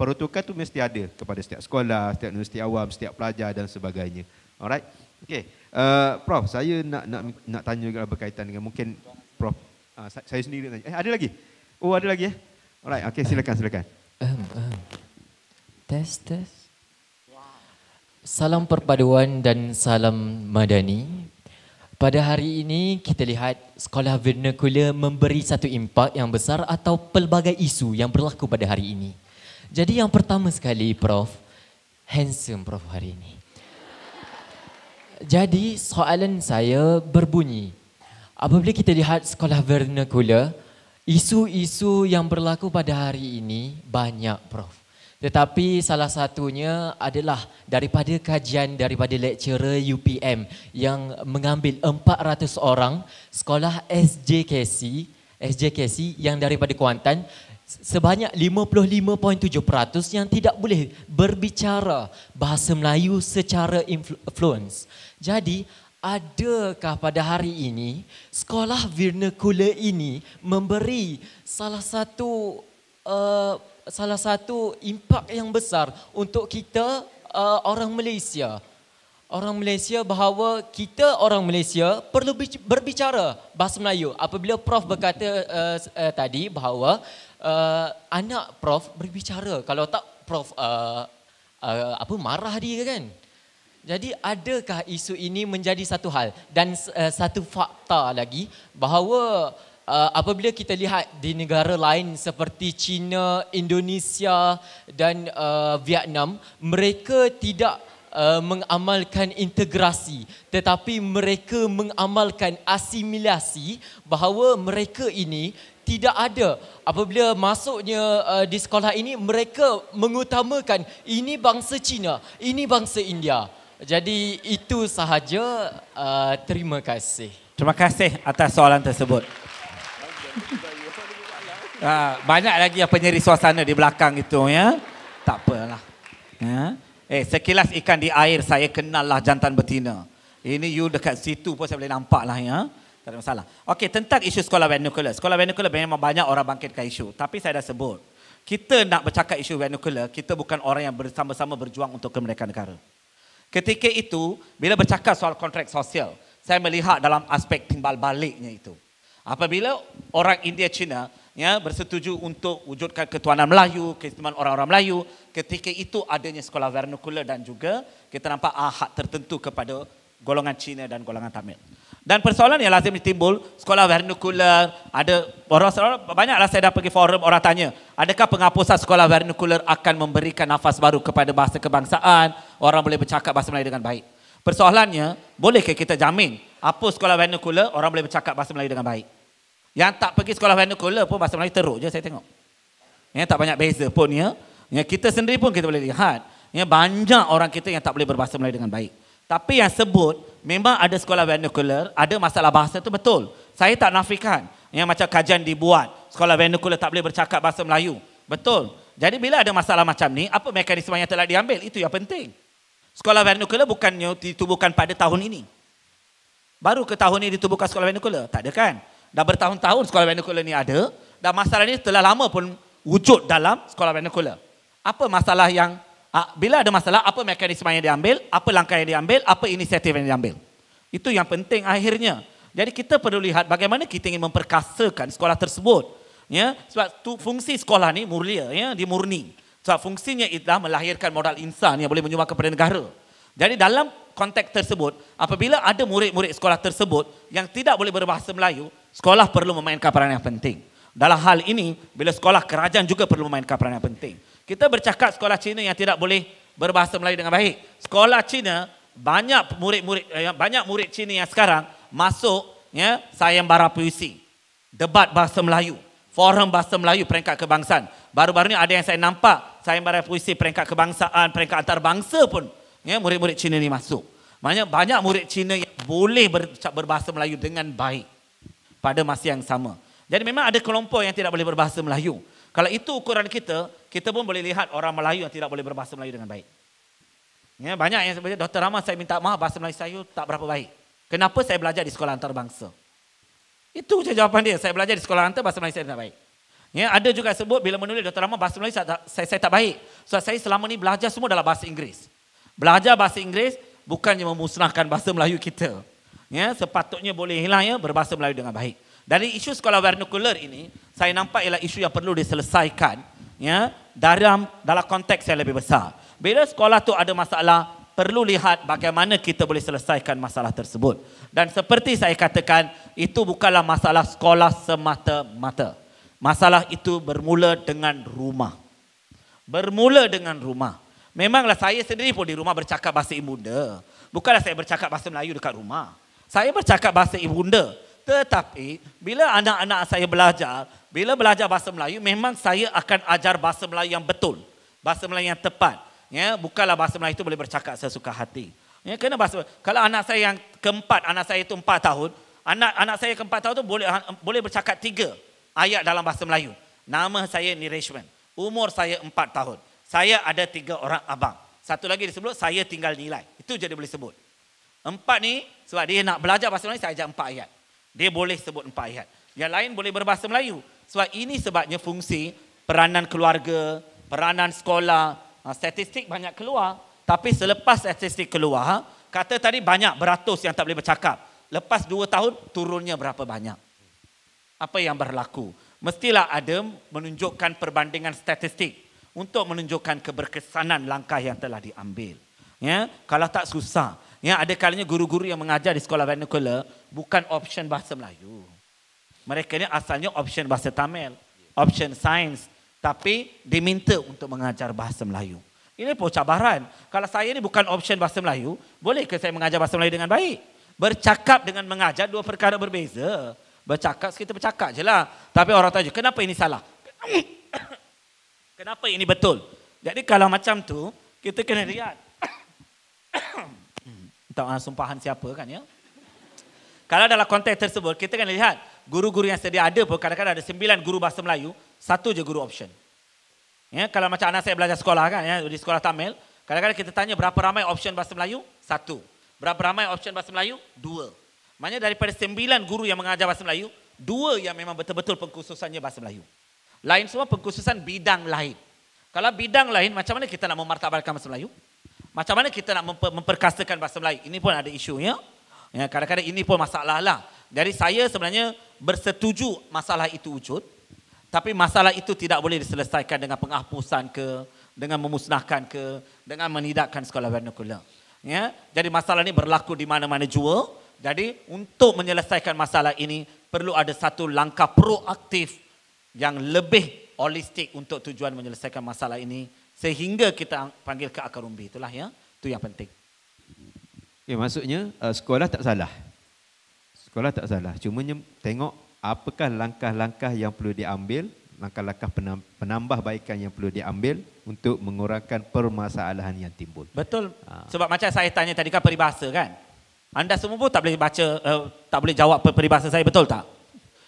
peruntukan tu mesti ada kepada setiap sekolah setiap universiti awam setiap pelajar dan sebagainya alright okey Eh, prof, saya nak nak nak tanya juga berkaitan dengan mungkin Prof, uh, saya sendiri nak tanya. Eh, ada lagi? Oh, ada lagi ya? Eh? Alright, okay, silakan, silakan. Um, um. Test, test. Salam perpaduan dan salam madani. Pada hari ini kita lihat sekolah vernakular memberi satu impak yang besar atau pelbagai isu yang berlaku pada hari ini. Jadi yang pertama sekali Prof, handsome Prof hari ini. Jadi soalan saya berbunyi, apabila kita lihat sekolah vernacular, isu-isu yang berlaku pada hari ini banyak Prof. Tetapi salah satunya adalah daripada kajian daripada lecturer UPM yang mengambil 400 orang sekolah SJKC, SJKC yang daripada Kuantan sebanyak 55.7% yang tidak boleh berbicara bahasa Melayu secara influence. Jadi, adakah pada hari ini sekolah vernakula ini memberi salah satu uh, salah satu impak yang besar untuk kita uh, orang Malaysia? Orang Malaysia bahawa kita orang Malaysia perlu berbicara bahasa Melayu. Apabila prof berkata uh, uh, tadi bahawa uh, anak prof berbicara kalau tak prof uh, uh, apa marah dia kan jadi adakah isu ini menjadi satu hal dan uh, satu fakta lagi bahawa uh, apabila kita lihat di negara lain seperti China, Indonesia dan uh, Vietnam mereka tidak uh, mengamalkan integrasi tetapi mereka mengamalkan asimilasi bahawa mereka ini tidak ada apabila masuknya uh, di sekolah ini mereka mengutamakan ini bangsa Cina, ini bangsa India. Jadi itu sahaja uh, terima kasih. Terima kasih atas soalan tersebut. Uh, banyak lagi yang penyeri suasana di belakang itu ya. Tak apalah. Ya. Eh sekilas ikan di air saya kenallah jantan betina. Ini you dekat situ pun saya boleh nampak lah ya. Tak ada masalah. Okey, tentang isu sekolah vernacular. Sekolah vernacular memang banyak orang bangkitkan isu. Tapi saya dah sebut. Kita nak bercakap isu vernacular, kita bukan orang yang bersama-sama berjuang untuk kemerdekaan negara. Ketika itu, bila bercakap soal kontrak sosial, saya melihat dalam aspek timbal baliknya itu. Apabila orang India Cina ya, bersetuju untuk wujudkan ketuanan Melayu, keistimewaan orang-orang Melayu, ketika itu adanya sekolah vernacular dan juga kita nampak ahad tertentu kepada golongan Cina dan golongan Tamil. Dan persoalan yang lazim timbul, sekolah vernacular, ada orang banyaklah saya dah pergi forum orang tanya, adakah penghapusan sekolah vernacular akan memberikan nafas baru kepada bahasa kebangsaan, orang boleh bercakap bahasa Melayu dengan baik. Persoalannya, bolehkah kita jamin apa sekolah vernacular orang boleh bercakap bahasa Melayu dengan baik? Yang tak pergi sekolah vernacular pun bahasa Melayu teruk je saya tengok. Ya, tak banyak beza pun ya. ya. Kita sendiri pun kita boleh lihat. Ya, banyak orang kita yang tak boleh berbahasa Melayu dengan baik. Tapi yang sebut memang ada sekolah vernacular, ada masalah bahasa tu betul. Saya tak nafikan yang macam kajian dibuat, sekolah vernacular tak boleh bercakap bahasa Melayu. Betul. Jadi bila ada masalah macam ni, apa mekanisme yang telah diambil? Itu yang penting. Sekolah vernacular bukannya ditubuhkan pada tahun ini. Baru ke tahun ini ditubuhkan sekolah vernacular? Tak ada kan? Dah bertahun-tahun sekolah vernacular ni ada. Dan masalah ni telah lama pun wujud dalam sekolah vernacular. Apa masalah yang Ah, bila ada masalah, apa mekanisme yang diambil, apa langkah yang diambil, apa inisiatif yang diambil. Itu yang penting akhirnya. Jadi kita perlu lihat bagaimana kita ingin memperkasakan sekolah tersebut. Ya, sebab tu, fungsi sekolah ni mulia, ya, dimurni. Sebab fungsinya adalah melahirkan modal insan yang boleh menyumbang kepada negara. Jadi dalam konteks tersebut, apabila ada murid-murid sekolah tersebut yang tidak boleh berbahasa Melayu, sekolah perlu memainkan peranan yang penting. Dalam hal ini, bila sekolah kerajaan juga perlu memainkan peranan yang penting. Kita bercakap sekolah Cina yang tidak boleh berbahasa Melayu dengan baik. Sekolah Cina banyak murid-murid eh, banyak murid Cina yang sekarang masuk ya sayembara puisi. Debat bahasa Melayu, forum bahasa Melayu peringkat kebangsaan. Baru-baru ni ada yang saya nampak sayembara puisi peringkat kebangsaan, peringkat antarabangsa pun ya murid-murid Cina ni masuk. Banyak banyak murid Cina yang boleh ber, berbahasa Melayu dengan baik pada masa yang sama. Jadi memang ada kelompok yang tidak boleh berbahasa Melayu. Kalau itu ukuran kita, kita pun boleh lihat orang Melayu yang tidak boleh berbahasa Melayu dengan baik. Ya, banyak yang sebenarnya, Dr. Rahman saya minta maaf bahasa Melayu saya tak berapa baik. Kenapa saya belajar di sekolah antarabangsa? Itu saja jawapan dia. Saya belajar di sekolah antar bahasa Melayu saya tak baik. Ya, ada juga sebut bila menulis Dr. Rahman bahasa Melayu saya tak, saya, saya tak baik. So saya selama ni belajar semua dalam bahasa Inggeris. Belajar bahasa Inggeris bukannya memusnahkan bahasa Melayu kita. Ya, sepatutnya boleh hilang ya berbahasa Melayu dengan baik. Dari isu sekolah vernacular ini, saya nampak ialah isu yang perlu diselesaikan ya dalam dalam konteks yang lebih besar. Bila sekolah tu ada masalah, perlu lihat bagaimana kita boleh selesaikan masalah tersebut. Dan seperti saya katakan, itu bukanlah masalah sekolah semata-mata. Masalah itu bermula dengan rumah. Bermula dengan rumah. Memanglah saya sendiri pun di rumah bercakap bahasa ibunda. Bukanlah saya bercakap bahasa Melayu dekat rumah. Saya bercakap bahasa ibunda. Tetapi bila anak-anak saya belajar, bila belajar bahasa Melayu memang saya akan ajar bahasa Melayu yang betul, bahasa Melayu yang tepat. Ya, bukanlah bahasa Melayu itu boleh bercakap sesuka hati. Ya, kena bahasa. Kalau anak saya yang keempat, anak saya itu empat tahun, anak anak saya keempat tahun itu boleh ah, boleh bercakap tiga ayat dalam bahasa Melayu. Nama saya Nirishman. Umur saya empat tahun. Saya ada tiga orang abang. Satu lagi disebut, saya tinggal nilai. Itu jadi boleh sebut. Empat ni, sebab dia nak belajar bahasa Melayu, saya ajar empat ayat. Dia boleh sebut empat ayat. Yang lain boleh berbahasa Melayu. Sebab ini sebabnya fungsi peranan keluarga, peranan sekolah. Ha, statistik banyak keluar. Tapi selepas statistik keluar, ha, kata tadi banyak beratus yang tak boleh bercakap. Lepas dua tahun, turunnya berapa banyak? Apa yang berlaku? Mestilah ada menunjukkan perbandingan statistik untuk menunjukkan keberkesanan langkah yang telah diambil. Ya, kalau tak susah. Yang ada kalanya guru-guru yang mengajar di sekolah vernacular bukan option bahasa Melayu. Mereka ni asalnya option bahasa Tamil, option science, tapi diminta untuk mengajar bahasa Melayu. Ini pun cabaran. Kalau saya ni bukan option bahasa Melayu, boleh ke saya mengajar bahasa Melayu dengan baik? Bercakap dengan mengajar dua perkara berbeza. Bercakap, kita bercakap je lah. Tapi orang tanya, kenapa ini salah? [coughs] kenapa ini betul? Jadi kalau macam tu, kita kena lihat. [coughs] Tak ada sumpahan siapa kan ya. Kalau dalam konteks tersebut, kita kan lihat guru-guru yang sedia ada pun kadang-kadang ada sembilan guru bahasa Melayu, satu je guru option. Ya, kalau macam anak saya belajar sekolah kan, ya, di sekolah Tamil, kadang-kadang kita tanya berapa ramai option bahasa Melayu? Satu. Berapa ramai option bahasa Melayu? Dua. Maksudnya daripada sembilan guru yang mengajar bahasa Melayu, dua yang memang betul-betul pengkhususannya bahasa Melayu. Lain semua pengkhususan bidang lain. Kalau bidang lain, macam mana kita nak memartabatkan bahasa Melayu? Macam mana kita nak memper, memperkasakan bahasa Melayu? Ini pun ada isu ya? ya, kadang-kadang ini pun masalah lah. Jadi saya sebenarnya bersetuju masalah itu wujud. Tapi masalah itu tidak boleh diselesaikan dengan penghapusan ke, dengan memusnahkan ke, dengan menidakkan sekolah vernakular. Ya, jadi masalah ini berlaku di mana-mana jua. Jadi untuk menyelesaikan masalah ini perlu ada satu langkah proaktif yang lebih holistik untuk tujuan menyelesaikan masalah ini sehingga kita panggil ke akar umbi itulah ya tu yang penting okay, ya, maksudnya uh, sekolah tak salah sekolah tak salah cuma tengok apakah langkah-langkah yang perlu diambil langkah-langkah penambah baikan yang perlu diambil untuk mengurangkan permasalahan yang timbul. Betul. Ha. Sebab macam saya tanya tadi kan peribahasa kan. Anda semua pun tak boleh baca, uh, tak boleh jawab peribahasa saya, betul tak?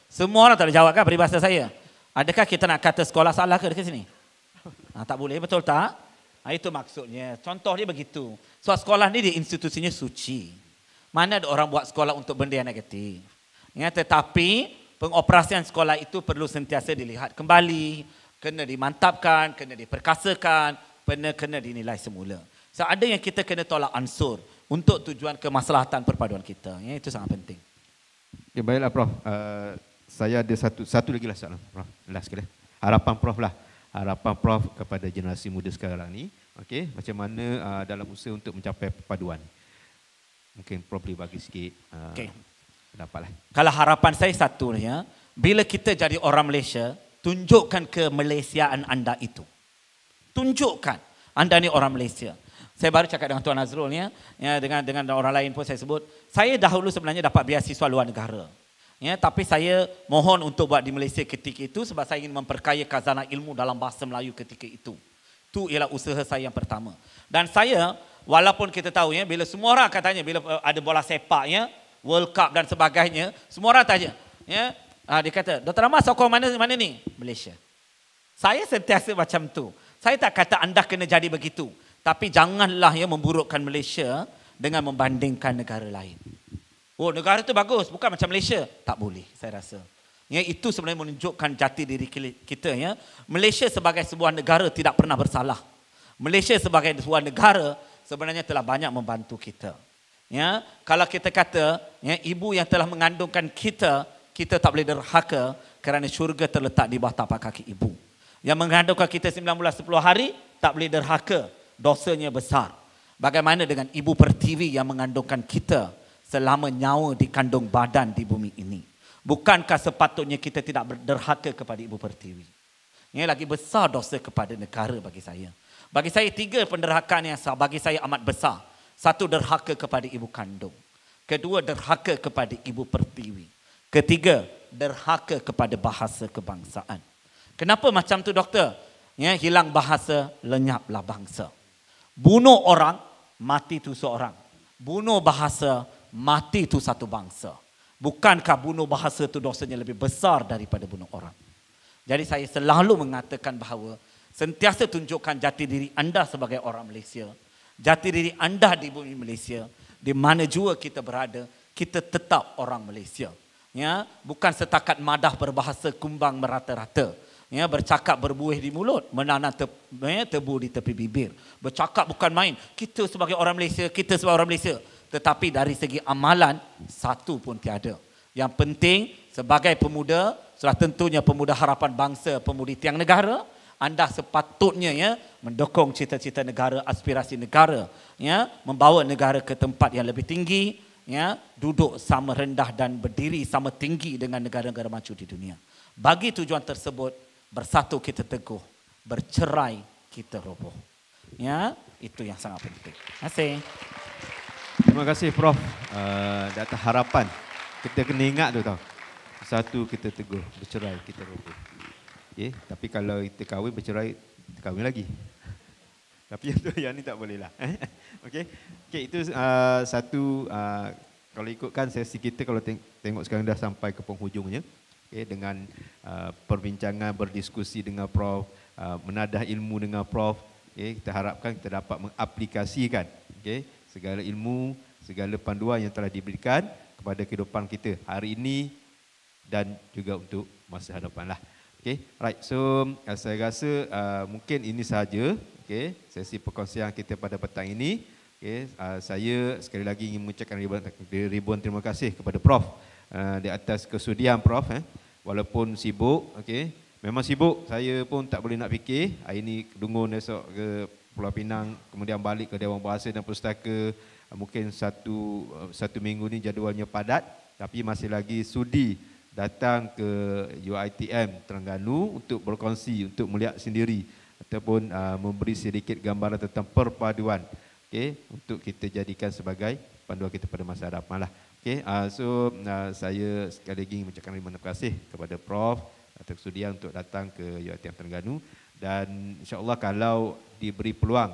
Semua orang tak boleh jawab kan peribahasa saya. Adakah kita nak kata sekolah salah ke dekat sini? Ha, tak boleh, betul tak? Ha, itu maksudnya. Contoh dia begitu. so, sekolah ni di institusinya suci. Mana ada orang buat sekolah untuk benda yang negatif. Ya, tetapi pengoperasian sekolah itu perlu sentiasa dilihat kembali. Kena dimantapkan, kena diperkasakan, kena, kena dinilai semula. So, ada yang kita kena tolak ansur untuk tujuan kemaslahatan perpaduan kita. Ya, itu sangat penting. Ya, baiklah Prof. Uh, saya ada satu satu lagi lah soalan Prof. Last sekali. Harapan Prof lah harapan Prof kepada generasi muda sekarang ni okey, macam mana uh, dalam usaha untuk mencapai perpaduan mungkin Prof boleh bagi sikit uh, okay. pendapat lah. kalau harapan saya satu ni ya bila kita jadi orang Malaysia tunjukkan ke Malaysiaan anda itu tunjukkan anda ni orang Malaysia saya baru cakap dengan Tuan Azrul ni ya, ya dengan dengan orang lain pun saya sebut saya dahulu sebenarnya dapat beasiswa luar negara Ya, tapi saya mohon untuk buat di Malaysia ketika itu sebab saya ingin memperkaya khazanah ilmu dalam bahasa Melayu ketika itu. Itu ialah usaha saya yang pertama. Dan saya walaupun kita tahu ya bila semua orang katanya bila eh, ada bola sepak ya, World Cup dan sebagainya, semua orang tanya, ya. Ah, dia kata, "Dr. Ahmad sokong mana mana ni?" Malaysia. Saya sentiasa macam tu. Saya tak kata anda kena jadi begitu, tapi janganlah ya memburukkan Malaysia dengan membandingkan negara lain. Oh negara tu bagus, bukan macam Malaysia. Tak boleh, saya rasa. Ya, itu sebenarnya menunjukkan jati diri kita. Ya. Malaysia sebagai sebuah negara tidak pernah bersalah. Malaysia sebagai sebuah negara sebenarnya telah banyak membantu kita. Ya, kalau kita kata ya, ibu yang telah mengandungkan kita, kita tak boleh derhaka kerana syurga terletak di bawah tapak kaki ibu. Yang mengandungkan kita 19-10 hari, tak boleh derhaka. Dosanya besar. Bagaimana dengan ibu pertiwi yang mengandungkan kita? selama nyawa kandung badan di bumi ini. Bukankah sepatutnya kita tidak berderhaka kepada Ibu Pertiwi? Ini lagi besar dosa kepada negara bagi saya. Bagi saya tiga penderhakan yang bagi saya amat besar. Satu derhaka kepada ibu kandung. Kedua derhaka kepada ibu pertiwi. Ketiga derhaka kepada bahasa kebangsaan. Kenapa macam tu doktor? Ya, hilang bahasa, lenyaplah bangsa. Bunuh orang, mati tu seorang. Bunuh bahasa, mati itu satu bangsa. Bukankah bunuh bahasa itu dosanya lebih besar daripada bunuh orang. Jadi saya selalu mengatakan bahawa sentiasa tunjukkan jati diri anda sebagai orang Malaysia. Jati diri anda di bumi Malaysia. Di mana juga kita berada, kita tetap orang Malaysia. Ya, bukan setakat madah berbahasa kumbang merata-rata. Ya, bercakap berbuih di mulut, menanam te, ya, tebu di tepi bibir. Bercakap bukan main. Kita sebagai orang Malaysia, kita sebagai orang Malaysia tetapi dari segi amalan satu pun tiada. Yang penting sebagai pemuda, sudah tentunya pemuda harapan bangsa, pemudi tiang negara, anda sepatutnya ya mendukung cita-cita negara, aspirasi negara, ya, membawa negara ke tempat yang lebih tinggi, ya, duduk sama rendah dan berdiri sama tinggi dengan negara-negara maju di dunia. Bagi tujuan tersebut, bersatu kita teguh, bercerai kita roboh. Ya, itu yang sangat penting. Terima kasih. Terima kasih Prof. Uh, eh, data harapan. Kita kena ingat tu tau. Satu kita teguh, bercerai kita roboh. Yeah? Tapi kalau kita kahwin, bercerai, kita kahwin lagi. [laughs] Tapi yang tu [laughs] yang ni tak boleh lah. [laughs] okay? okay, itu uh, satu uh, kalau ikutkan sesi kita kalau teng- tengok sekarang dah sampai ke penghujungnya. Okay, dengan uh, perbincangan, berdiskusi dengan Prof, uh, menadah ilmu dengan Prof, okay, kita harapkan kita dapat mengaplikasikan okay, segala ilmu, segala panduan yang telah diberikan kepada kehidupan kita hari ini dan juga untuk masa hadapan lah. Okay, right. So eh, saya rasa uh, mungkin ini sahaja okay, sesi perkongsian kita pada petang ini. Okay, uh, eh, saya sekali lagi ingin mengucapkan ribuan, ribuan terima kasih kepada Prof uh, di atas kesudian Prof. Eh. Walaupun sibuk, okay, memang sibuk. Saya pun tak boleh nak fikir. Hari ini dungun esok ke Pulau Pinang kemudian balik ke Dewan Bahasa dan Pustaka mungkin satu satu minggu ni jadualnya padat tapi masih lagi sudi datang ke UiTM Terengganu untuk berkongsi untuk melihat sendiri ataupun uh, memberi sedikit gambaran tentang perpaduan okey untuk kita jadikan sebagai panduan kita pada masa hadapan lah okey uh, so uh, saya sekali lagi mengucapkan terima kasih kepada prof atas kesudian untuk datang ke UiTM Terengganu dan insyaallah kalau diberi peluang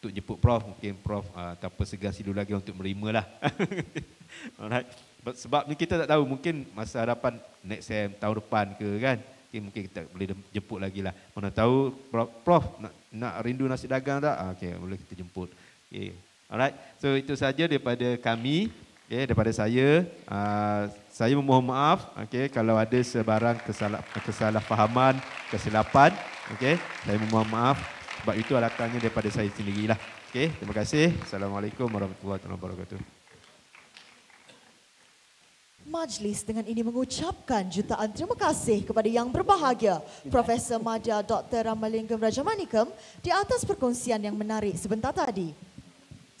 untuk jemput prof mungkin prof uh, ah, tanpa segasi dulu lagi untuk menerima lah. [laughs] alright sebab ni kita tak tahu mungkin masa hadapan next sem tahun depan ke kan okay, mungkin kita boleh jemput lagi lah mana tahu prof, prof nak, nak rindu nasi dagang tak ah, okey boleh kita jemput okey alright so itu saja daripada kami okey daripada saya uh, saya memohon maaf okay, kalau ada sebarang kesalah, kesalahfahaman kesilapan okay, saya memohon maaf sebab itu alatannya daripada saya sendiri lah. Okay, terima kasih assalamualaikum warahmatullahi wabarakatuh Majlis dengan ini mengucapkan jutaan terima kasih kepada yang berbahagia Profesor Madya Dr. Ramalingam Rajamanikam di atas perkongsian yang menarik sebentar tadi.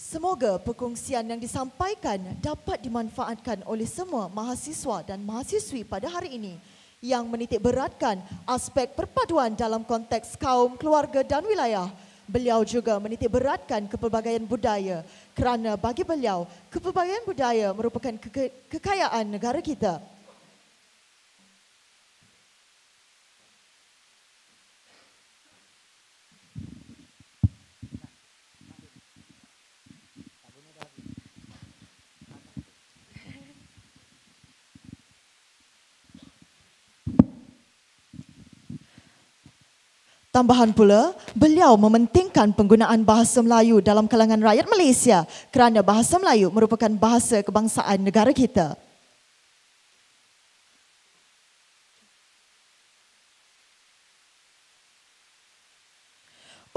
Semoga perkongsian yang disampaikan dapat dimanfaatkan oleh semua mahasiswa dan mahasiswi pada hari ini yang menitik beratkan aspek perpaduan dalam konteks kaum, keluarga dan wilayah. Beliau juga menitik beratkan kepelbagaian budaya kerana bagi beliau, kepelbagaian budaya merupakan keke- kekayaan negara kita. Tambahan pula, beliau mementingkan penggunaan bahasa Melayu dalam kalangan rakyat Malaysia kerana bahasa Melayu merupakan bahasa kebangsaan negara kita.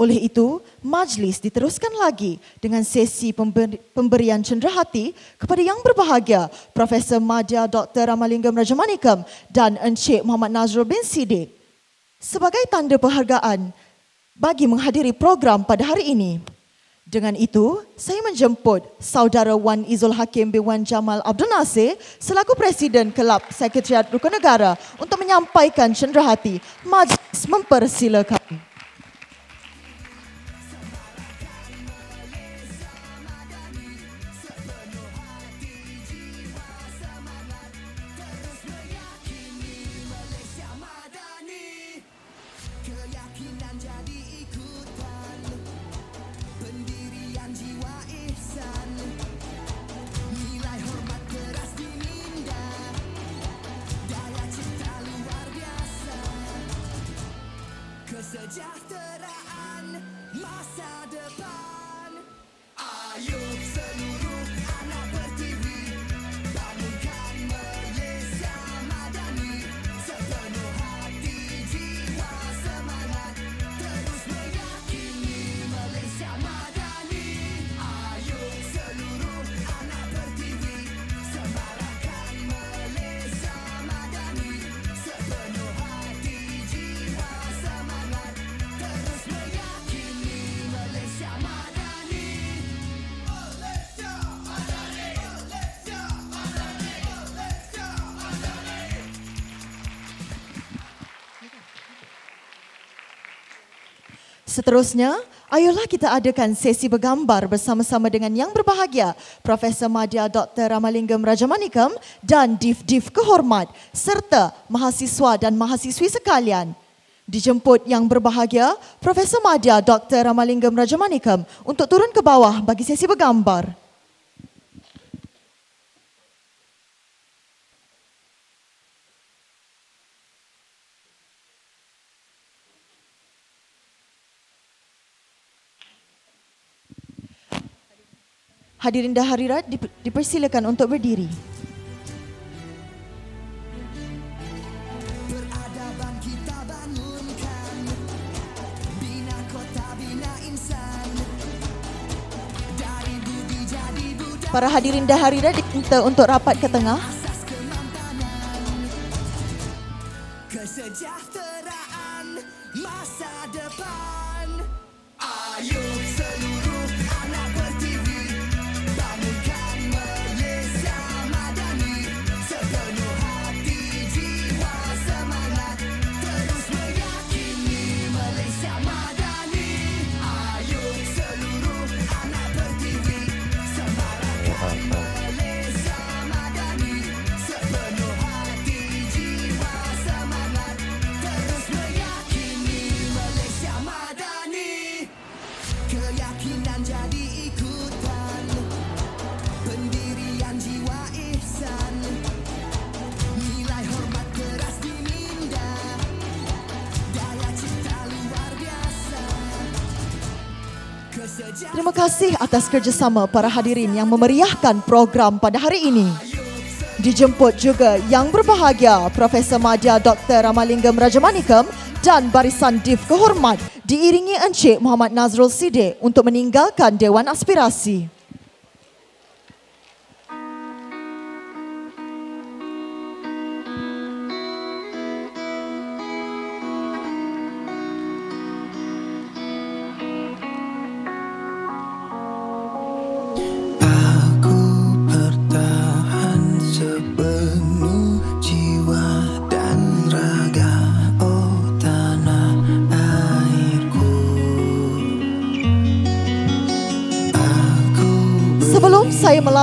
Oleh itu, majlis diteruskan lagi dengan sesi pemberian cenderahati kepada yang berbahagia, Profesor Madya Dr. Ramalingam Rajamanikam dan Encik Muhammad Nazrul bin Siddiq sebagai tanda penghargaan bagi menghadiri program pada hari ini. Dengan itu, saya menjemput saudara Wan Izul Hakim bin Wan Jamal Abdul Nasir selaku Presiden Kelab Sekretariat Rukun Negara untuk menyampaikan cenderahati Majlis mempersilakan. Seterusnya, ayolah kita adakan sesi bergambar bersama-sama dengan yang berbahagia, Profesor Madya Dr. Ramalingam Rajamanikam dan Div-Div Kehormat serta mahasiswa dan mahasiswi sekalian. Dijemput yang berbahagia, Profesor Madya Dr. Ramalingam Rajamanikam untuk turun ke bawah bagi sesi bergambar. Hadirin dan hadirat dipersilakan untuk berdiri. Para hadirin dan hadirat diminta untuk rapat ke tengah. kasih atas kerjasama para hadirin yang memeriahkan program pada hari ini. Dijemput juga yang berbahagia Profesor Madya Dr. Ramalingam Rajamanikam dan barisan div kehormat diiringi Encik Muhammad Nazrul Sidik untuk meninggalkan Dewan Aspirasi.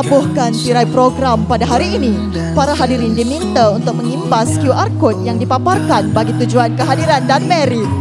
melaporkan tirai program pada hari ini, para hadirin diminta untuk mengimbas QR code yang dipaparkan bagi tujuan kehadiran dan merit.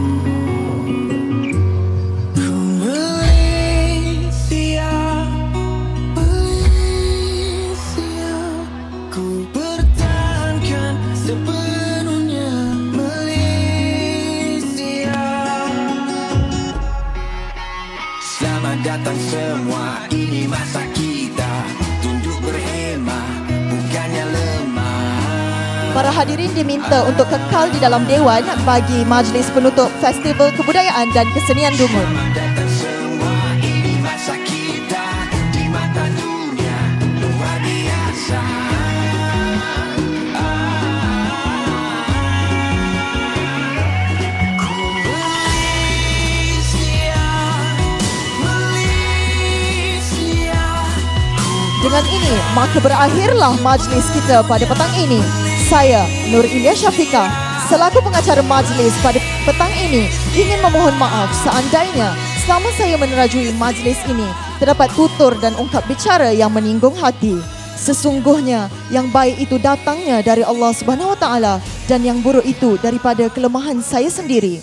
serta untuk kekal di dalam dewan bagi majlis penutup Festival Kebudayaan dan Kesenian Dungun. Dengan ini, maka berakhirlah majlis kita pada petang ini saya, Nur Ilya Syafika, selaku pengacara majlis pada petang ini ingin memohon maaf seandainya selama saya menerajui majlis ini terdapat tutur dan ungkap bicara yang menyinggung hati. Sesungguhnya yang baik itu datangnya dari Allah Subhanahu Wa Taala dan yang buruk itu daripada kelemahan saya sendiri.